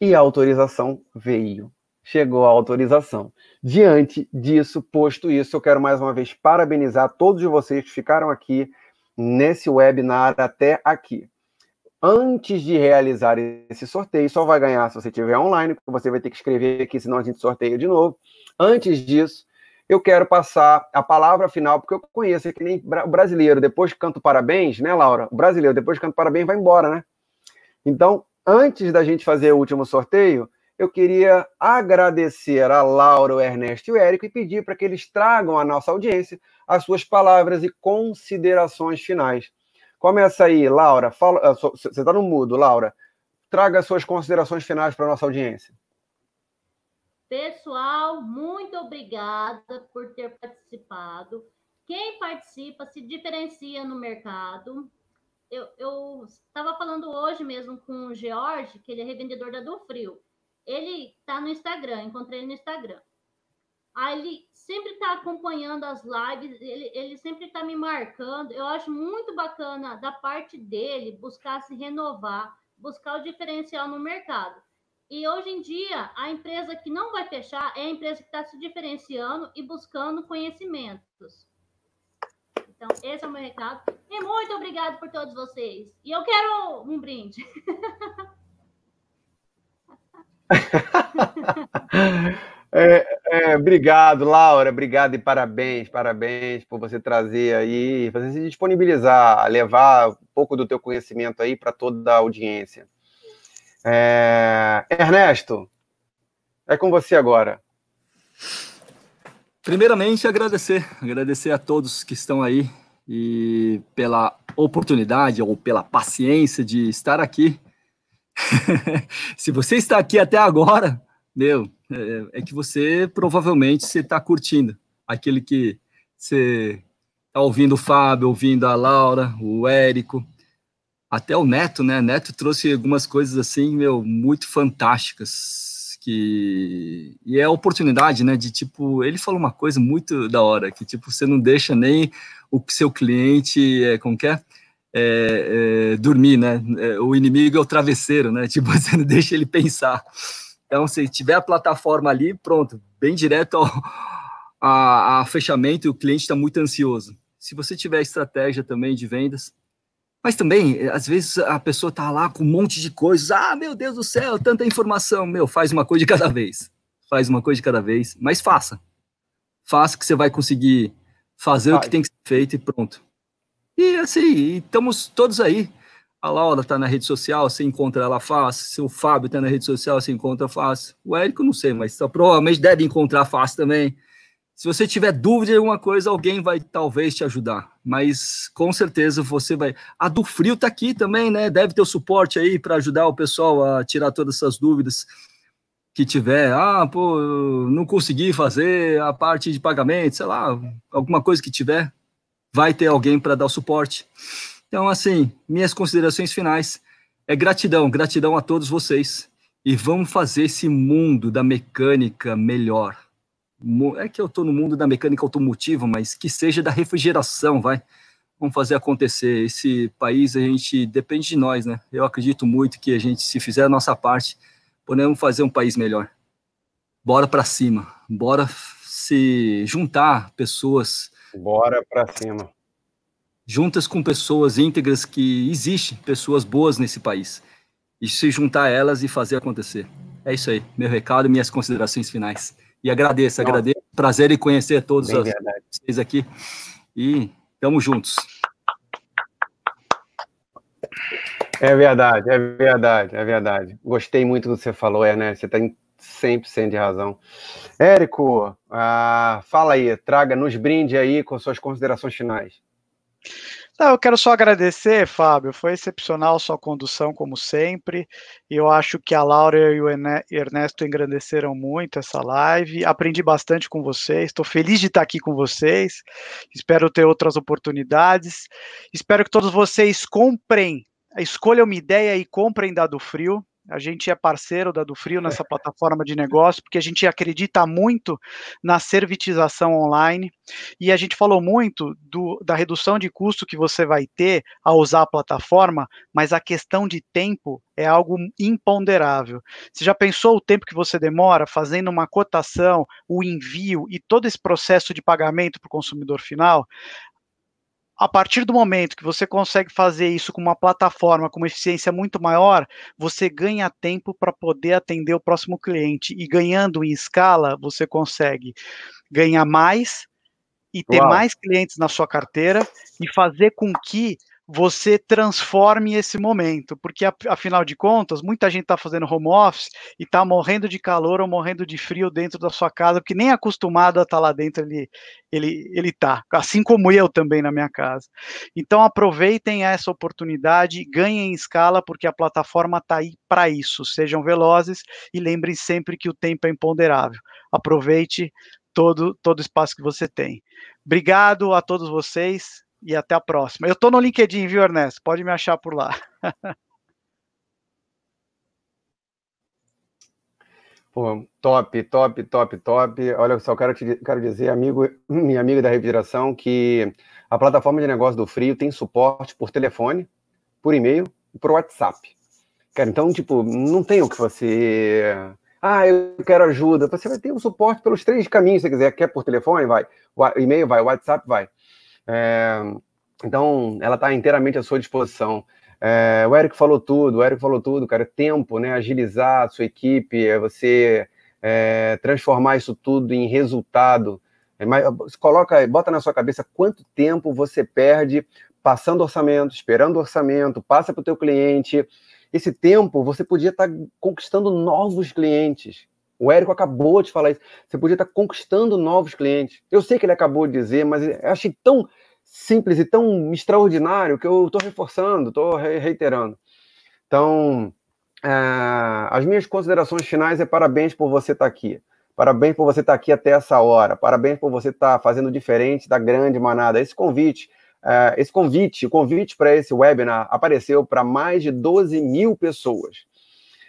e a autorização veio. Chegou a autorização. Diante disso, posto isso, eu quero mais uma vez parabenizar todos vocês que ficaram aqui nesse webinar até aqui antes de realizar esse sorteio. Só vai ganhar se você tiver online, porque você vai ter que escrever aqui, senão a gente sorteia de novo. Antes disso, eu quero passar a palavra final, porque eu conheço é que nem o brasileiro, depois que canto parabéns, né, Laura? O brasileiro, depois que canto parabéns, vai embora, né? Então, antes da gente fazer o último sorteio, eu queria agradecer a Laura, o Ernesto e o Érico e pedir para que eles tragam à nossa audiência as suas palavras e considerações finais. Começa aí, Laura. Fala, você está no mudo, Laura. Traga suas considerações finais para a nossa audiência. Pessoal, muito obrigada por ter participado. Quem participa se diferencia no mercado. Eu estava falando hoje mesmo com o George, que ele é revendedor da Frio. Ele está no Instagram, encontrei ele no Instagram. Aí ele sempre está acompanhando as lives, ele, ele sempre está me marcando. Eu acho muito bacana da parte dele buscar se renovar, buscar o diferencial no mercado. E hoje em dia, a empresa que não vai fechar é a empresa que está se diferenciando e buscando conhecimentos. Então, esse é o meu recado. E muito obrigado por todos vocês. E eu quero um brinde. É, é, obrigado, Laura. Obrigado e parabéns, parabéns por você trazer aí, você se disponibilizar, levar um pouco do teu conhecimento aí para toda a audiência. É, Ernesto, é com você agora. Primeiramente, agradecer, agradecer a todos que estão aí e pela oportunidade ou pela paciência de estar aqui. se você está aqui até agora, meu, é, é que você provavelmente você está curtindo. Aquele que você está ouvindo o Fábio, ouvindo a Laura, o Érico, até o Neto, né? Neto trouxe algumas coisas assim, meu, muito fantásticas. Que... E é a oportunidade, né? De tipo, ele falou uma coisa muito da hora, que tipo, você não deixa nem o seu cliente, é, como que é? É, é, dormir, né? É, o inimigo é o travesseiro, né? Tipo, você não deixa ele pensar. Então, se tiver a plataforma ali, pronto, bem direto ao a, a fechamento e o cliente está muito ansioso. Se você tiver estratégia também de vendas, mas também, às vezes, a pessoa está lá com um monte de coisas. Ah, meu Deus do céu, tanta informação. Meu, faz uma coisa de cada vez. Faz uma coisa de cada vez, mas faça. Faça que você vai conseguir fazer o que tem que ser feito e pronto. E assim, estamos todos aí. A Laura está na rede social, se encontra ela fácil. Se o Fábio está na rede social, se encontra fácil. O Érico, não sei, mas tá, provavelmente deve encontrar fácil também. Se você tiver dúvida de alguma coisa, alguém vai talvez te ajudar. Mas com certeza você vai. A do frio está aqui também, né? Deve ter o suporte aí para ajudar o pessoal a tirar todas essas dúvidas que tiver. Ah, pô, não consegui fazer a parte de pagamento, sei lá, alguma coisa que tiver, vai ter alguém para dar o suporte. Então, assim, minhas considerações finais é gratidão, gratidão a todos vocês. E vamos fazer esse mundo da mecânica melhor. É que eu estou no mundo da mecânica automotiva, mas que seja da refrigeração, vai. Vamos fazer acontecer. Esse país, a gente depende de nós, né? Eu acredito muito que a gente, se fizer a nossa parte, podemos fazer um país melhor. Bora para cima. Bora se juntar pessoas. Bora para cima juntas com pessoas íntegras que existem, pessoas boas nesse país. E se juntar a elas e fazer acontecer. É isso aí, meu recado, minhas considerações finais. E agradeço, Nossa. agradeço. Prazer em conhecer todos as, vocês aqui. E estamos juntos. É verdade, é verdade, é verdade. Gostei muito do que você falou, Ernesto. É, né? Você tem tá 100% de razão. Érico, ah, fala aí, traga, nos brinde aí com suas considerações finais. Não, eu quero só agradecer, Fábio. Foi excepcional sua condução, como sempre. Eu acho que a Laura e o Ernesto engrandeceram muito essa live. Aprendi bastante com vocês. Estou feliz de estar aqui com vocês. Espero ter outras oportunidades. Espero que todos vocês comprem, escolham uma ideia e comprem Dado Frio. A gente é parceiro da Do Frio nessa é. plataforma de negócio, porque a gente acredita muito na servitização online e a gente falou muito do, da redução de custo que você vai ter ao usar a plataforma, mas a questão de tempo é algo imponderável. Você já pensou o tempo que você demora fazendo uma cotação, o envio e todo esse processo de pagamento para o consumidor final? a partir do momento que você consegue fazer isso com uma plataforma com uma eficiência muito maior, você ganha tempo para poder atender o próximo cliente. E ganhando em escala, você consegue ganhar mais e ter Uau. mais clientes na sua carteira e fazer com que você transforme esse momento, porque afinal de contas, muita gente está fazendo home office e está morrendo de calor ou morrendo de frio dentro da sua casa, porque nem acostumado a estar tá lá dentro ele ele ele tá, assim como eu também na minha casa. Então aproveitem essa oportunidade, ganhem escala, porque a plataforma está aí para isso. Sejam velozes e lembrem sempre que o tempo é imponderável. Aproveite todo todo espaço que você tem. Obrigado a todos vocês e até a próxima. Eu estou no LinkedIn, viu, Ernesto? Pode me achar por lá. Pô, top, top, top, top. Olha só, quero, te, quero dizer, amigo, minha amiga da Refrigeração, que a plataforma de negócio do Frio tem suporte por telefone, por e-mail e por WhatsApp. Cara, então, tipo, não tem o que você. Ah, eu quero ajuda. Você vai ter um suporte pelos três caminhos, se você quiser. Quer por telefone? Vai. E-mail? Vai. WhatsApp? Vai. É, então, ela está inteiramente à sua disposição. É, o Eric falou tudo, o Eric falou tudo, cara. Tempo, né? Agilizar a sua equipe, é você é, transformar isso tudo em resultado. É, mas coloca, bota na sua cabeça quanto tempo você perde passando orçamento, esperando orçamento, passa para o teu cliente. Esse tempo você podia estar tá conquistando novos clientes, o Érico acabou de falar isso. Você podia estar conquistando novos clientes. Eu sei que ele acabou de dizer, mas eu achei tão simples e tão extraordinário que eu estou reforçando, estou reiterando. Então, é, as minhas considerações finais é parabéns por você estar aqui. Parabéns por você estar aqui até essa hora. Parabéns por você estar fazendo diferente da grande manada. Esse convite, é, esse convite, o convite para esse webinar apareceu para mais de 12 mil pessoas.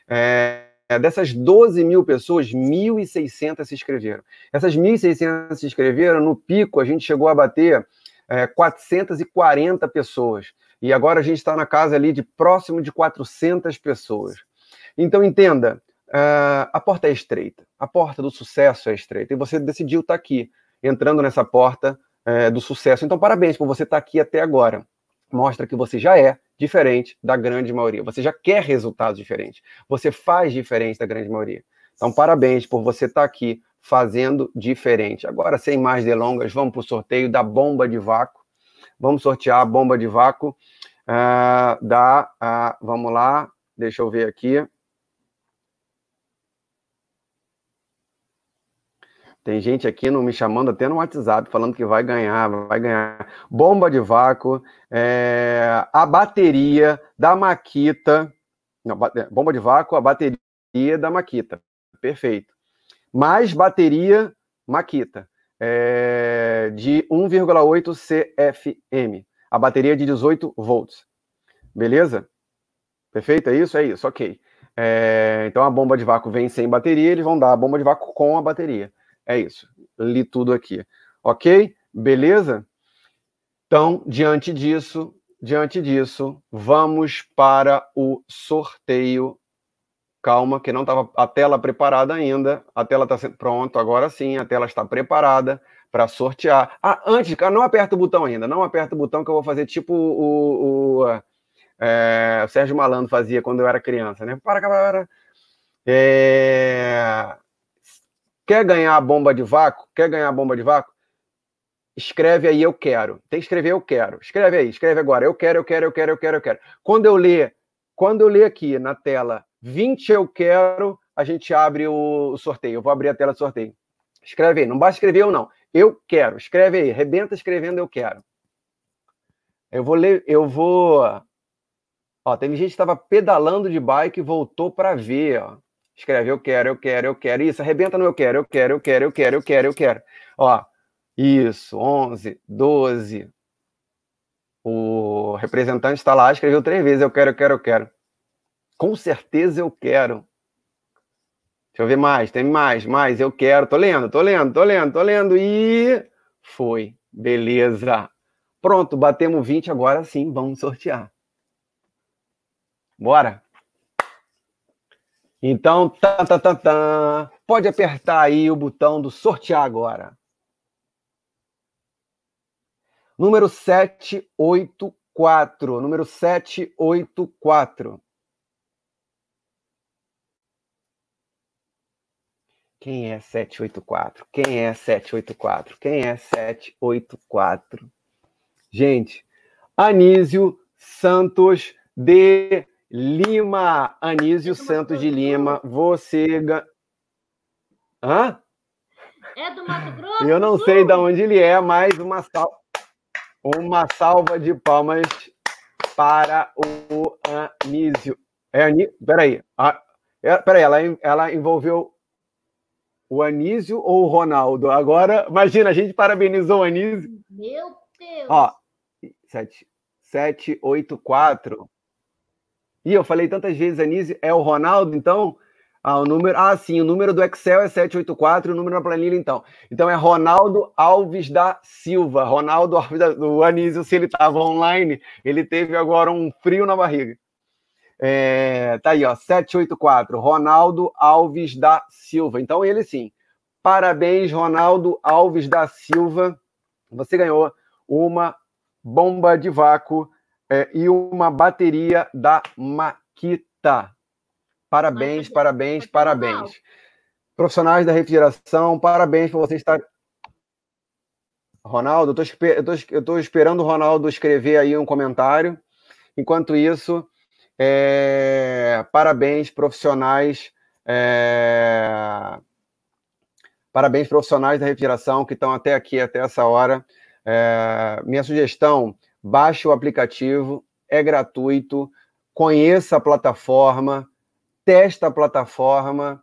É, é, dessas 12 mil pessoas, 1.600 se inscreveram. Essas 1.600 se inscreveram, no pico a gente chegou a bater é, 440 pessoas. E agora a gente está na casa ali de próximo de 400 pessoas. Então entenda, uh, a porta é estreita, a porta do sucesso é estreita. E você decidiu estar tá aqui, entrando nessa porta uh, do sucesso. Então parabéns por você estar tá aqui até agora. Mostra que você já é diferente da grande maioria. Você já quer resultados diferentes. Você faz diferente da grande maioria. Então, parabéns por você estar tá aqui fazendo diferente. Agora, sem mais delongas, vamos para o sorteio da bomba de vácuo. Vamos sortear a bomba de vácuo uh, ah, da. Uh, vamos lá, deixa eu ver aqui. Tem gente aqui no, me chamando até no WhatsApp, falando que vai ganhar, vai ganhar. Bomba de vácuo, é, a bateria da Maquita. Não, é, bomba de vácuo, a bateria da Maquita. Perfeito. Mais bateria Maquita, é, de 1,8 CFM. A bateria de 18 volts. Beleza? Perfeito? É isso? É isso, ok. É, então a bomba de vácuo vem sem bateria, eles vão dar a bomba de vácuo com a bateria. É isso. Li tudo aqui. Ok? Beleza? Então, diante disso, diante disso, vamos para o sorteio. Calma, que não estava a tela preparada ainda. A tela está pronto, agora sim, a tela está preparada para sortear. Ah, antes, cara, não aperta o botão ainda, não aperta o botão que eu vou fazer tipo o, o, é, o Sérgio Malandro fazia quando eu era criança, né? Para, para, para. É... Quer ganhar a bomba de vácuo? Quer ganhar a bomba de vácuo? Escreve aí, eu quero. Tem que escrever, eu quero. Escreve aí, escreve agora. Eu quero, eu quero, eu quero, eu quero, eu quero. Quando eu ler, quando eu ler aqui na tela 20 eu quero, a gente abre o sorteio. Eu vou abrir a tela do sorteio. Escreve aí. Não basta escrever eu, não. Eu quero. Escreve aí. Rebenta escrevendo eu quero. Eu vou ler. Eu vou. Ó, teve gente que estava pedalando de bike e voltou para ver. Ó. Escreve eu quero, eu quero, eu quero. Isso, arrebenta no eu quero, eu quero, eu quero, eu quero, eu quero, eu quero. Ó, isso, 11, 12. O representante está lá, escreveu três vezes, eu quero, eu quero, eu quero. Com certeza eu quero. Deixa eu ver mais, tem mais, mais, eu quero. Tô lendo, tô lendo, tô lendo, tô lendo. E foi. Beleza. Pronto, batemos 20 agora sim, vamos sortear. Bora? Então, tá, tá, tá, tá. pode apertar aí o botão do sortear agora. Número 784. Número 784. Quem é 784? Quem é 784? Quem é 784? Gente, Anísio Santos de Lima, Anísio é Santos de Lima, você. Hã? É do Mato Grosso? Eu não sei de onde ele é, mas uma, sal... uma salva de palmas para o Anísio. É, Aní? Peraí. Ah, é, peraí, ela, ela envolveu o Anísio ou o Ronaldo? Agora, imagina, a gente parabenizou o Anísio. Meu Deus! Ó, 7, 7 8, 4. E eu falei tantas vezes, Anise, é o Ronaldo, então? Ah, o número. Ah, sim, o número do Excel é 784, o número da planilha, então. Então é Ronaldo Alves da Silva. Ronaldo Alves da O Anísio, se ele estava online, ele teve agora um frio na barriga. É, tá aí, ó, 784, Ronaldo Alves da Silva. Então ele sim. Parabéns, Ronaldo Alves da Silva. Você ganhou uma bomba de vácuo é, e uma bateria da Maquita. Parabéns, Mas, parabéns, parabéns. Profissionais da refrigeração, parabéns por você estar. Ronaldo, eu estou esperando o Ronaldo escrever aí um comentário. Enquanto isso, é, parabéns, profissionais. É, parabéns, profissionais da refrigeração que estão até aqui, até essa hora. É, minha sugestão baixe o aplicativo, é gratuito, conheça a plataforma, testa a plataforma,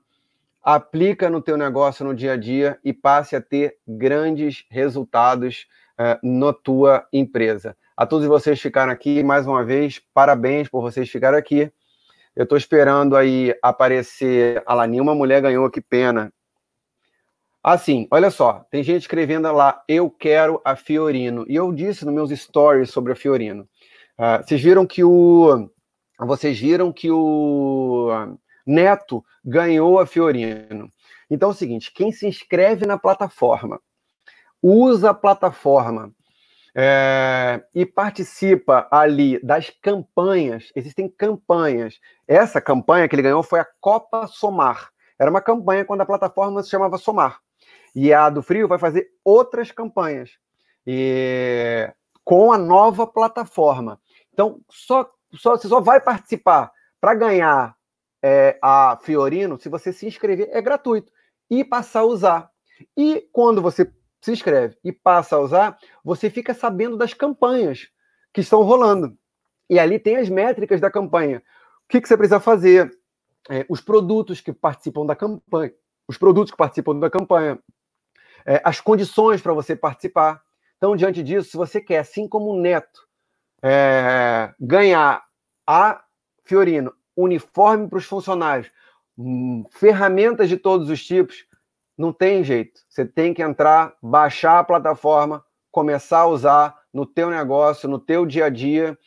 aplica no teu negócio no dia a dia e passe a ter grandes resultados uh, na tua empresa. A todos vocês que ficaram aqui, mais uma vez, parabéns por vocês ficarem aqui. Eu estou esperando aí aparecer. A Lanil, uma mulher ganhou, que pena. Assim, olha só, tem gente escrevendo lá, eu quero a Fiorino. E eu disse nos meus stories sobre a Fiorino. Uh, vocês viram que o. Vocês viram que o ah, Neto ganhou a Fiorino. Então é o seguinte: quem se inscreve na plataforma, usa a plataforma é, e participa ali das campanhas, existem campanhas. Essa campanha que ele ganhou foi a Copa Somar. Era uma campanha quando a plataforma se chamava Somar. E a do Frio vai fazer outras campanhas e, com a nova plataforma. Então, só, só, você só vai participar para ganhar é, a Fiorino se você se inscrever. É gratuito. E passar a usar. E quando você se inscreve e passa a usar, você fica sabendo das campanhas que estão rolando. E ali tem as métricas da campanha. O que, que você precisa fazer? É, os produtos que participam da campanha. Os produtos que participam da campanha é, as condições para você participar. Então, diante disso, se você quer, assim como o Neto, é, ganhar a Fiorino uniforme para os funcionários, hum, ferramentas de todos os tipos, não tem jeito. Você tem que entrar, baixar a plataforma, começar a usar no teu negócio, no teu dia a dia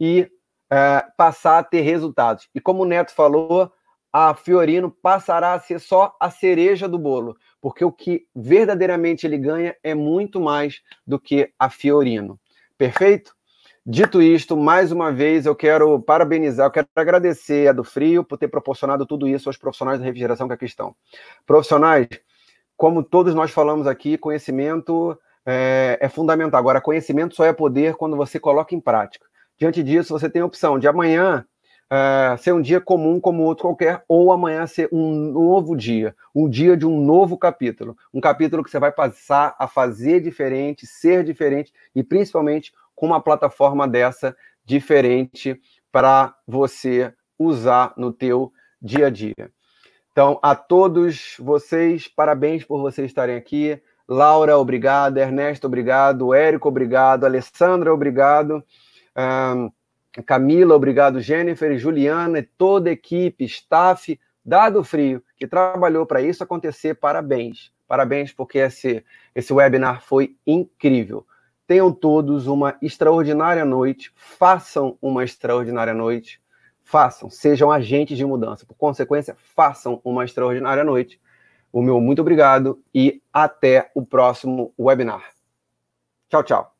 e é, passar a ter resultados. E como o Neto falou, a Fiorino passará a ser só a cereja do bolo porque o que verdadeiramente ele ganha é muito mais do que a Fiorino. Perfeito? Dito isto, mais uma vez eu quero parabenizar, eu quero agradecer a do Frio por ter proporcionado tudo isso aos profissionais da refrigeração que aqui estão. Profissionais, como todos nós falamos aqui, conhecimento é, é fundamental. Agora, conhecimento só é poder quando você coloca em prática. Diante disso, você tem a opção de amanhã uh, ser um dia comum como outro qualquer, ou amanhã ser um novo dia, um dia de um novo capítulo, um capítulo que você vai passar a fazer diferente, ser diferente e principalmente com uma plataforma dessa diferente para você usar no teu dia a dia. Então, a todos vocês, parabéns por vocês estarem aqui. Laura, obrigado. Ernesto, obrigado. Érico, obrigado. Alessandra, obrigado. Um, ah, Camila, obrigado Jennifer, Juliana e toda a equipe, staff, Dado Frio, que trabalhou para isso acontecer, parabéns. Parabéns, porque esse, esse webinar foi incrível. Tenham todos uma extraordinária noite, façam uma extraordinária noite, façam, sejam agentes de mudança. Por consequência, façam uma extraordinária noite. O meu muito obrigado e até o próximo webinar. Tchau, tchau.